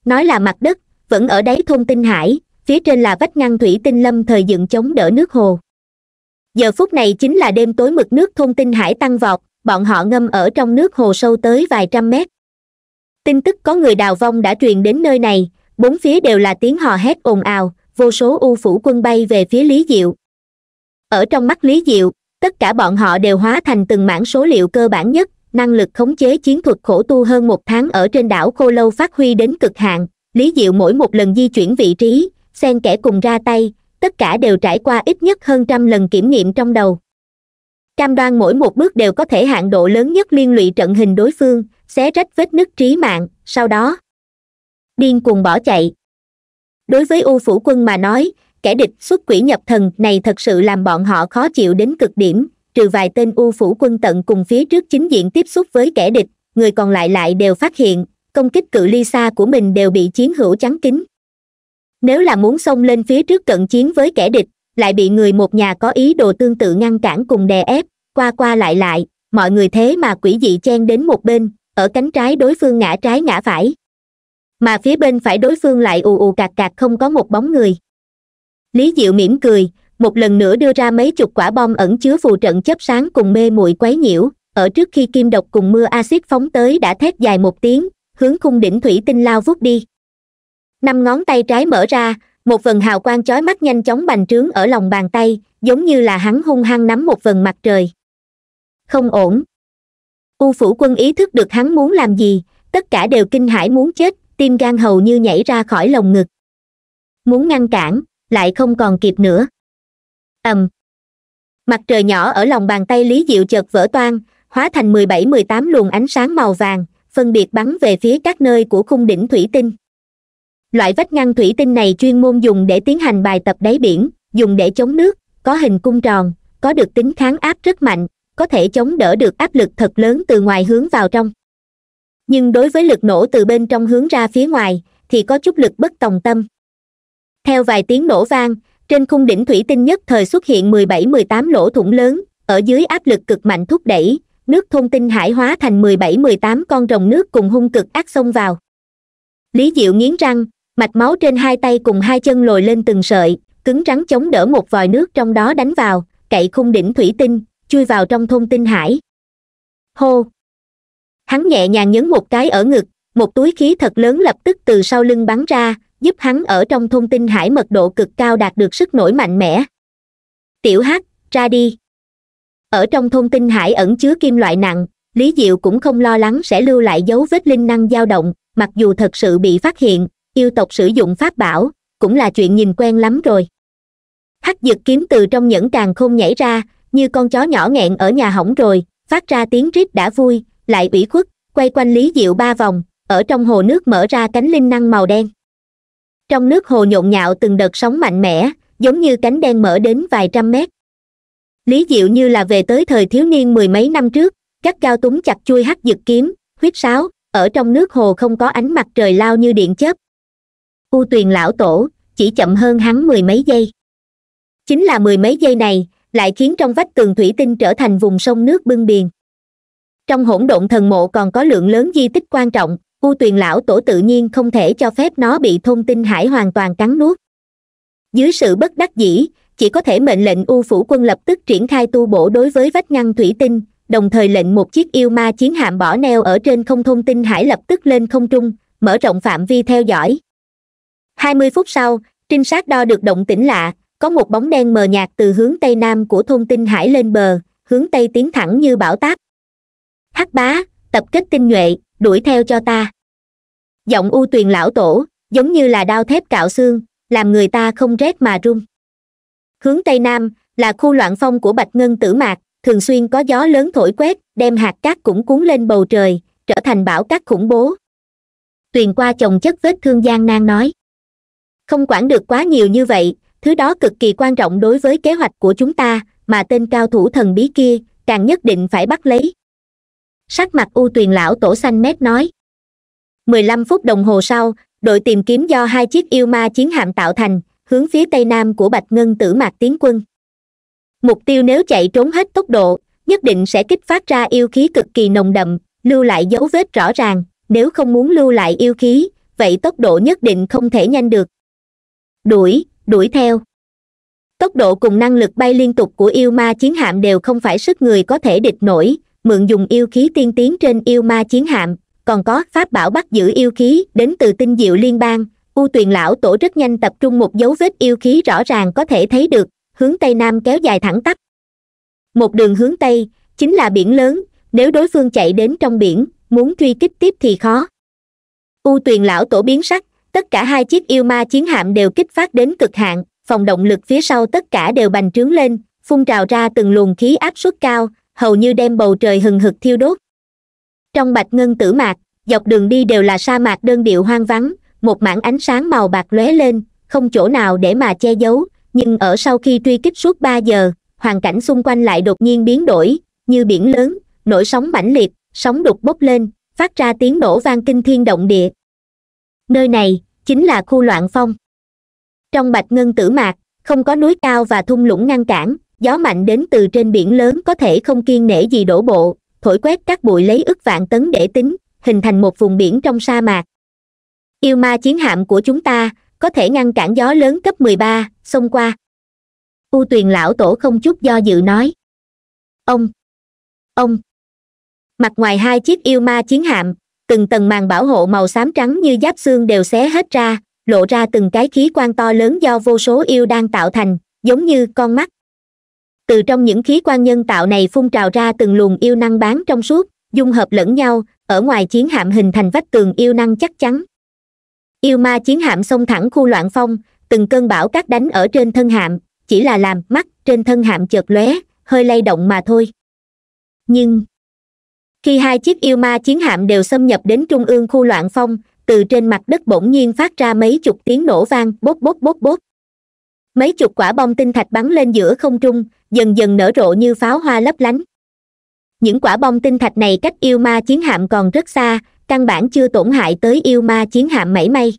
Speaker 1: nói là mặt đất vẫn ở đáy thôn tinh hải phía trên là vách ngăn thủy tinh lâm thời dựng chống đỡ nước hồ giờ phút này chính là đêm tối mực nước thôn tinh hải tăng vọt bọn họ ngâm ở trong nước hồ sâu tới vài trăm mét tin tức có người đào vong đã truyền đến nơi này bốn phía đều là tiếng hò hét ồn ào vô số u phủ quân bay về phía lý diệu ở trong mắt lý diệu tất cả bọn họ đều hóa thành từng mảng số liệu cơ bản nhất năng lực khống chế chiến thuật khổ tu hơn một tháng ở trên đảo khô lâu phát huy đến cực hạn lý diệu mỗi một lần di chuyển vị trí xen kẽ cùng ra tay tất cả đều trải qua ít nhất hơn trăm lần kiểm nghiệm trong đầu cam đoan mỗi một bước đều có thể hạn độ lớn nhất liên lụy trận hình đối phương xé rách vết nứt trí mạng sau đó điên cuồng bỏ chạy đối với u phủ quân mà nói kẻ địch xuất quỷ nhập thần này thật sự làm bọn họ khó chịu đến cực điểm trừ vài tên u phủ quân tận cùng phía trước chính diện tiếp xúc với kẻ địch người còn lại lại đều phát hiện công kích cự ly xa của mình đều bị chiến hữu chắn kín nếu là muốn xông lên phía trước cận chiến với kẻ địch lại bị người một nhà có ý đồ tương tự ngăn cản cùng đè ép qua qua lại lại mọi người thế mà quỷ dị chen đến một bên ở cánh trái đối phương ngã trái ngã phải mà phía bên phải đối phương lại ù ù cạc cạc không có một bóng người lý diệu mỉm cười một lần nữa đưa ra mấy chục quả bom ẩn chứa phù trận chấp sáng cùng mê muội quấy nhiễu ở trước khi kim độc cùng mưa axit phóng tới đã thét dài một tiếng hướng khung đỉnh thủy tinh lao vút đi năm ngón tay trái mở ra một phần hào quang chói mắt nhanh chóng bành trướng ở lòng bàn tay giống như là hắn hung hăng nắm một phần mặt trời không ổn u phủ quân ý thức được hắn muốn làm gì tất cả đều kinh hãi muốn chết tim gan hầu như nhảy ra khỏi lồng ngực muốn ngăn cản lại không còn kịp nữa ầm mặt trời nhỏ ở lòng bàn tay lý diệu chợt vỡ toang hóa thành mười bảy mười tám luồng ánh sáng màu vàng phân biệt bắn về phía các nơi của khung đỉnh thủy tinh loại vách ngăn thủy tinh này chuyên môn dùng để tiến hành bài tập đáy biển dùng để chống nước có hình cung tròn có được tính kháng áp rất mạnh có thể chống đỡ được áp lực thật lớn từ ngoài hướng vào trong nhưng đối với lực nổ từ bên trong hướng ra phía ngoài thì có chút lực bất tòng tâm theo vài tiếng nổ vang trên khung đỉnh thủy tinh nhất thời xuất hiện mười bảy mười tám lỗ thủng lớn ở dưới áp lực cực mạnh thúc đẩy nước thông tin hải hóa thành mười bảy mười tám con rồng nước cùng hung cực ác xông vào lý diệu nghiến răng mạch máu trên hai tay cùng hai chân lồi lên từng sợi cứng rắn chống đỡ một vòi nước trong đó đánh vào cậy khung đỉnh thủy tinh chui vào trong thôn tinh hải hô hắn nhẹ nhàng nhấn một cái ở ngực một túi khí thật lớn lập tức từ sau lưng bắn ra giúp hắn ở trong thôn tinh hải mật độ cực cao đạt được sức nổi mạnh mẽ tiểu hát ra đi ở trong thôn tinh hải ẩn chứa kim loại nặng lý diệu cũng không lo lắng sẽ lưu lại dấu vết linh năng dao động mặc dù thật sự bị phát hiện yêu tộc sử dụng pháp bảo cũng là chuyện nhìn quen lắm rồi hắc dực kiếm từ trong nhẫn càng không nhảy ra như con chó nhỏ nghẹn ở nhà hỏng rồi phát ra tiếng rít đã vui lại ủy khuất quay quanh lý diệu ba vòng ở trong hồ nước mở ra cánh linh năng màu đen trong nước hồ nhộn nhạo từng đợt sóng mạnh mẽ giống như cánh đen mở đến vài trăm mét lý diệu như là về tới thời thiếu niên mười mấy năm trước gắt cao túng chặt chui hắc dực kiếm huyết sáo ở trong nước hồ không có ánh mặt trời lao như điện chớp u tuyền lão tổ chỉ chậm hơn hắn mười mấy giây chính là mười mấy giây này lại khiến trong vách tường thủy tinh trở thành vùng sông nước bưng biền trong hỗn độn thần mộ còn có lượng lớn di tích quan trọng u tuyền lão tổ tự nhiên không thể cho phép nó bị thông tin hải hoàn toàn cắn nuốt dưới sự bất đắc dĩ chỉ có thể mệnh lệnh u phủ quân lập tức triển khai tu bổ đối với vách ngăn thủy tinh đồng thời lệnh một chiếc yêu ma chiến hạm bỏ neo ở trên không thông tin hải lập tức lên không trung mở rộng phạm vi theo dõi hai mươi phút sau trinh sát đo được động tĩnh lạ có một bóng đen mờ nhạt từ hướng tây nam của thôn tinh hải lên bờ hướng tây tiến thẳng như bão táp hắc bá tập kết tinh nhuệ đuổi theo cho ta giọng u tuyền lão tổ giống như là đao thép cạo xương làm người ta không rét mà run hướng tây nam là khu loạn phong của bạch ngân tử mạc thường xuyên có gió lớn thổi quét đem hạt cát cũng cuốn lên bầu trời trở thành bão cát khủng bố tuyền qua chồng chất vết thương gian nan nói không quản được quá nhiều như vậy thứ đó cực kỳ quan trọng đối với kế hoạch của chúng ta mà tên cao thủ thần bí kia càng nhất định phải bắt lấy sắc mặt u tuyền lão tổ xanh mét nói mười lăm phút đồng hồ sau đội tìm kiếm do hai chiếc yêu ma chiến hạm tạo thành hướng phía tây nam của bạch ngân tử mạc tiến quân mục tiêu nếu chạy trốn hết tốc độ nhất định sẽ kích phát ra yêu khí cực kỳ nồng đậm lưu lại dấu vết rõ ràng nếu không muốn lưu lại yêu khí vậy tốc độ nhất định không thể nhanh được đuổi đuổi theo tốc độ cùng năng lực bay liên tục của yêu ma chiến hạm đều không phải sức người có thể địch nổi mượn dùng yêu khí tiên tiến trên yêu ma chiến hạm còn có pháp bảo bắt giữ yêu khí đến từ tinh diệu liên bang u tuyền lão tổ rất nhanh tập trung một dấu vết yêu khí rõ ràng có thể thấy được hướng tây nam kéo dài thẳng tắp một đường hướng tây chính là biển lớn nếu đối phương chạy đến trong biển muốn truy kích tiếp thì khó u tuyền lão tổ biến sắc tất cả hai chiếc yêu ma chiến hạm đều kích phát đến cực hạn phòng động lực phía sau tất cả đều bành trướng lên phun trào ra từng luồng khí áp suất cao hầu như đem bầu trời hừng hực thiêu đốt trong bạch ngân tử mạc dọc đường đi đều là sa mạc đơn điệu hoang vắng một mảng ánh sáng màu bạc lóe lên không chỗ nào để mà che giấu nhưng ở sau khi truy kích suốt ba giờ hoàn cảnh xung quanh lại đột nhiên biến đổi như biển lớn nổi sóng mãnh liệt sóng đục bốc lên phát ra tiếng nổ vang kinh thiên động địa nơi này chính là khu loạn phong trong bạch ngân tử mạc không có núi cao và thung lũng ngăn cản gió mạnh đến từ trên biển lớn có thể không kiên nể gì đổ bộ thổi quét các bụi lấy ức vạn tấn để tính hình thành một vùng biển trong sa mạc yêu ma chiến hạm của chúng ta có thể ngăn cản gió lớn cấp mười ba xông qua u tuyền lão tổ không chút do dự nói ông ông mặt ngoài hai chiếc yêu ma chiến hạm từng tầng màn bảo hộ màu xám trắng như giáp xương đều xé hết ra lộ ra từng cái khí quan to lớn do vô số yêu đang tạo thành giống như con mắt từ trong những khí quan nhân tạo này phun trào ra từng luồng yêu năng bán trong suốt dung hợp lẫn nhau ở ngoài chiến hạm hình thành vách tường yêu năng chắc chắn yêu ma chiến hạm xông thẳng khu loạn phong từng cơn bão cát đánh ở trên thân hạm chỉ là làm mắt trên thân hạm chợt lóe hơi lay động mà thôi nhưng khi hai chiếc yêu ma chiến hạm đều xâm nhập đến trung ương khu loạn phong từ trên mặt đất bỗng nhiên phát ra mấy chục tiếng nổ vang bốt bốt bốt bốt mấy chục quả bom tinh thạch bắn lên giữa không trung dần dần nở rộ như pháo hoa lấp lánh những quả bom tinh thạch này cách yêu ma chiến hạm còn rất xa căn bản chưa tổn hại tới yêu ma chiến hạm mảy may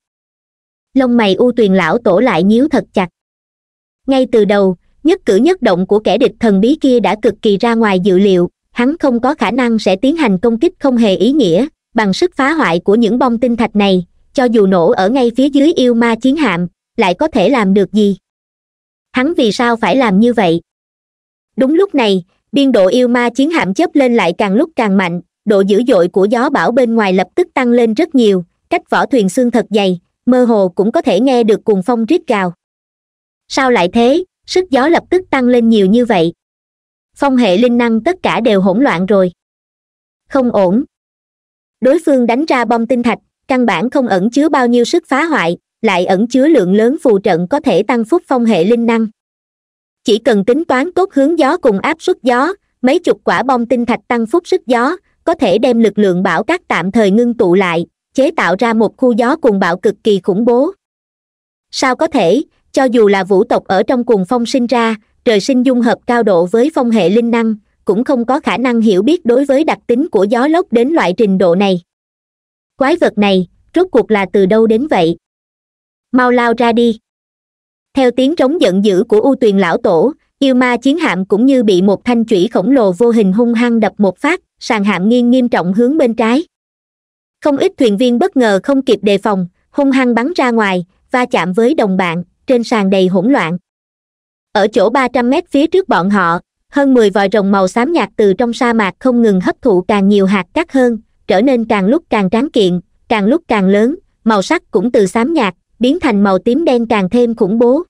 Speaker 1: lông mày u tuyền lão tổ lại nhíu thật chặt ngay từ đầu nhất cử nhất động của kẻ địch thần bí kia đã cực kỳ ra ngoài dự liệu hắn không có khả năng sẽ tiến hành công kích không hề ý nghĩa bằng sức phá hoại của những bom tinh thạch này cho dù nổ ở ngay phía dưới yêu ma chiến hạm lại có thể làm được gì hắn vì sao phải làm như vậy đúng lúc này biên độ yêu ma chiến hạm chớp lên lại càng lúc càng mạnh độ dữ dội của gió bão bên ngoài lập tức tăng lên rất nhiều cách vỏ thuyền xương thật dày mơ hồ cũng có thể nghe được cuồng phong rít gào sao lại thế sức gió lập tức tăng lên nhiều như vậy phong hệ linh năng tất cả đều hỗn loạn rồi không ổn đối phương đánh ra bom tinh thạch căn bản không ẩn chứa bao nhiêu sức phá hoại lại ẩn chứa lượng lớn phù trận có thể tăng phúc phong hệ linh năng chỉ cần tính toán tốt hướng gió cùng áp suất gió mấy chục quả bom tinh thạch tăng phúc sức gió có thể đem lực lượng bão cát tạm thời ngưng tụ lại chế tạo ra một khu gió cùng bạo cực kỳ khủng bố sao có thể cho dù là vũ tộc ở trong cùng phong sinh ra trời sinh dung hợp cao độ với phong hệ linh năng cũng không có khả năng hiểu biết đối với đặc tính của gió lốc đến loại trình độ này quái vật này rốt cuộc là từ đâu đến vậy mau lao ra đi theo tiếng trống giận dữ của u tuyền lão tổ yêu ma chiến hạm cũng như bị một thanh chủy khổng lồ vô hình hung hăng đập một phát sàn hạm nghiêng nghiêm trọng hướng bên trái không ít thuyền viên bất ngờ không kịp đề phòng hung hăng bắn ra ngoài va chạm với đồng bạn trên sàn đầy hỗn loạn ở chỗ ba trăm mét phía trước bọn họ hơn mười vòi rồng màu xám nhạt từ trong sa mạc không ngừng hấp thụ càng nhiều hạt cát hơn trở nên càng lúc càng tráng kiện càng lúc càng lớn màu sắc cũng từ xám nhạt biến thành màu tím đen càng thêm khủng bố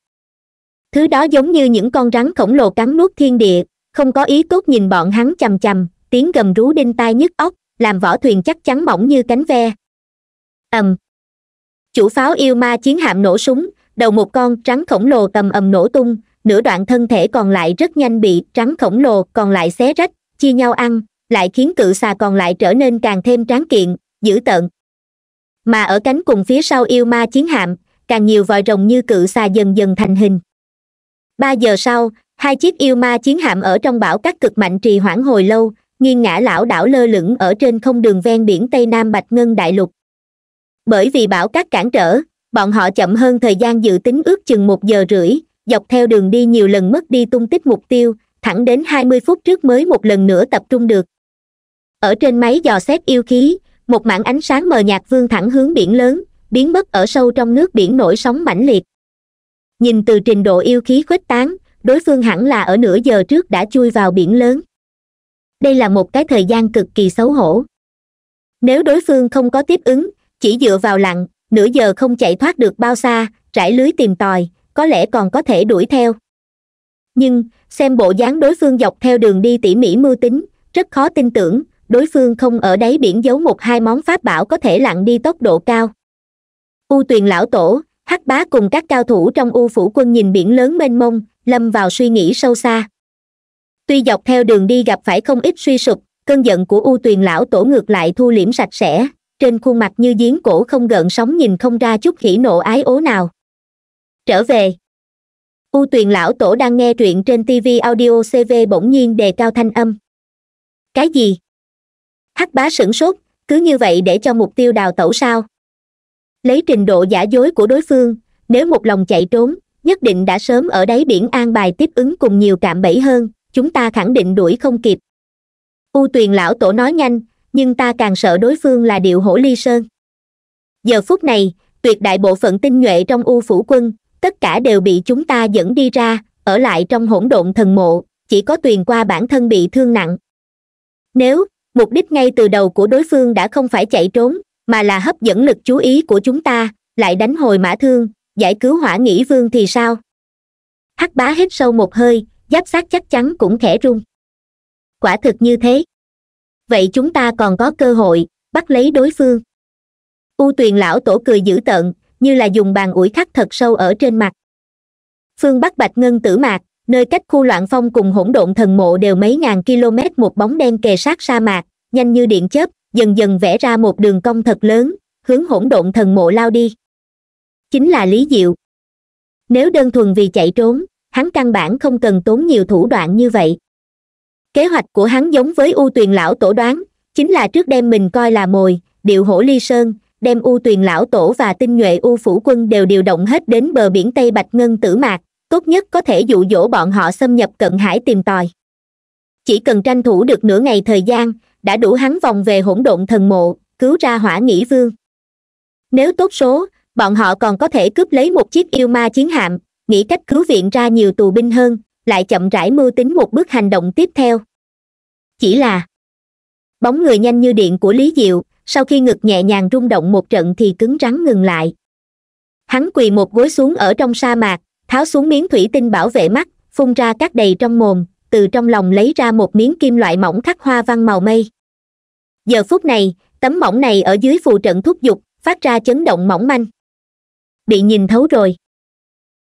Speaker 1: thứ đó giống như những con rắn khổng lồ cắn nuốt thiên địa không có ý tốt nhìn bọn hắn chằm chằm tiếng gầm rú đinh tai nhức óc làm vỏ thuyền chắc chắn mỏng như cánh ve ầm chủ pháo yêu ma chiến hạm nổ súng đầu một con rắn khổng lồ tầm ầm nổ tung nửa đoạn thân thể còn lại rất nhanh bị trắng khổng lồ còn lại xé rách chia nhau ăn lại khiến cự xà còn lại trở nên càng thêm tráng kiện dữ tợn mà ở cánh cùng phía sau yêu ma chiến hạm càng nhiều vòi rồng như cự xà dần dần thành hình ba giờ sau hai chiếc yêu ma chiến hạm ở trong bão các cực mạnh trì hoãn hồi lâu nghiêng ngã lão đảo lơ lửng ở trên không đường ven biển tây nam bạch ngân đại lục bởi vì bão các cản trở bọn họ chậm hơn thời gian dự tính ước chừng một giờ rưỡi dọc theo đường đi nhiều lần mất đi tung tích mục tiêu thẳng đến hai mươi phút trước mới một lần nữa tập trung được ở trên máy dò xét yêu khí một mảng ánh sáng mờ nhạt vương thẳng hướng biển lớn biến mất ở sâu trong nước biển nổi sóng mãnh liệt nhìn từ trình độ yêu khí khuếch tán đối phương hẳn là ở nửa giờ trước đã chui vào biển lớn đây là một cái thời gian cực kỳ xấu hổ nếu đối phương không có tiếp ứng chỉ dựa vào lặng nửa giờ không chạy thoát được bao xa trải lưới tìm tòi có lẽ còn có thể đuổi theo nhưng xem bộ dáng đối phương dọc theo đường đi tỉ mỉ mưu tính rất khó tin tưởng đối phương không ở đáy biển giấu một hai món pháp bảo có thể lặn đi tốc độ cao u tuyền lão tổ hắc bá cùng các cao thủ trong u phủ quân nhìn biển lớn mênh mông lâm vào suy nghĩ sâu xa tuy dọc theo đường đi gặp phải không ít suy sụp cơn giận của u tuyền lão tổ ngược lại thu liễm sạch sẽ trên khuôn mặt như giếng cổ không gợn sóng nhìn không ra chút khỉ nộ ái ố nào trở về u tuyền lão tổ đang nghe truyện trên tv audio cv bỗng nhiên đề cao thanh âm cái gì hắc bá sửng sốt cứ như vậy để cho mục tiêu đào tẩu sao lấy trình độ giả dối của đối phương nếu một lòng chạy trốn nhất định đã sớm ở đáy biển an bài tiếp ứng cùng nhiều cạm bẫy hơn chúng ta khẳng định đuổi không kịp u tuyền lão tổ nói nhanh nhưng ta càng sợ đối phương là điệu hổ ly sơn giờ phút này tuyệt đại bộ phận tinh nhuệ trong u phủ quân tất cả đều bị chúng ta dẫn đi ra ở lại trong hỗn độn thần mộ chỉ có tuyền qua bản thân bị thương nặng nếu mục đích ngay từ đầu của đối phương đã không phải chạy trốn mà là hấp dẫn lực chú ý của chúng ta lại đánh hồi mã thương giải cứu hỏa nghĩ vương thì sao hắc bá hít sâu một hơi giáp sát chắc chắn cũng khẽ rung quả thực như thế vậy chúng ta còn có cơ hội bắt lấy đối phương u tuyền lão tổ cười dữ tợn như là dùng bàn ủi khắc thật sâu ở trên mặt phương bắc bạch ngân tử mạc nơi cách khu loạn phong cùng hỗn độn thần mộ đều mấy ngàn km một bóng đen kề sát sa mạc nhanh như điện chớp dần dần vẽ ra một đường cong thật lớn hướng hỗn độn thần mộ lao đi chính là lý diệu nếu đơn thuần vì chạy trốn hắn căn bản không cần tốn nhiều thủ đoạn như vậy kế hoạch của hắn giống với u tuyền lão tổ đoán chính là trước đem mình coi là mồi điệu hổ ly sơn đem u tuyền lão tổ và tinh nhuệ u phủ quân đều điều động hết đến bờ biển tây bạch ngân tử mạc tốt nhất có thể dụ dỗ bọn họ xâm nhập cận hải tìm tòi chỉ cần tranh thủ được nửa ngày thời gian đã đủ hắn vòng về hỗn độn thần mộ cứu ra hỏa nghĩ vương nếu tốt số bọn họ còn có thể cướp lấy một chiếc yêu ma chiến hạm nghĩ cách cứu viện ra nhiều tù binh hơn lại chậm rãi mưu tính một bước hành động tiếp theo chỉ là bóng người nhanh như điện của lý diệu sau khi ngực nhẹ nhàng rung động một trận thì cứng rắn ngừng lại hắn quỳ một gối xuống ở trong sa mạc tháo xuống miếng thủy tinh bảo vệ mắt phun ra các đầy trong mồm từ trong lòng lấy ra một miếng kim loại mỏng khắc hoa văn màu mây giờ phút này tấm mỏng này ở dưới phù trận thúc giục phát ra chấn động mỏng manh bị nhìn thấu rồi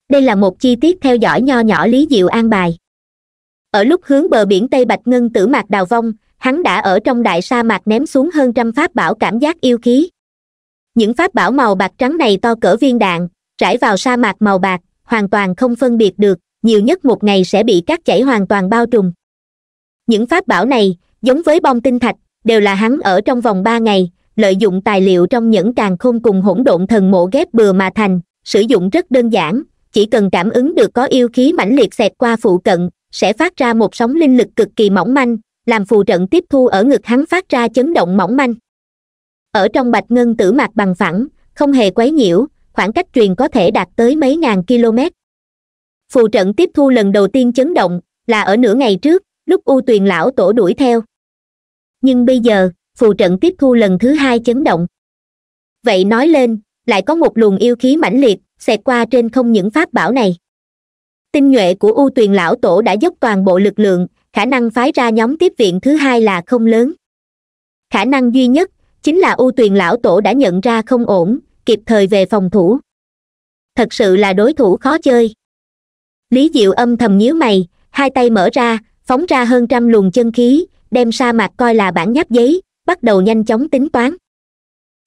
Speaker 1: đây là một chi tiết theo dõi nho nhỏ lý diệu an bài ở lúc hướng bờ biển tây bạch ngân tử mạc đào vong hắn đã ở trong đại sa mạc ném xuống hơn trăm pháp bảo cảm giác yêu khí những pháp bảo màu bạc trắng này to cỡ viên đạn trải vào sa mạc màu bạc hoàn toàn không phân biệt được nhiều nhất một ngày sẽ bị cát chảy hoàn toàn bao trùm những pháp bảo này giống với bom tinh thạch đều là hắn ở trong vòng ba ngày lợi dụng tài liệu trong những càng khôn cùng hỗn độn thần mộ ghép bừa mà thành sử dụng rất đơn giản chỉ cần cảm ứng được có yêu khí mãnh liệt xẹt qua phụ cận sẽ phát ra một sóng linh lực cực kỳ mỏng manh làm phù trận tiếp thu ở ngực hắn phát ra chấn động mỏng manh ở trong bạch ngân tử mạc bằng phẳng không hề quấy nhiễu khoảng cách truyền có thể đạt tới mấy ngàn km phù trận tiếp thu lần đầu tiên chấn động là ở nửa ngày trước lúc u tuyền lão tổ đuổi theo nhưng bây giờ phù trận tiếp thu lần thứ hai chấn động vậy nói lên lại có một luồng yêu khí mãnh liệt xẹt qua trên không những pháp bảo này tinh nhuệ của u tuyền lão tổ đã dốc toàn bộ lực lượng khả năng phái ra nhóm tiếp viện thứ hai là không lớn khả năng duy nhất chính là u tuyền lão tổ đã nhận ra không ổn kịp thời về phòng thủ thật sự là đối thủ khó chơi lý diệu âm thầm nhíu mày hai tay mở ra phóng ra hơn trăm luồng chân khí đem sa mạc coi là bản nháp giấy bắt đầu nhanh chóng tính toán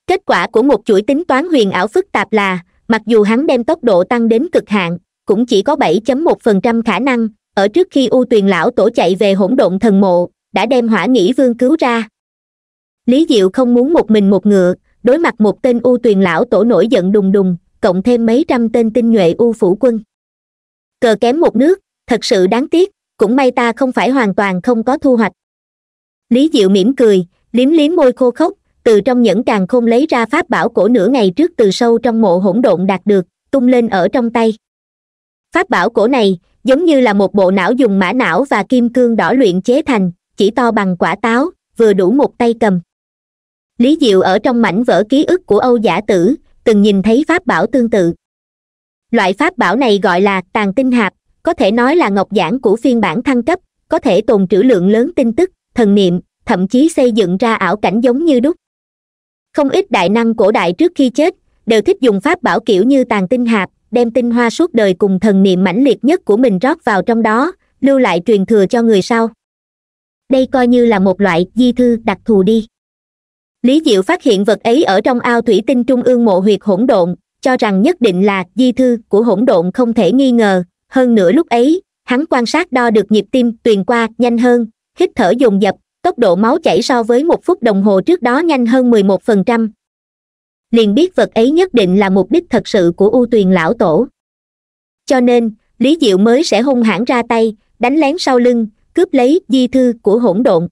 Speaker 1: kết quả của một chuỗi tính toán huyền ảo phức tạp là mặc dù hắn đem tốc độ tăng đến cực hạn cũng chỉ có 7.1% khả năng ở trước khi u tuyền lão tổ chạy về hỗn độn thần mộ đã đem hỏa nghĩ vương cứu ra lý diệu không muốn một mình một ngựa đối mặt một tên u tuyền lão tổ nổi giận đùng đùng cộng thêm mấy trăm tên tinh nhuệ u phủ quân cờ kém một nước thật sự đáng tiếc cũng may ta không phải hoàn toàn không có thu hoạch lý diệu mỉm cười liếm liếm môi khô khốc từ trong nhẫn càng khôn lấy ra pháp bảo cổ nửa ngày trước từ sâu trong mộ hỗn độn đạt được tung lên ở trong tay pháp bảo cổ này giống như là một bộ não dùng mã não và kim cương đỏ luyện chế thành chỉ to bằng quả táo vừa đủ một tay cầm lý diệu ở trong mảnh vỡ ký ức của âu giả tử từng nhìn thấy pháp bảo tương tự loại pháp bảo này gọi là tàn tinh hạp có thể nói là ngọc giản của phiên bản thăng cấp có thể tồn trữ lượng lớn tin tức thần niệm thậm chí xây dựng ra ảo cảnh giống như đúc không ít đại năng cổ đại trước khi chết đều thích dùng pháp bảo kiểu như tàn tinh hạp đem tinh hoa suốt đời cùng thần niệm mãnh liệt nhất của mình rót vào trong đó lưu lại truyền thừa cho người sau đây coi như là một loại di thư đặc thù đi lý diệu phát hiện vật ấy ở trong ao thủy tinh trung ương mộ huyệt hỗn độn cho rằng nhất định là di thư của hỗn độn không thể nghi ngờ hơn nữa lúc ấy hắn quan sát đo được nhịp tim tuyền qua nhanh hơn hít thở dồn dập tốc độ máu chảy so với một phút đồng hồ trước đó nhanh hơn mười một phần trăm liền biết vật ấy nhất định là mục đích thật sự của u tuyền lão tổ cho nên lý diệu mới sẽ hung hãn ra tay đánh lén sau lưng cướp lấy di thư của hỗn độn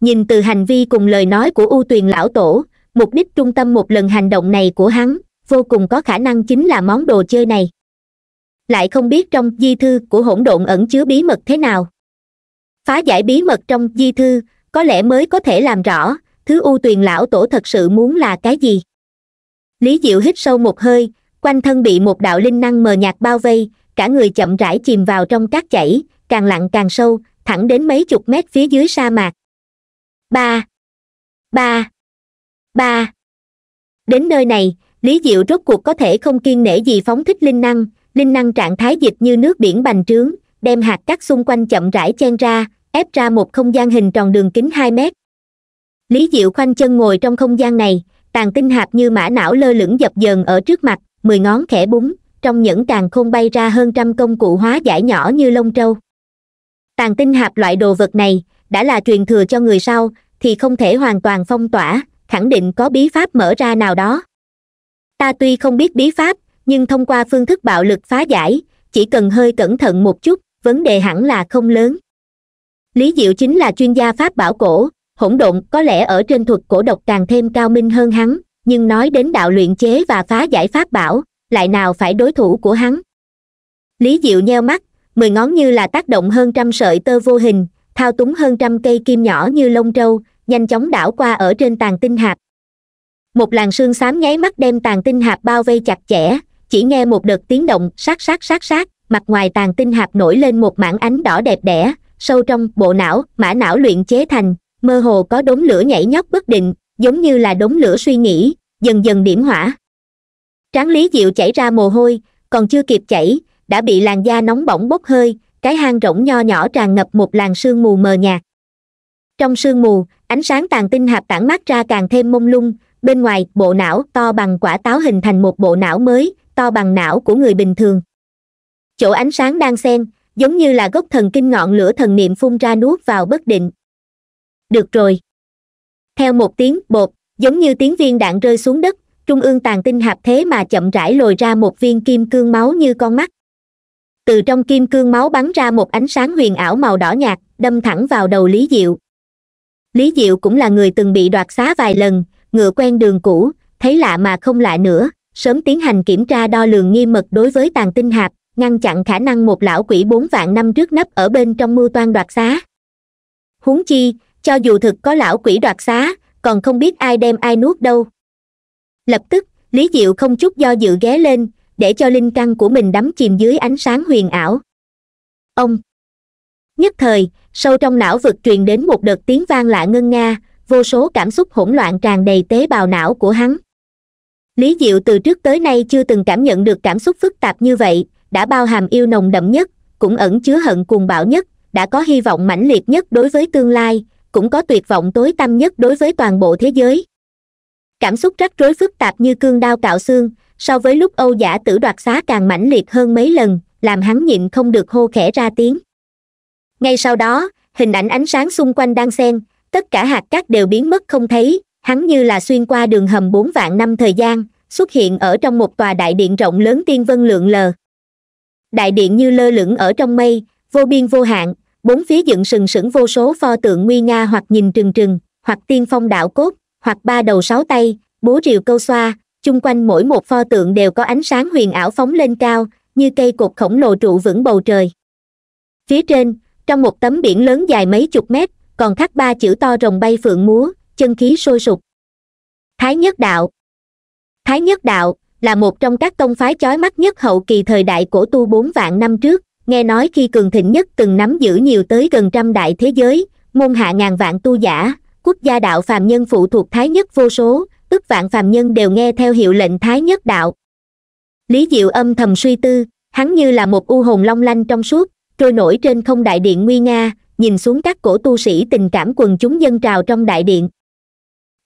Speaker 1: nhìn từ hành vi cùng lời nói của u tuyền lão tổ mục đích trung tâm một lần hành động này của hắn vô cùng có khả năng chính là món đồ chơi này lại không biết trong di thư của hỗn độn ẩn chứa bí mật thế nào phá giải bí mật trong di thư có lẽ mới có thể làm rõ thứ u tuyền lão tổ thật sự muốn là cái gì lý diệu hít sâu một hơi quanh thân bị một đạo linh năng mờ nhạt bao vây cả người chậm rãi chìm vào trong cát chảy càng lặng càng sâu thẳng đến mấy chục mét phía dưới sa mạc ba ba ba đến nơi này lý diệu rốt cuộc có thể không kiên nể gì phóng thích linh năng linh năng trạng thái dịch như nước biển bành trướng đem hạt cắt xung quanh chậm rãi chen ra ép ra một không gian hình tròn đường kính hai mét lý diệu khoanh chân ngồi trong không gian này tàn tinh hạt như mã não lơ lửng dập dờn ở trước mặt mười ngón khẽ búng trong những càng không bay ra hơn trăm công cụ hóa giải nhỏ như lông trâu tàn tinh hạt loại đồ vật này đã là truyền thừa cho người sau thì không thể hoàn toàn phong tỏa khẳng định có bí pháp mở ra nào đó ta tuy không biết bí pháp nhưng thông qua phương thức bạo lực phá giải chỉ cần hơi cẩn thận một chút vấn đề hẳn là không lớn lý diệu chính là chuyên gia pháp bảo cổ hỗn độn có lẽ ở trên thuật cổ độc càng thêm cao minh hơn hắn nhưng nói đến đạo luyện chế và phá giải pháp bảo lại nào phải đối thủ của hắn lý diệu nheo mắt mười ngón như là tác động hơn trăm sợi tơ vô hình thao túng hơn trăm cây kim nhỏ như lông trâu nhanh chóng đảo qua ở trên tàn tinh hạt một làn sương xám nháy mắt đem tàn tinh hạt bao vây chặt chẽ chỉ nghe một đợt tiếng động sát sát sát sát mặt ngoài tàn tinh hạt nổi lên một mảng ánh đỏ đẹp đẽ sâu trong bộ não mã não luyện chế thành mơ hồ có đống lửa nhảy nhót bất định giống như là đống lửa suy nghĩ dần dần điểm hỏa tráng lý diệu chảy ra mồ hôi còn chưa kịp chảy đã bị làn da nóng bỏng bốc hơi cái hang rỗng nho nhỏ tràn ngập một làn sương mù mờ nhạt trong sương mù ánh sáng tàn tinh hạp tản mát ra càng thêm mông lung bên ngoài bộ não to bằng quả táo hình thành một bộ não mới to bằng não của người bình thường chỗ ánh sáng đang xen giống như là gốc thần kinh ngọn lửa thần niệm phun ra nuốt vào bất định được rồi theo một tiếng bột giống như tiếng viên đạn rơi xuống đất trung ương tàn tinh hạp thế mà chậm rãi lồi ra một viên kim cương máu như con mắt từ trong kim cương máu bắn ra một ánh sáng huyền ảo màu đỏ nhạt đâm thẳng vào đầu lý diệu lý diệu cũng là người từng bị đoạt xá vài lần ngựa quen đường cũ thấy lạ mà không lạ nữa sớm tiến hành kiểm tra đo lường nghiêm mật đối với tàn tinh hạp ngăn chặn khả năng một lão quỷ bốn vạn năm trước nấp ở bên trong mưu toan đoạt xá huống chi cho dù thực có lão quỷ đoạt xá còn không biết ai đem ai nuốt đâu lập tức lý diệu không chút do dự ghé lên để cho linh căn của mình đắm chìm dưới ánh sáng huyền ảo ông nhất thời sâu trong não vực truyền đến một đợt tiếng vang lạ ngân nga vô số cảm xúc hỗn loạn tràn đầy tế bào não của hắn lý diệu từ trước tới nay chưa từng cảm nhận được cảm xúc phức tạp như vậy đã bao hàm yêu nồng đậm nhất cũng ẩn chứa hận cuồng bạo nhất đã có hy vọng mãnh liệt nhất đối với tương lai cũng có tuyệt vọng tối tăm nhất đối với toàn bộ thế giới cảm xúc rắc rối phức tạp như cương đao cạo xương so với lúc âu giả tử đoạt xá càng mãnh liệt hơn mấy lần làm hắn nhịn không được hô khẽ ra tiếng ngay sau đó hình ảnh ánh sáng xung quanh đang xen tất cả hạt cát đều biến mất không thấy hắn như là xuyên qua đường hầm bốn vạn năm thời gian xuất hiện ở trong một tòa đại điện rộng lớn tiên vân lượng lờ đại điện như lơ lửng ở trong mây vô biên vô hạn bốn phía dựng sừng sững vô số pho tượng nguy nga hoặc nhìn trừng trừng hoặc tiên phong đạo cốt hoặc ba đầu sáu tay bố rìu câu xoa chung quanh mỗi một pho tượng đều có ánh sáng huyền ảo phóng lên cao như cây cột khổng lồ trụ vững bầu trời phía trên trong một tấm biển lớn dài mấy chục mét còn khắc ba chữ to rồng bay phượng múa chân khí sôi sục thái nhất đạo thái nhất đạo là một trong các tông phái chói mắt nhất hậu kỳ thời đại cổ tu bốn vạn năm trước nghe nói khi cường thịnh nhất từng nắm giữ nhiều tới gần trăm đại thế giới môn hạ ngàn vạn tu giả quốc gia đạo phàm nhân phụ thuộc thái nhất vô số ức vạn phàm nhân đều nghe theo hiệu lệnh thái nhất đạo lý diệu âm thầm suy tư hắn như là một u hồn long lanh trong suốt trôi nổi trên không đại điện nguy nga nhìn xuống các cổ tu sĩ tình cảm quần chúng dân trào trong đại điện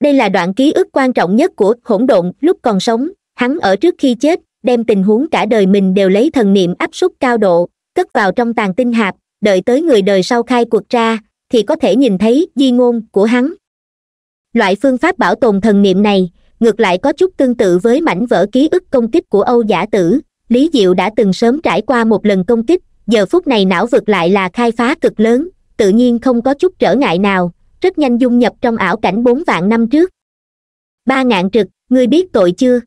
Speaker 1: đây là đoạn ký ức quan trọng nhất của hỗn độn lúc còn sống hắn ở trước khi chết đem tình huống cả đời mình đều lấy thần niệm áp suất cao độ tức vào trong tàn tinh hạp đợi tới người đời sau khai cuộc ra thì có thể nhìn thấy di ngôn của hắn loại phương pháp bảo tồn thần niệm này ngược lại có chút tương tự với mảnh vỡ ký ức công kích của âu giả tử lý diệu đã từng sớm trải qua một lần công kích giờ phút này não vực lại là khai phá cực lớn tự nhiên không có chút trở ngại nào rất nhanh dung nhập trong ảo cảnh bốn vạn năm trước ba ngạn trực ngươi biết tội chưa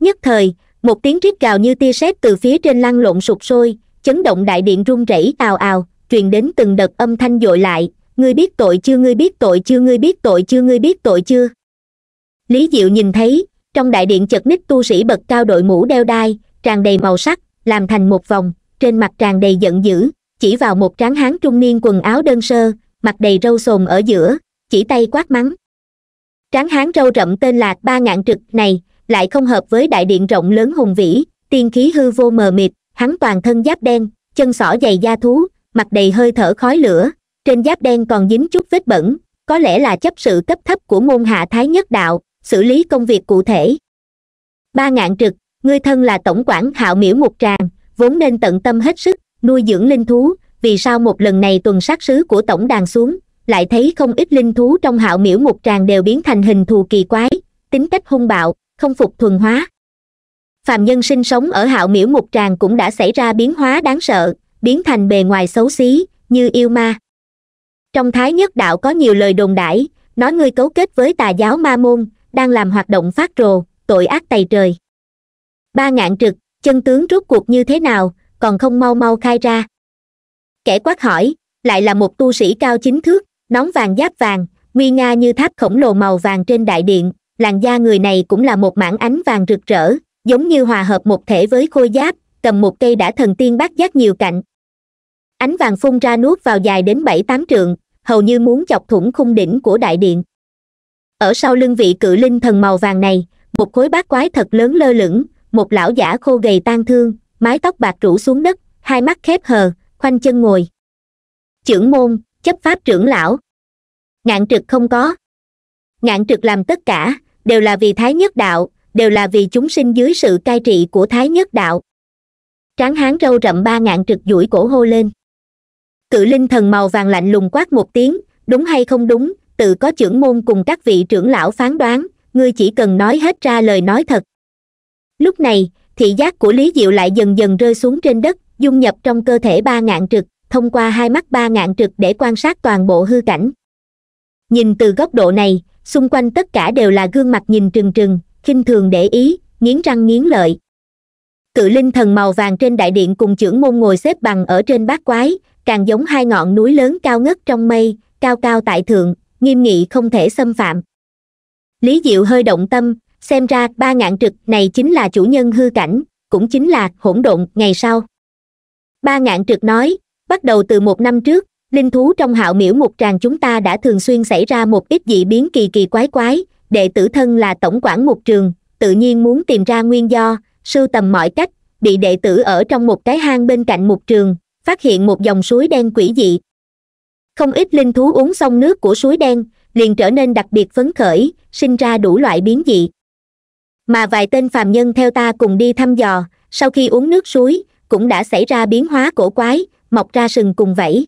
Speaker 1: nhất thời một tiếng rít gào như tia sét từ phía trên lăn lộn sụp sôi chấn động đại điện rung rẩy ào ào truyền đến từng đợt âm thanh dội lại ngươi biết tội chưa ngươi biết tội chưa ngươi biết tội chưa ngươi biết tội chưa lý diệu nhìn thấy trong đại điện chật ních tu sĩ bậc cao đội mũ đeo đai tràn đầy màu sắc làm thành một vòng trên mặt tràn đầy giận dữ chỉ vào một tráng hán trung niên quần áo đơn sơ mặt đầy râu sồn ở giữa chỉ tay quát mắng tráng hán râu rậm tên là ba ngạn trực này lại không hợp với đại điện rộng lớn hùng vĩ tiên khí hư vô mờ mịt hắn toàn thân giáp đen chân xỏ dày da thú mặt đầy hơi thở khói lửa trên giáp đen còn dính chút vết bẩn có lẽ là chấp sự cấp thấp của môn hạ thái nhất đạo xử lý công việc cụ thể ba ngạn trực ngươi thân là tổng quản hạo miễu một tràng vốn nên tận tâm hết sức nuôi dưỡng linh thú vì sao một lần này tuần sát sứ của tổng đàn xuống lại thấy không ít linh thú trong hạo miễu một tràng đều biến thành hình thù kỳ quái tính cách hung bạo không phục thuần hóa phàm nhân sinh sống ở hạo miễu ngục tràng cũng đã xảy ra biến hóa đáng sợ biến thành bề ngoài xấu xí như yêu ma trong thái nhất đạo có nhiều lời đồn đãi nói ngươi cấu kết với tà giáo ma môn đang làm hoạt động phát rồ tội ác tày trời ba ngạn trực chân tướng rốt cuộc như thế nào còn không mau mau khai ra kẻ quát hỏi lại là một tu sĩ cao chính thước nón vàng giáp vàng nguy nga như tháp khổng lồ màu vàng trên đại điện làn da người này cũng là một mảng ánh vàng rực rỡ giống như hòa hợp một thể với khôi giáp cầm một cây đã thần tiên bát giác nhiều cạnh ánh vàng phun ra nuốt vào dài đến bảy tám trượng hầu như muốn chọc thủng khung đỉnh của đại điện ở sau lưng vị cự linh thần màu vàng này một khối bát quái thật lớn lơ lửng một lão giả khô gầy tan thương mái tóc bạc rủ xuống đất hai mắt khép hờ khoanh chân ngồi trưởng môn chấp pháp trưởng lão ngạn trực không có ngạn trực làm tất cả đều là vì thái nhất đạo đều là vì chúng sinh dưới sự cai trị của thái nhất đạo tráng hán râu rậm ba ngạn trực duỗi cổ hô lên cự linh thần màu vàng lạnh lùng quát một tiếng đúng hay không đúng tự có trưởng môn cùng các vị trưởng lão phán đoán ngươi chỉ cần nói hết ra lời nói thật lúc này thị giác của lý diệu lại dần dần rơi xuống trên đất dung nhập trong cơ thể ba ngạn trực thông qua hai mắt ba ngạn trực để quan sát toàn bộ hư cảnh nhìn từ góc độ này xung quanh tất cả đều là gương mặt nhìn trừng trừng khinh thường để ý nghiến răng nghiến lợi cự linh thần màu vàng trên đại điện cùng trưởng môn ngồi xếp bằng ở trên bát quái càng giống hai ngọn núi lớn cao ngất trong mây cao cao tại thượng nghiêm nghị không thể xâm phạm lý diệu hơi động tâm xem ra ba ngạn trực này chính là chủ nhân hư cảnh cũng chính là hỗn độn ngày sau ba ngạn trực nói bắt đầu từ một năm trước linh thú trong hạo miễu một tràng chúng ta đã thường xuyên xảy ra một ít dị biến kỳ kỳ quái quái đệ tử thân là tổng quản một trường tự nhiên muốn tìm ra nguyên do sưu tầm mọi cách bị đệ tử ở trong một cái hang bên cạnh một trường phát hiện một dòng suối đen quỷ dị không ít linh thú uống xong nước của suối đen liền trở nên đặc biệt phấn khởi sinh ra đủ loại biến dị mà vài tên phàm nhân theo ta cùng đi thăm dò sau khi uống nước suối cũng đã xảy ra biến hóa cổ quái mọc ra sừng cùng vẫy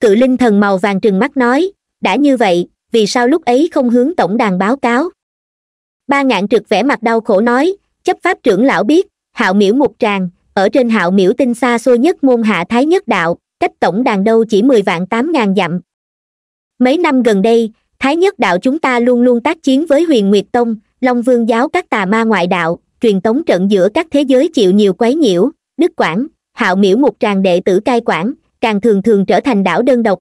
Speaker 1: cự linh thần màu vàng trừng mắt nói đã như vậy vì sao lúc ấy không hướng tổng đàn báo cáo ba ngạn trực vẻ mặt đau khổ nói chấp pháp trưởng lão biết hạo miễu một tràng ở trên hạo miễu tinh xa xôi nhất môn hạ thái nhất đạo cách tổng đàn đâu chỉ mười vạn tám ngàn dặm mấy năm gần đây thái nhất đạo chúng ta luôn luôn tác chiến với huyền nguyệt tông long vương giáo các tà ma ngoại đạo truyền tống trận giữa các thế giới chịu nhiều quấy nhiễu đức quản hạo miễu một tràng đệ tử cai quản càng thường thường trở thành đảo đơn độc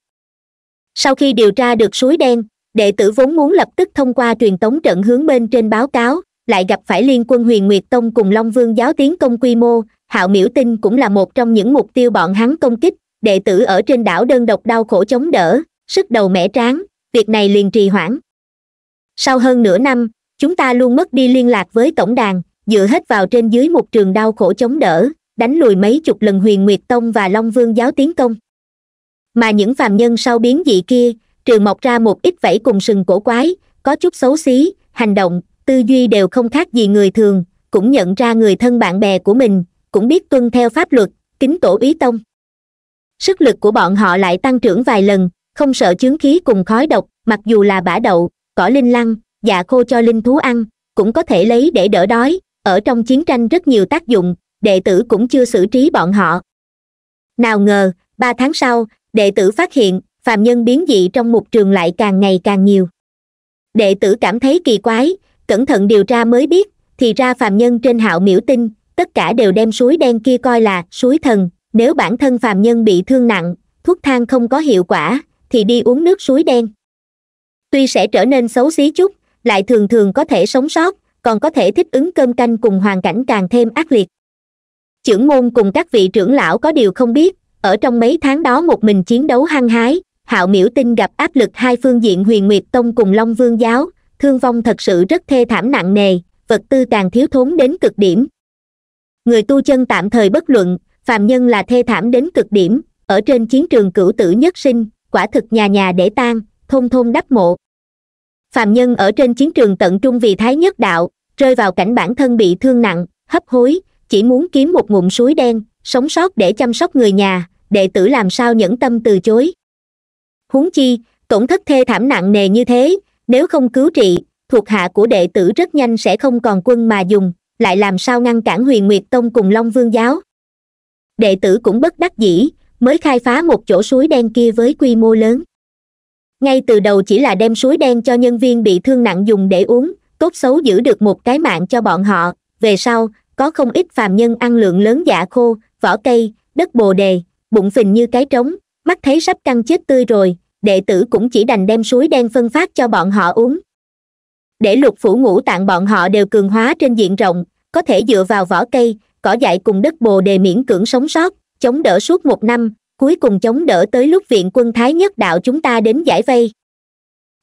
Speaker 1: sau khi điều tra được suối đen đệ tử vốn muốn lập tức thông qua truyền tống trận hướng bên trên báo cáo lại gặp phải liên quân huyền nguyệt tông cùng long vương giáo tiến công quy mô hạo miễu tinh cũng là một trong những mục tiêu bọn hắn công kích đệ tử ở trên đảo đơn độc đau khổ chống đỡ sức đầu mẻ tráng việc này liền trì hoãn sau hơn nửa năm chúng ta luôn mất đi liên lạc với tổng đàn dựa hết vào trên dưới một trường đau khổ chống đỡ đánh lùi mấy chục lần huyền nguyệt tông và long vương giáo tiến công mà những phàm nhân sau biến dị kia trường mọc ra một ít vẫy cùng sừng cổ quái có chút xấu xí hành động tư duy đều không khác gì người thường cũng nhận ra người thân bạn bè của mình cũng biết tuân theo pháp luật kính tổ ý tông sức lực của bọn họ lại tăng trưởng vài lần không sợ chướng khí cùng khói độc mặc dù là bã đậu cỏ linh lăng dạ khô cho linh thú ăn cũng có thể lấy để đỡ đói ở trong chiến tranh rất nhiều tác dụng đệ tử cũng chưa xử trí bọn họ nào ngờ ba tháng sau đệ tử phát hiện phàm nhân biến dị trong một trường lại càng ngày càng nhiều đệ tử cảm thấy kỳ quái cẩn thận điều tra mới biết thì ra phàm nhân trên hạo miễu tinh tất cả đều đem suối đen kia coi là suối thần nếu bản thân phàm nhân bị thương nặng thuốc thang không có hiệu quả thì đi uống nước suối đen tuy sẽ trở nên xấu xí chút lại thường thường có thể sống sót còn có thể thích ứng cơm canh cùng hoàn cảnh càng thêm ác liệt trưởng môn cùng các vị trưởng lão có điều không biết ở trong mấy tháng đó một mình chiến đấu hăng hái hạo Miểu tinh gặp áp lực hai phương diện huyền nguyệt tông cùng long vương giáo thương vong thật sự rất thê thảm nặng nề vật tư càng thiếu thốn đến cực điểm người tu chân tạm thời bất luận phàm nhân là thê thảm đến cực điểm ở trên chiến trường cửu tử nhất sinh quả thực nhà nhà để tan thôn thôn đắp mộ phàm nhân ở trên chiến trường tận trung vì thái nhất đạo rơi vào cảnh bản thân bị thương nặng hấp hối chỉ muốn kiếm một ngụm suối đen sống sót để chăm sóc người nhà đệ tử làm sao nhẫn tâm từ chối huống chi tổn thất thê thảm nặng nề như thế nếu không cứu trị thuộc hạ của đệ tử rất nhanh sẽ không còn quân mà dùng lại làm sao ngăn cản huyền nguyệt tông cùng long vương giáo đệ tử cũng bất đắc dĩ mới khai phá một chỗ suối đen kia với quy mô lớn ngay từ đầu chỉ là đem suối đen cho nhân viên bị thương nặng dùng để uống tốt xấu giữ được một cái mạng cho bọn họ về sau có không ít phàm nhân ăn lượng lớn dạ khô vỏ cây đất bồ đề bụng phình như cái trống mắt thấy sắp căng chết tươi rồi đệ tử cũng chỉ đành đem suối đen phân phát cho bọn họ uống để lục phủ ngũ tạng bọn họ đều cường hóa trên diện rộng có thể dựa vào vỏ cây cỏ dại cùng đất bồ đề miễn cưỡng sống sót chống đỡ suốt một năm cuối cùng chống đỡ tới lúc viện quân thái nhất đạo chúng ta đến giải vây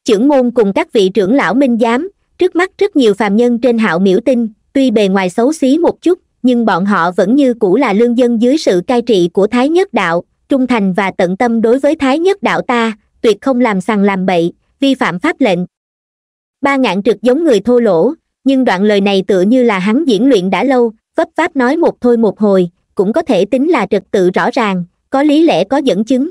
Speaker 1: trưởng môn cùng các vị trưởng lão minh giám trước mắt rất nhiều phàm nhân trên hạo miễu tinh tuy bề ngoài xấu xí một chút nhưng bọn họ vẫn như cũ là lương dân dưới sự cai trị của thái nhất đạo trung thành và tận tâm đối với thái nhất đạo ta tuyệt không làm sằng làm bậy vi phạm pháp lệnh ba ngạn trực giống người thô lỗ nhưng đoạn lời này tựa như là hắn diễn luyện đã lâu vấp váp nói một thôi một hồi cũng có thể tính là trật tự rõ ràng có lý lẽ có dẫn chứng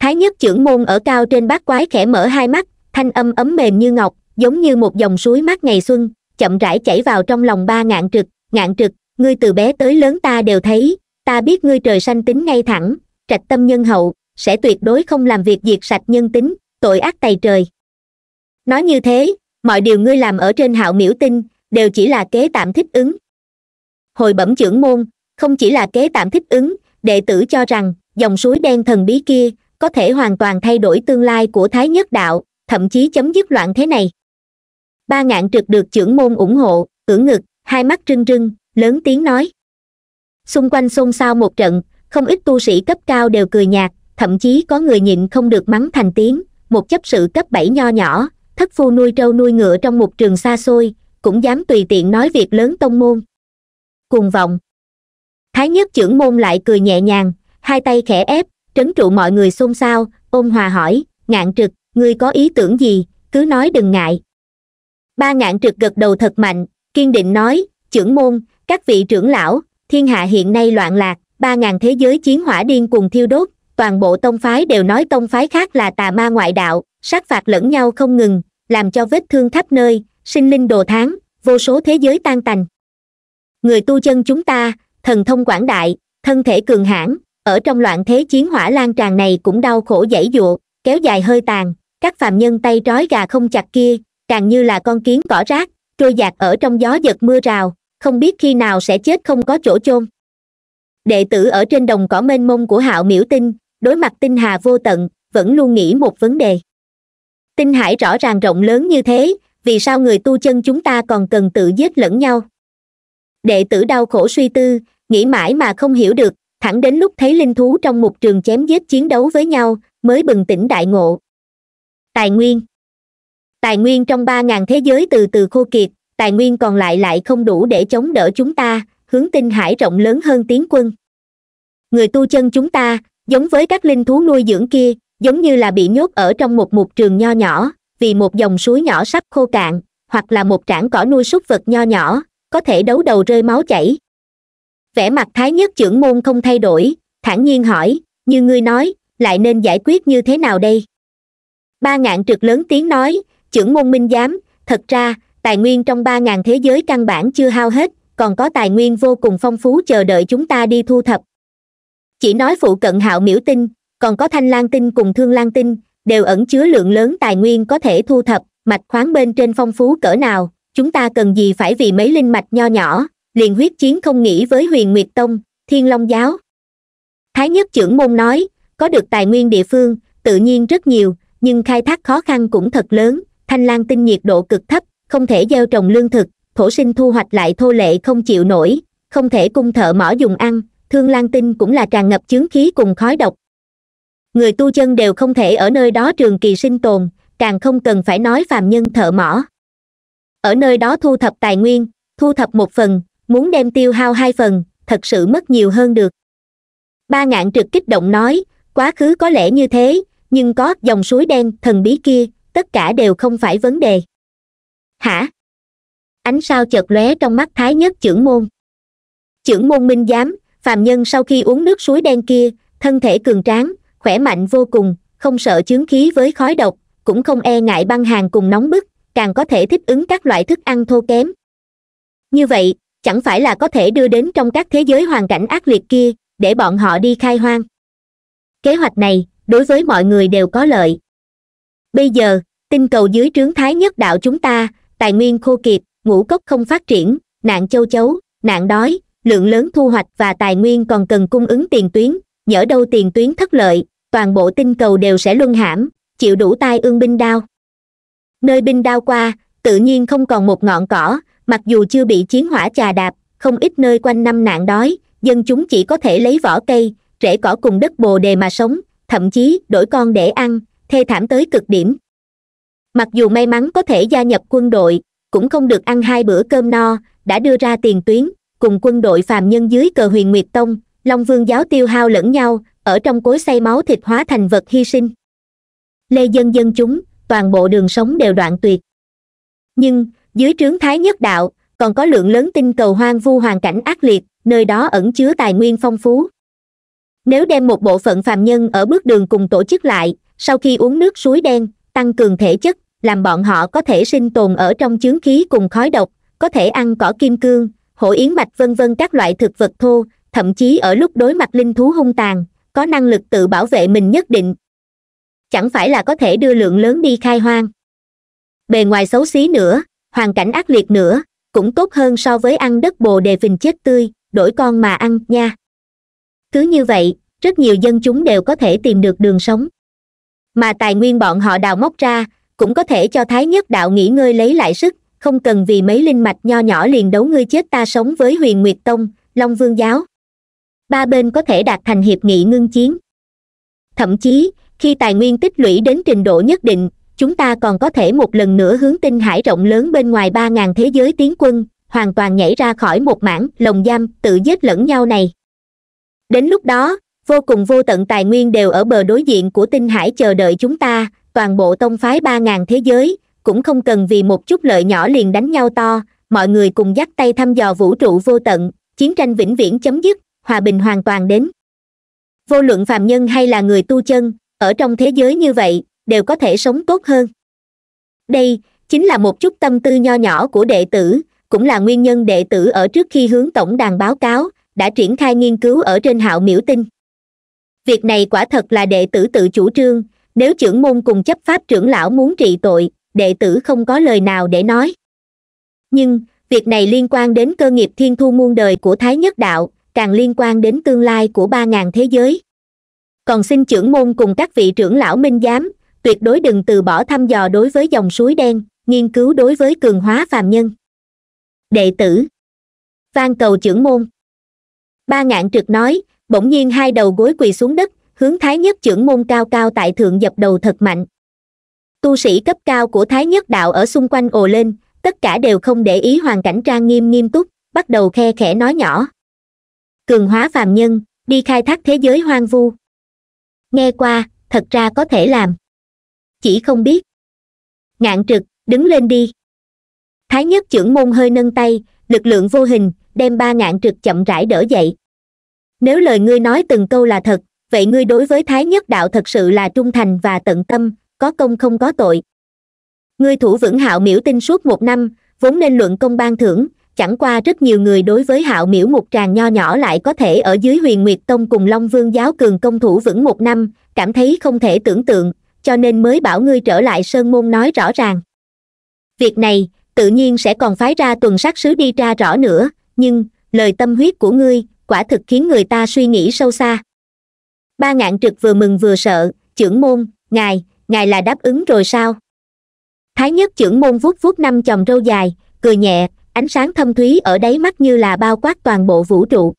Speaker 1: thái nhất trưởng môn ở cao trên bát quái khẽ mở hai mắt thanh âm ấm mềm như ngọc giống như một dòng suối mát ngày xuân chậm rãi chảy vào trong lòng ba ngạn trực ngạn trực ngươi từ bé tới lớn ta đều thấy ta biết ngươi trời sanh tính ngay thẳng trạch tâm nhân hậu sẽ tuyệt đối không làm việc diệt sạch nhân tính tội ác tày trời nói như thế mọi điều ngươi làm ở trên hạo miễu tinh đều chỉ là kế tạm thích ứng hồi bẩm trưởng môn không chỉ là kế tạm thích ứng đệ tử cho rằng dòng suối đen thần bí kia có thể hoàn toàn thay đổi tương lai của thái nhất đạo thậm chí chấm dứt loạn thế này ba ngạn trực được trưởng môn ủng hộ ưỡn ngực hai mắt rưng rưng lớn tiếng nói xung quanh xôn xao một trận không ít tu sĩ cấp cao đều cười nhạt thậm chí có người nhịn không được mắng thành tiếng một chấp sự cấp bảy nho nhỏ thất phu nuôi trâu nuôi ngựa trong một trường xa xôi cũng dám tùy tiện nói việc lớn tông môn cuồng vọng thái nhất trưởng môn lại cười nhẹ nhàng hai tay khẽ ép trấn trụ mọi người xôn xao ôn hòa hỏi ngạn trực ngươi có ý tưởng gì cứ nói đừng ngại ba ngạn trực gật đầu thật mạnh kiên định nói trưởng môn các vị trưởng lão thiên hạ hiện nay loạn lạc ba ngàn thế giới chiến hỏa điên cùng thiêu đốt toàn bộ tông phái đều nói tông phái khác là tà ma ngoại đạo sát phạt lẫn nhau không ngừng làm cho vết thương khắp nơi sinh linh đồ tháng vô số thế giới tan tành người tu chân chúng ta thần thông quảng đại thân thể cường hãn ở trong loạn thế chiến hỏa lan tràn này cũng đau khổ dãy dụa kéo dài hơi tàn các phàm nhân tay trói gà không chặt kia càng như là con kiến cỏ rác trôi dạt ở trong gió giật mưa rào không biết khi nào sẽ chết không có chỗ chôn đệ tử ở trên đồng cỏ mênh mông của hạo miễu tinh đối mặt tinh hà vô tận vẫn luôn nghĩ một vấn đề tinh hải rõ ràng rộng lớn như thế vì sao người tu chân chúng ta còn cần tự giết lẫn nhau đệ tử đau khổ suy tư nghĩ mãi mà không hiểu được thẳng đến lúc thấy linh thú trong một trường chém giết chiến đấu với nhau mới bừng tỉnh đại ngộ tài nguyên tài nguyên trong ba ngàn thế giới từ từ khô kiệt tài nguyên còn lại lại không đủ để chống đỡ chúng ta hướng tinh hải rộng lớn hơn tiến quân người tu chân chúng ta giống với các linh thú nuôi dưỡng kia giống như là bị nhốt ở trong một mục trường nho nhỏ vì một dòng suối nhỏ sắp khô cạn hoặc là một trảng cỏ nuôi súc vật nho nhỏ có thể đấu đầu rơi máu chảy vẻ mặt thái nhất trưởng môn không thay đổi thản nhiên hỏi như ngươi nói lại nên giải quyết như thế nào đây ba ngạn trực lớn tiếng nói trưởng môn minh giám thật ra tài nguyên trong ba ngàn thế giới căn bản chưa hao hết còn có tài nguyên vô cùng phong phú chờ đợi chúng ta đi thu thập chỉ nói phụ cận hạo miễu tinh còn có thanh lang tinh cùng thương lang tinh đều ẩn chứa lượng lớn tài nguyên có thể thu thập mạch khoáng bên trên phong phú cỡ nào chúng ta cần gì phải vì mấy linh mạch nho nhỏ liền huyết chiến không nghĩ với huyền nguyệt tông thiên long giáo thái nhất trưởng môn nói có được tài nguyên địa phương tự nhiên rất nhiều nhưng khai thác khó khăn cũng thật lớn thanh lang tinh nhiệt độ cực thấp không thể gieo trồng lương thực thổ sinh thu hoạch lại thô lệ không chịu nổi không thể cung thợ mỏ dùng ăn thương lan tinh cũng là tràn ngập chướng khí cùng khói độc người tu chân đều không thể ở nơi đó trường kỳ sinh tồn càng không cần phải nói phàm nhân thợ mỏ ở nơi đó thu thập tài nguyên thu thập một phần muốn đem tiêu hao hai phần thật sự mất nhiều hơn được ba ngạn trực kích động nói quá khứ có lẽ như thế nhưng có dòng suối đen thần bí kia tất cả đều không phải vấn đề hả ánh sao chợt lóe trong mắt thái nhất trưởng môn trưởng môn minh giám phàm nhân sau khi uống nước suối đen kia thân thể cường tráng khỏe mạnh vô cùng không sợ chướng khí với khói độc cũng không e ngại băng hàng cùng nóng bức càng có thể thích ứng các loại thức ăn thô kém như vậy chẳng phải là có thể đưa đến trong các thế giới hoàn cảnh ác liệt kia để bọn họ đi khai hoang kế hoạch này đối với mọi người đều có lợi bây giờ tinh cầu dưới trướng thái nhất đạo chúng ta tài nguyên khô kiệt ngũ cốc không phát triển nạn châu chấu nạn đói lượng lớn thu hoạch và tài nguyên còn cần cung ứng tiền tuyến nhỡ đâu tiền tuyến thất lợi toàn bộ tinh cầu đều sẽ luân hãm chịu đủ tai ương binh đao nơi binh đao qua tự nhiên không còn một ngọn cỏ mặc dù chưa bị chiến hỏa chà đạp không ít nơi quanh năm nạn đói dân chúng chỉ có thể lấy vỏ cây rễ cỏ cùng đất bồ đề mà sống thậm chí đổi con để ăn thê thảm tới cực điểm mặc dù may mắn có thể gia nhập quân đội cũng không được ăn hai bữa cơm no đã đưa ra tiền tuyến cùng quân đội phàm nhân dưới cờ huyền nguyệt tông long vương giáo tiêu hao lẫn nhau ở trong cối xay máu thịt hóa thành vật hy sinh lê dân dân chúng toàn bộ đường sống đều đoạn tuyệt nhưng dưới trướng thái nhất đạo còn có lượng lớn tinh cầu hoang vu hoàn cảnh ác liệt nơi đó ẩn chứa tài nguyên phong phú nếu đem một bộ phận phàm nhân ở bước đường cùng tổ chức lại sau khi uống nước suối đen tăng cường thể chất làm bọn họ có thể sinh tồn ở trong chướng khí cùng khói độc có thể ăn cỏ kim cương hổ yến mạch vân vân các loại thực vật thô thậm chí ở lúc đối mặt linh thú hung tàn có năng lực tự bảo vệ mình nhất định chẳng phải là có thể đưa lượng lớn đi khai hoang bề ngoài xấu xí nữa hoàn cảnh ác liệt nữa cũng tốt hơn so với ăn đất bồ đề phình chết tươi đổi con mà ăn nha cứ như vậy rất nhiều dân chúng đều có thể tìm được đường sống mà tài nguyên bọn họ đào móc ra cũng có thể cho thái nhất đạo nghỉ ngơi lấy lại sức không cần vì mấy linh mạch nho nhỏ liền đấu ngươi chết ta sống với huyền nguyệt tông long vương giáo ba bên có thể đạt thành hiệp nghị ngưng chiến thậm chí khi tài nguyên tích lũy đến trình độ nhất định chúng ta còn có thể một lần nữa hướng tinh hải rộng lớn bên ngoài ba ngàn thế giới tiến quân hoàn toàn nhảy ra khỏi một mảng lồng giam tự giết lẫn nhau này đến lúc đó vô cùng vô tận tài nguyên đều ở bờ đối diện của tinh hải chờ đợi chúng ta toàn bộ tông phái ba ngàn thế giới cũng không cần vì một chút lợi nhỏ liền đánh nhau to mọi người cùng dắt tay thăm dò vũ trụ vô tận chiến tranh vĩnh viễn chấm dứt hòa bình hoàn toàn đến vô luận phàm nhân hay là người tu chân ở trong thế giới như vậy đều có thể sống tốt hơn đây chính là một chút tâm tư nho nhỏ của đệ tử cũng là nguyên nhân đệ tử ở trước khi hướng tổng đàn báo cáo đã triển khai nghiên cứu ở trên hạo miễu tinh việc này quả thật là đệ tử tự chủ trương nếu trưởng môn cùng chấp pháp trưởng lão muốn trị tội đệ tử không có lời nào để nói nhưng việc này liên quan đến cơ nghiệp thiên thu muôn đời của thái nhất đạo càng liên quan đến tương lai của ba ngàn thế giới còn xin trưởng môn cùng các vị trưởng lão minh giám tuyệt đối đừng từ bỏ thăm dò đối với dòng suối đen nghiên cứu đối với cường hóa phàm nhân đệ tử van cầu trưởng môn ba ngạn trực nói bỗng nhiên hai đầu gối quỳ xuống đất hướng thái nhất trưởng môn cao cao tại thượng dập đầu thật mạnh tu sĩ cấp cao của thái nhất đạo ở xung quanh ồ lên tất cả đều không để ý hoàn cảnh trang nghiêm nghiêm túc bắt đầu khe khẽ nói nhỏ cường hóa phàm nhân đi khai thác thế giới hoang vu nghe qua thật ra có thể làm chỉ không biết ngạn trực đứng lên đi thái nhất trưởng môn hơi nâng tay lực lượng vô hình đem ba ngạn trực chậm rãi đỡ dậy nếu lời ngươi nói từng câu là thật vậy ngươi đối với thái nhất đạo thật sự là trung thành và tận tâm có công không có tội ngươi thủ vững hạo miễu tinh suốt một năm vốn nên luận công ban thưởng chẳng qua rất nhiều người đối với hạo miễu một tràng nho nhỏ lại có thể ở dưới huyền nguyệt tông cùng long vương giáo cường công thủ vững một năm cảm thấy không thể tưởng tượng cho nên mới bảo ngươi trở lại sơn môn nói rõ ràng việc này tự nhiên sẽ còn phái ra tuần sát sứ đi ra rõ nữa nhưng lời tâm huyết của ngươi quả thực khiến người ta suy nghĩ sâu xa ba ngạn trực vừa mừng vừa sợ chưởng môn ngài ngài là đáp ứng rồi sao thái nhất chưởng môn vuốt vuốt năm chồng râu dài cười nhẹ ánh sáng thâm thúy ở đáy mắt như là bao quát toàn bộ vũ trụ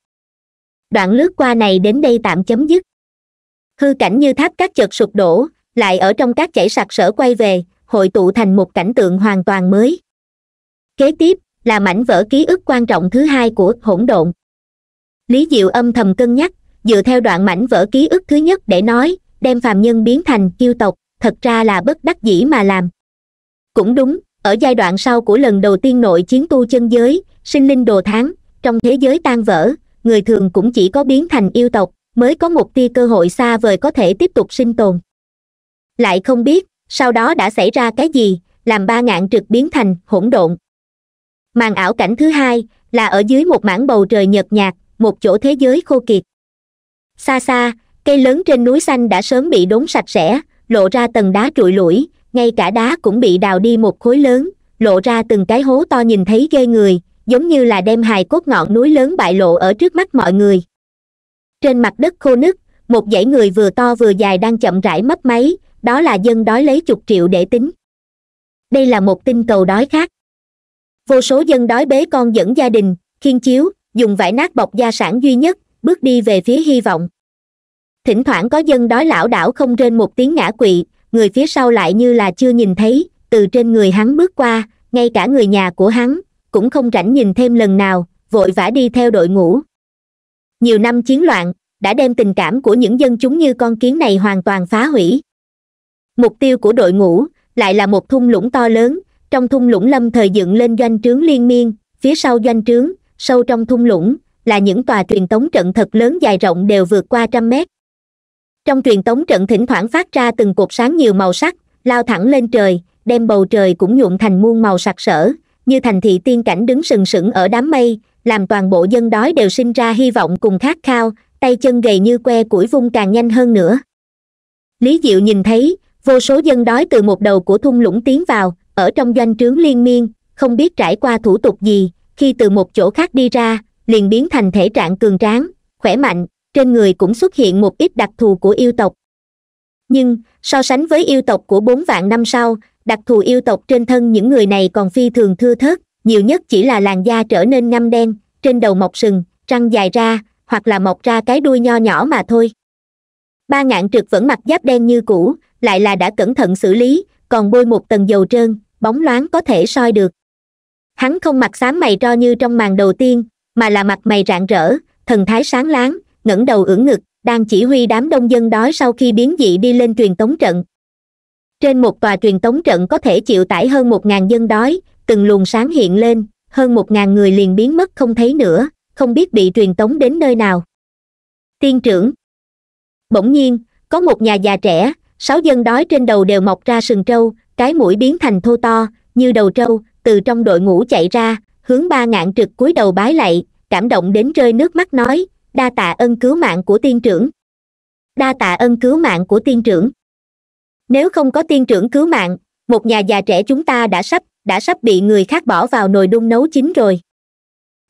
Speaker 1: đoạn lướt qua này đến đây tạm chấm dứt hư cảnh như tháp các chợt sụp đổ lại ở trong các chảy sặc sở quay về hội tụ thành một cảnh tượng hoàn toàn mới kế tiếp là mảnh vỡ ký ức quan trọng thứ hai của hỗn độn lý diệu âm thầm cân nhắc dựa theo đoạn mảnh vỡ ký ức thứ nhất để nói đem phàm nhân biến thành kiêu tộc thật ra là bất đắc dĩ mà làm cũng đúng ở giai đoạn sau của lần đầu tiên nội chiến tu chân giới sinh linh đồ tháng trong thế giới tan vỡ người thường cũng chỉ có biến thành yêu tộc mới có một tia cơ hội xa vời có thể tiếp tục sinh tồn lại không biết sau đó đã xảy ra cái gì làm ba ngạn trực biến thành hỗn độn màn ảo cảnh thứ hai là ở dưới một mảng bầu trời nhợt nhạt một chỗ thế giới khô kiệt xa xa cây lớn trên núi xanh đã sớm bị đốn sạch sẽ lộ ra tầng đá trụi lủi ngay cả đá cũng bị đào đi một khối lớn lộ ra từng cái hố to nhìn thấy ghê người giống như là đem hài cốt ngọn núi lớn bại lộ ở trước mắt mọi người trên mặt đất khô nứt một dãy người vừa to vừa dài đang chậm rãi mấp máy đó là dân đói lấy chục triệu để tính đây là một tinh cầu đói khác vô số dân đói bế con dẫn gia đình khiên chiếu dùng vải nát bọc gia sản duy nhất bước đi về phía hy vọng thỉnh thoảng có dân đói lão đảo không trên một tiếng ngã quỵ người phía sau lại như là chưa nhìn thấy từ trên người hắn bước qua ngay cả người nhà của hắn cũng không rảnh nhìn thêm lần nào vội vã đi theo đội ngũ nhiều năm chiến loạn đã đem tình cảm của những dân chúng như con kiến này hoàn toàn phá hủy mục tiêu của đội ngũ lại là một thung lũng to lớn trong thung lũng lâm thời dựng lên doanh trướng liên miên phía sau doanh trướng sâu trong thung lũng là những tòa truyền tống trận thật lớn dài rộng đều vượt qua trăm mét trong truyền tống trận thỉnh thoảng phát ra từng cột sáng nhiều màu sắc lao thẳng lên trời đem bầu trời cũng nhuộm thành muôn màu sặc sỡ như thành thị tiên cảnh đứng sừng sững ở đám mây làm toàn bộ dân đói đều sinh ra hy vọng cùng khát khao tay chân gầy như que củi vung càng nhanh hơn nữa lý diệu nhìn thấy vô số dân đói từ một đầu của thung lũng tiến vào ở trong doanh trướng liên miên không biết trải qua thủ tục gì khi từ một chỗ khác đi ra liền biến thành thể trạng cường tráng khỏe mạnh trên người cũng xuất hiện một ít đặc thù của yêu tộc nhưng so sánh với yêu tộc của bốn vạn năm sau đặc thù yêu tộc trên thân những người này còn phi thường thưa thớt nhiều nhất chỉ là làn da trở nên ngăm đen trên đầu mọc sừng răng dài ra hoặc là mọc ra cái đuôi nho nhỏ mà thôi ba ngạn trực vẫn mặc giáp đen như cũ lại là đã cẩn thận xử lý còn bôi một tầng dầu trơn bóng loáng có thể soi được hắn không mặc xám mày tro như trong màn đầu tiên mà là mặt mày rạng rỡ thần thái sáng láng ngẩng đầu ưỡn ngực đang chỉ huy đám đông dân đói sau khi biến dị đi lên truyền tống trận trên một tòa truyền tống trận có thể chịu tải hơn một ngàn dân đói từng luồng sáng hiện lên hơn một ngàn người liền biến mất không thấy nữa không biết bị truyền tống đến nơi nào tiên trưởng bỗng nhiên có một nhà già trẻ sáu dân đói trên đầu đều mọc ra sừng trâu cái mũi biến thành thô to như đầu trâu từ trong đội ngũ chạy ra hướng ba ngạn trực cúi đầu bái lạy cảm động đến rơi nước mắt nói đa tạ ân cứu mạng của tiên trưởng đa tạ ân cứu mạng của tiên trưởng nếu không có tiên trưởng cứu mạng một nhà già trẻ chúng ta đã sắp đã sắp bị người khác bỏ vào nồi đun nấu chín rồi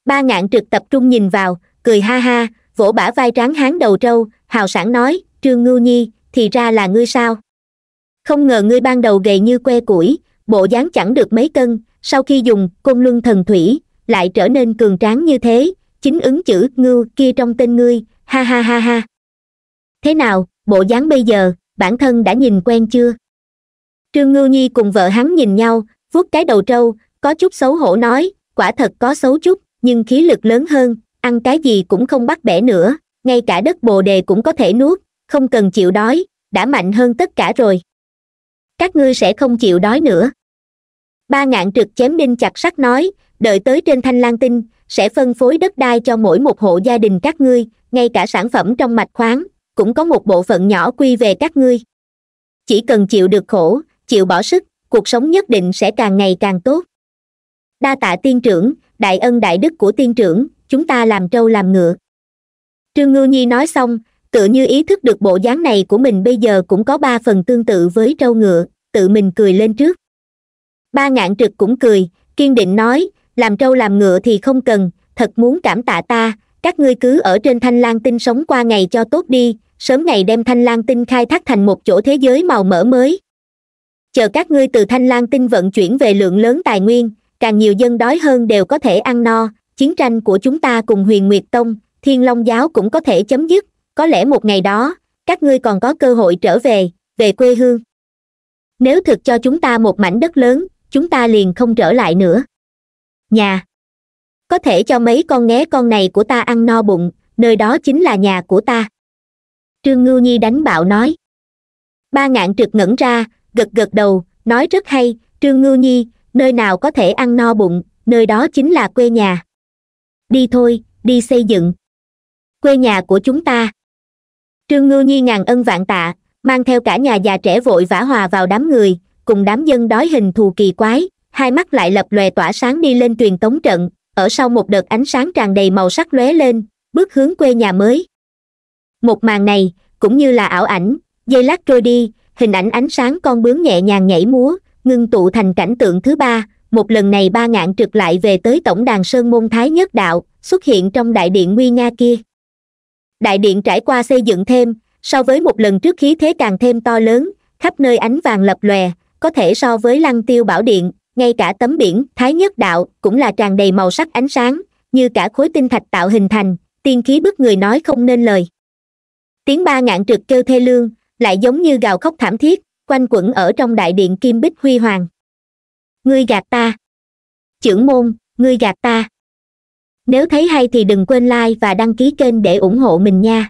Speaker 1: ba ngạn trực tập trung nhìn vào cười ha ha vỗ bả vai tráng hán đầu trâu hào sản nói trương ngưu nhi thì ra là ngươi sao không ngờ ngươi ban đầu gầy như que củi bộ dáng chẳng được mấy cân sau khi dùng côn luân thần thủy lại trở nên cường tráng như thế chính ứng chữ ngưu kia trong tên ngươi ha ha ha ha thế nào bộ dáng bây giờ bản thân đã nhìn quen chưa trương ngưu nhi cùng vợ hắn nhìn nhau vuốt cái đầu trâu có chút xấu hổ nói quả thật có xấu chút nhưng khí lực lớn hơn ăn cái gì cũng không bắt bẻ nữa ngay cả đất bồ đề cũng có thể nuốt không cần chịu đói đã mạnh hơn tất cả rồi các ngươi sẽ không chịu đói nữa ba ngạn trực chém đinh chặt sắt nói đợi tới trên thanh lang tinh sẽ phân phối đất đai cho mỗi một hộ gia đình các ngươi ngay cả sản phẩm trong mạch khoáng cũng có một bộ phận nhỏ quy về các ngươi chỉ cần chịu được khổ chịu bỏ sức cuộc sống nhất định sẽ càng ngày càng tốt đa tạ tiên trưởng đại ân đại đức của tiên trưởng chúng ta làm trâu làm ngựa trương ngư nhi nói xong tự như ý thức được bộ dáng này của mình bây giờ cũng có ba phần tương tự với trâu ngựa tự mình cười lên trước ba ngạn trực cũng cười kiên định nói làm trâu làm ngựa thì không cần thật muốn cảm tạ ta các ngươi cứ ở trên thanh lang tinh sống qua ngày cho tốt đi sớm ngày đem thanh lang tinh khai thác thành một chỗ thế giới màu mỡ mới chờ các ngươi từ thanh lang tinh vận chuyển về lượng lớn tài nguyên càng nhiều dân đói hơn đều có thể ăn no chiến tranh của chúng ta cùng huyền nguyệt tông thiên long giáo cũng có thể chấm dứt có lẽ một ngày đó các ngươi còn có cơ hội trở về về quê hương nếu thực cho chúng ta một mảnh đất lớn chúng ta liền không trở lại nữa nhà có thể cho mấy con nghé con này của ta ăn no bụng nơi đó chính là nhà của ta trương ngưu nhi đánh bạo nói ba ngạn trực ngẩn ra gật gật đầu nói rất hay trương ngưu nhi nơi nào có thể ăn no bụng nơi đó chính là quê nhà đi thôi đi xây dựng quê nhà của chúng ta trương ngưu nhi ngàn ân vạn tạ mang theo cả nhà già trẻ vội vã hòa vào đám người cùng đám dân đói hình thù kỳ quái hai mắt lại lập lòe tỏa sáng đi lên truyền tống trận ở sau một đợt ánh sáng tràn đầy màu sắc lóe lên bước hướng quê nhà mới một màn này cũng như là ảo ảnh dây lát trôi đi hình ảnh ánh sáng con bướm nhẹ nhàng nhảy múa ngưng tụ thành cảnh tượng thứ ba một lần này ba ngạn trực lại về tới tổng đàn sơn môn thái nhất đạo xuất hiện trong đại điện nguy nga kia đại điện trải qua xây dựng thêm so với một lần trước khí thế càng thêm to lớn khắp nơi ánh vàng lập lòe có thể so với lăng tiêu bảo điện ngay cả tấm biển thái nhất đạo cũng là tràn đầy màu sắc ánh sáng như cả khối tinh thạch tạo hình thành tiên khí bức người nói không nên lời tiếng ba ngạn trực kêu thê lương lại giống như gào khóc thảm thiết quanh quẩn ở trong đại điện kim bích huy hoàng ngươi gạt ta chưởng môn ngươi gạt ta nếu thấy hay thì đừng quên like và đăng ký kênh để ủng hộ mình nha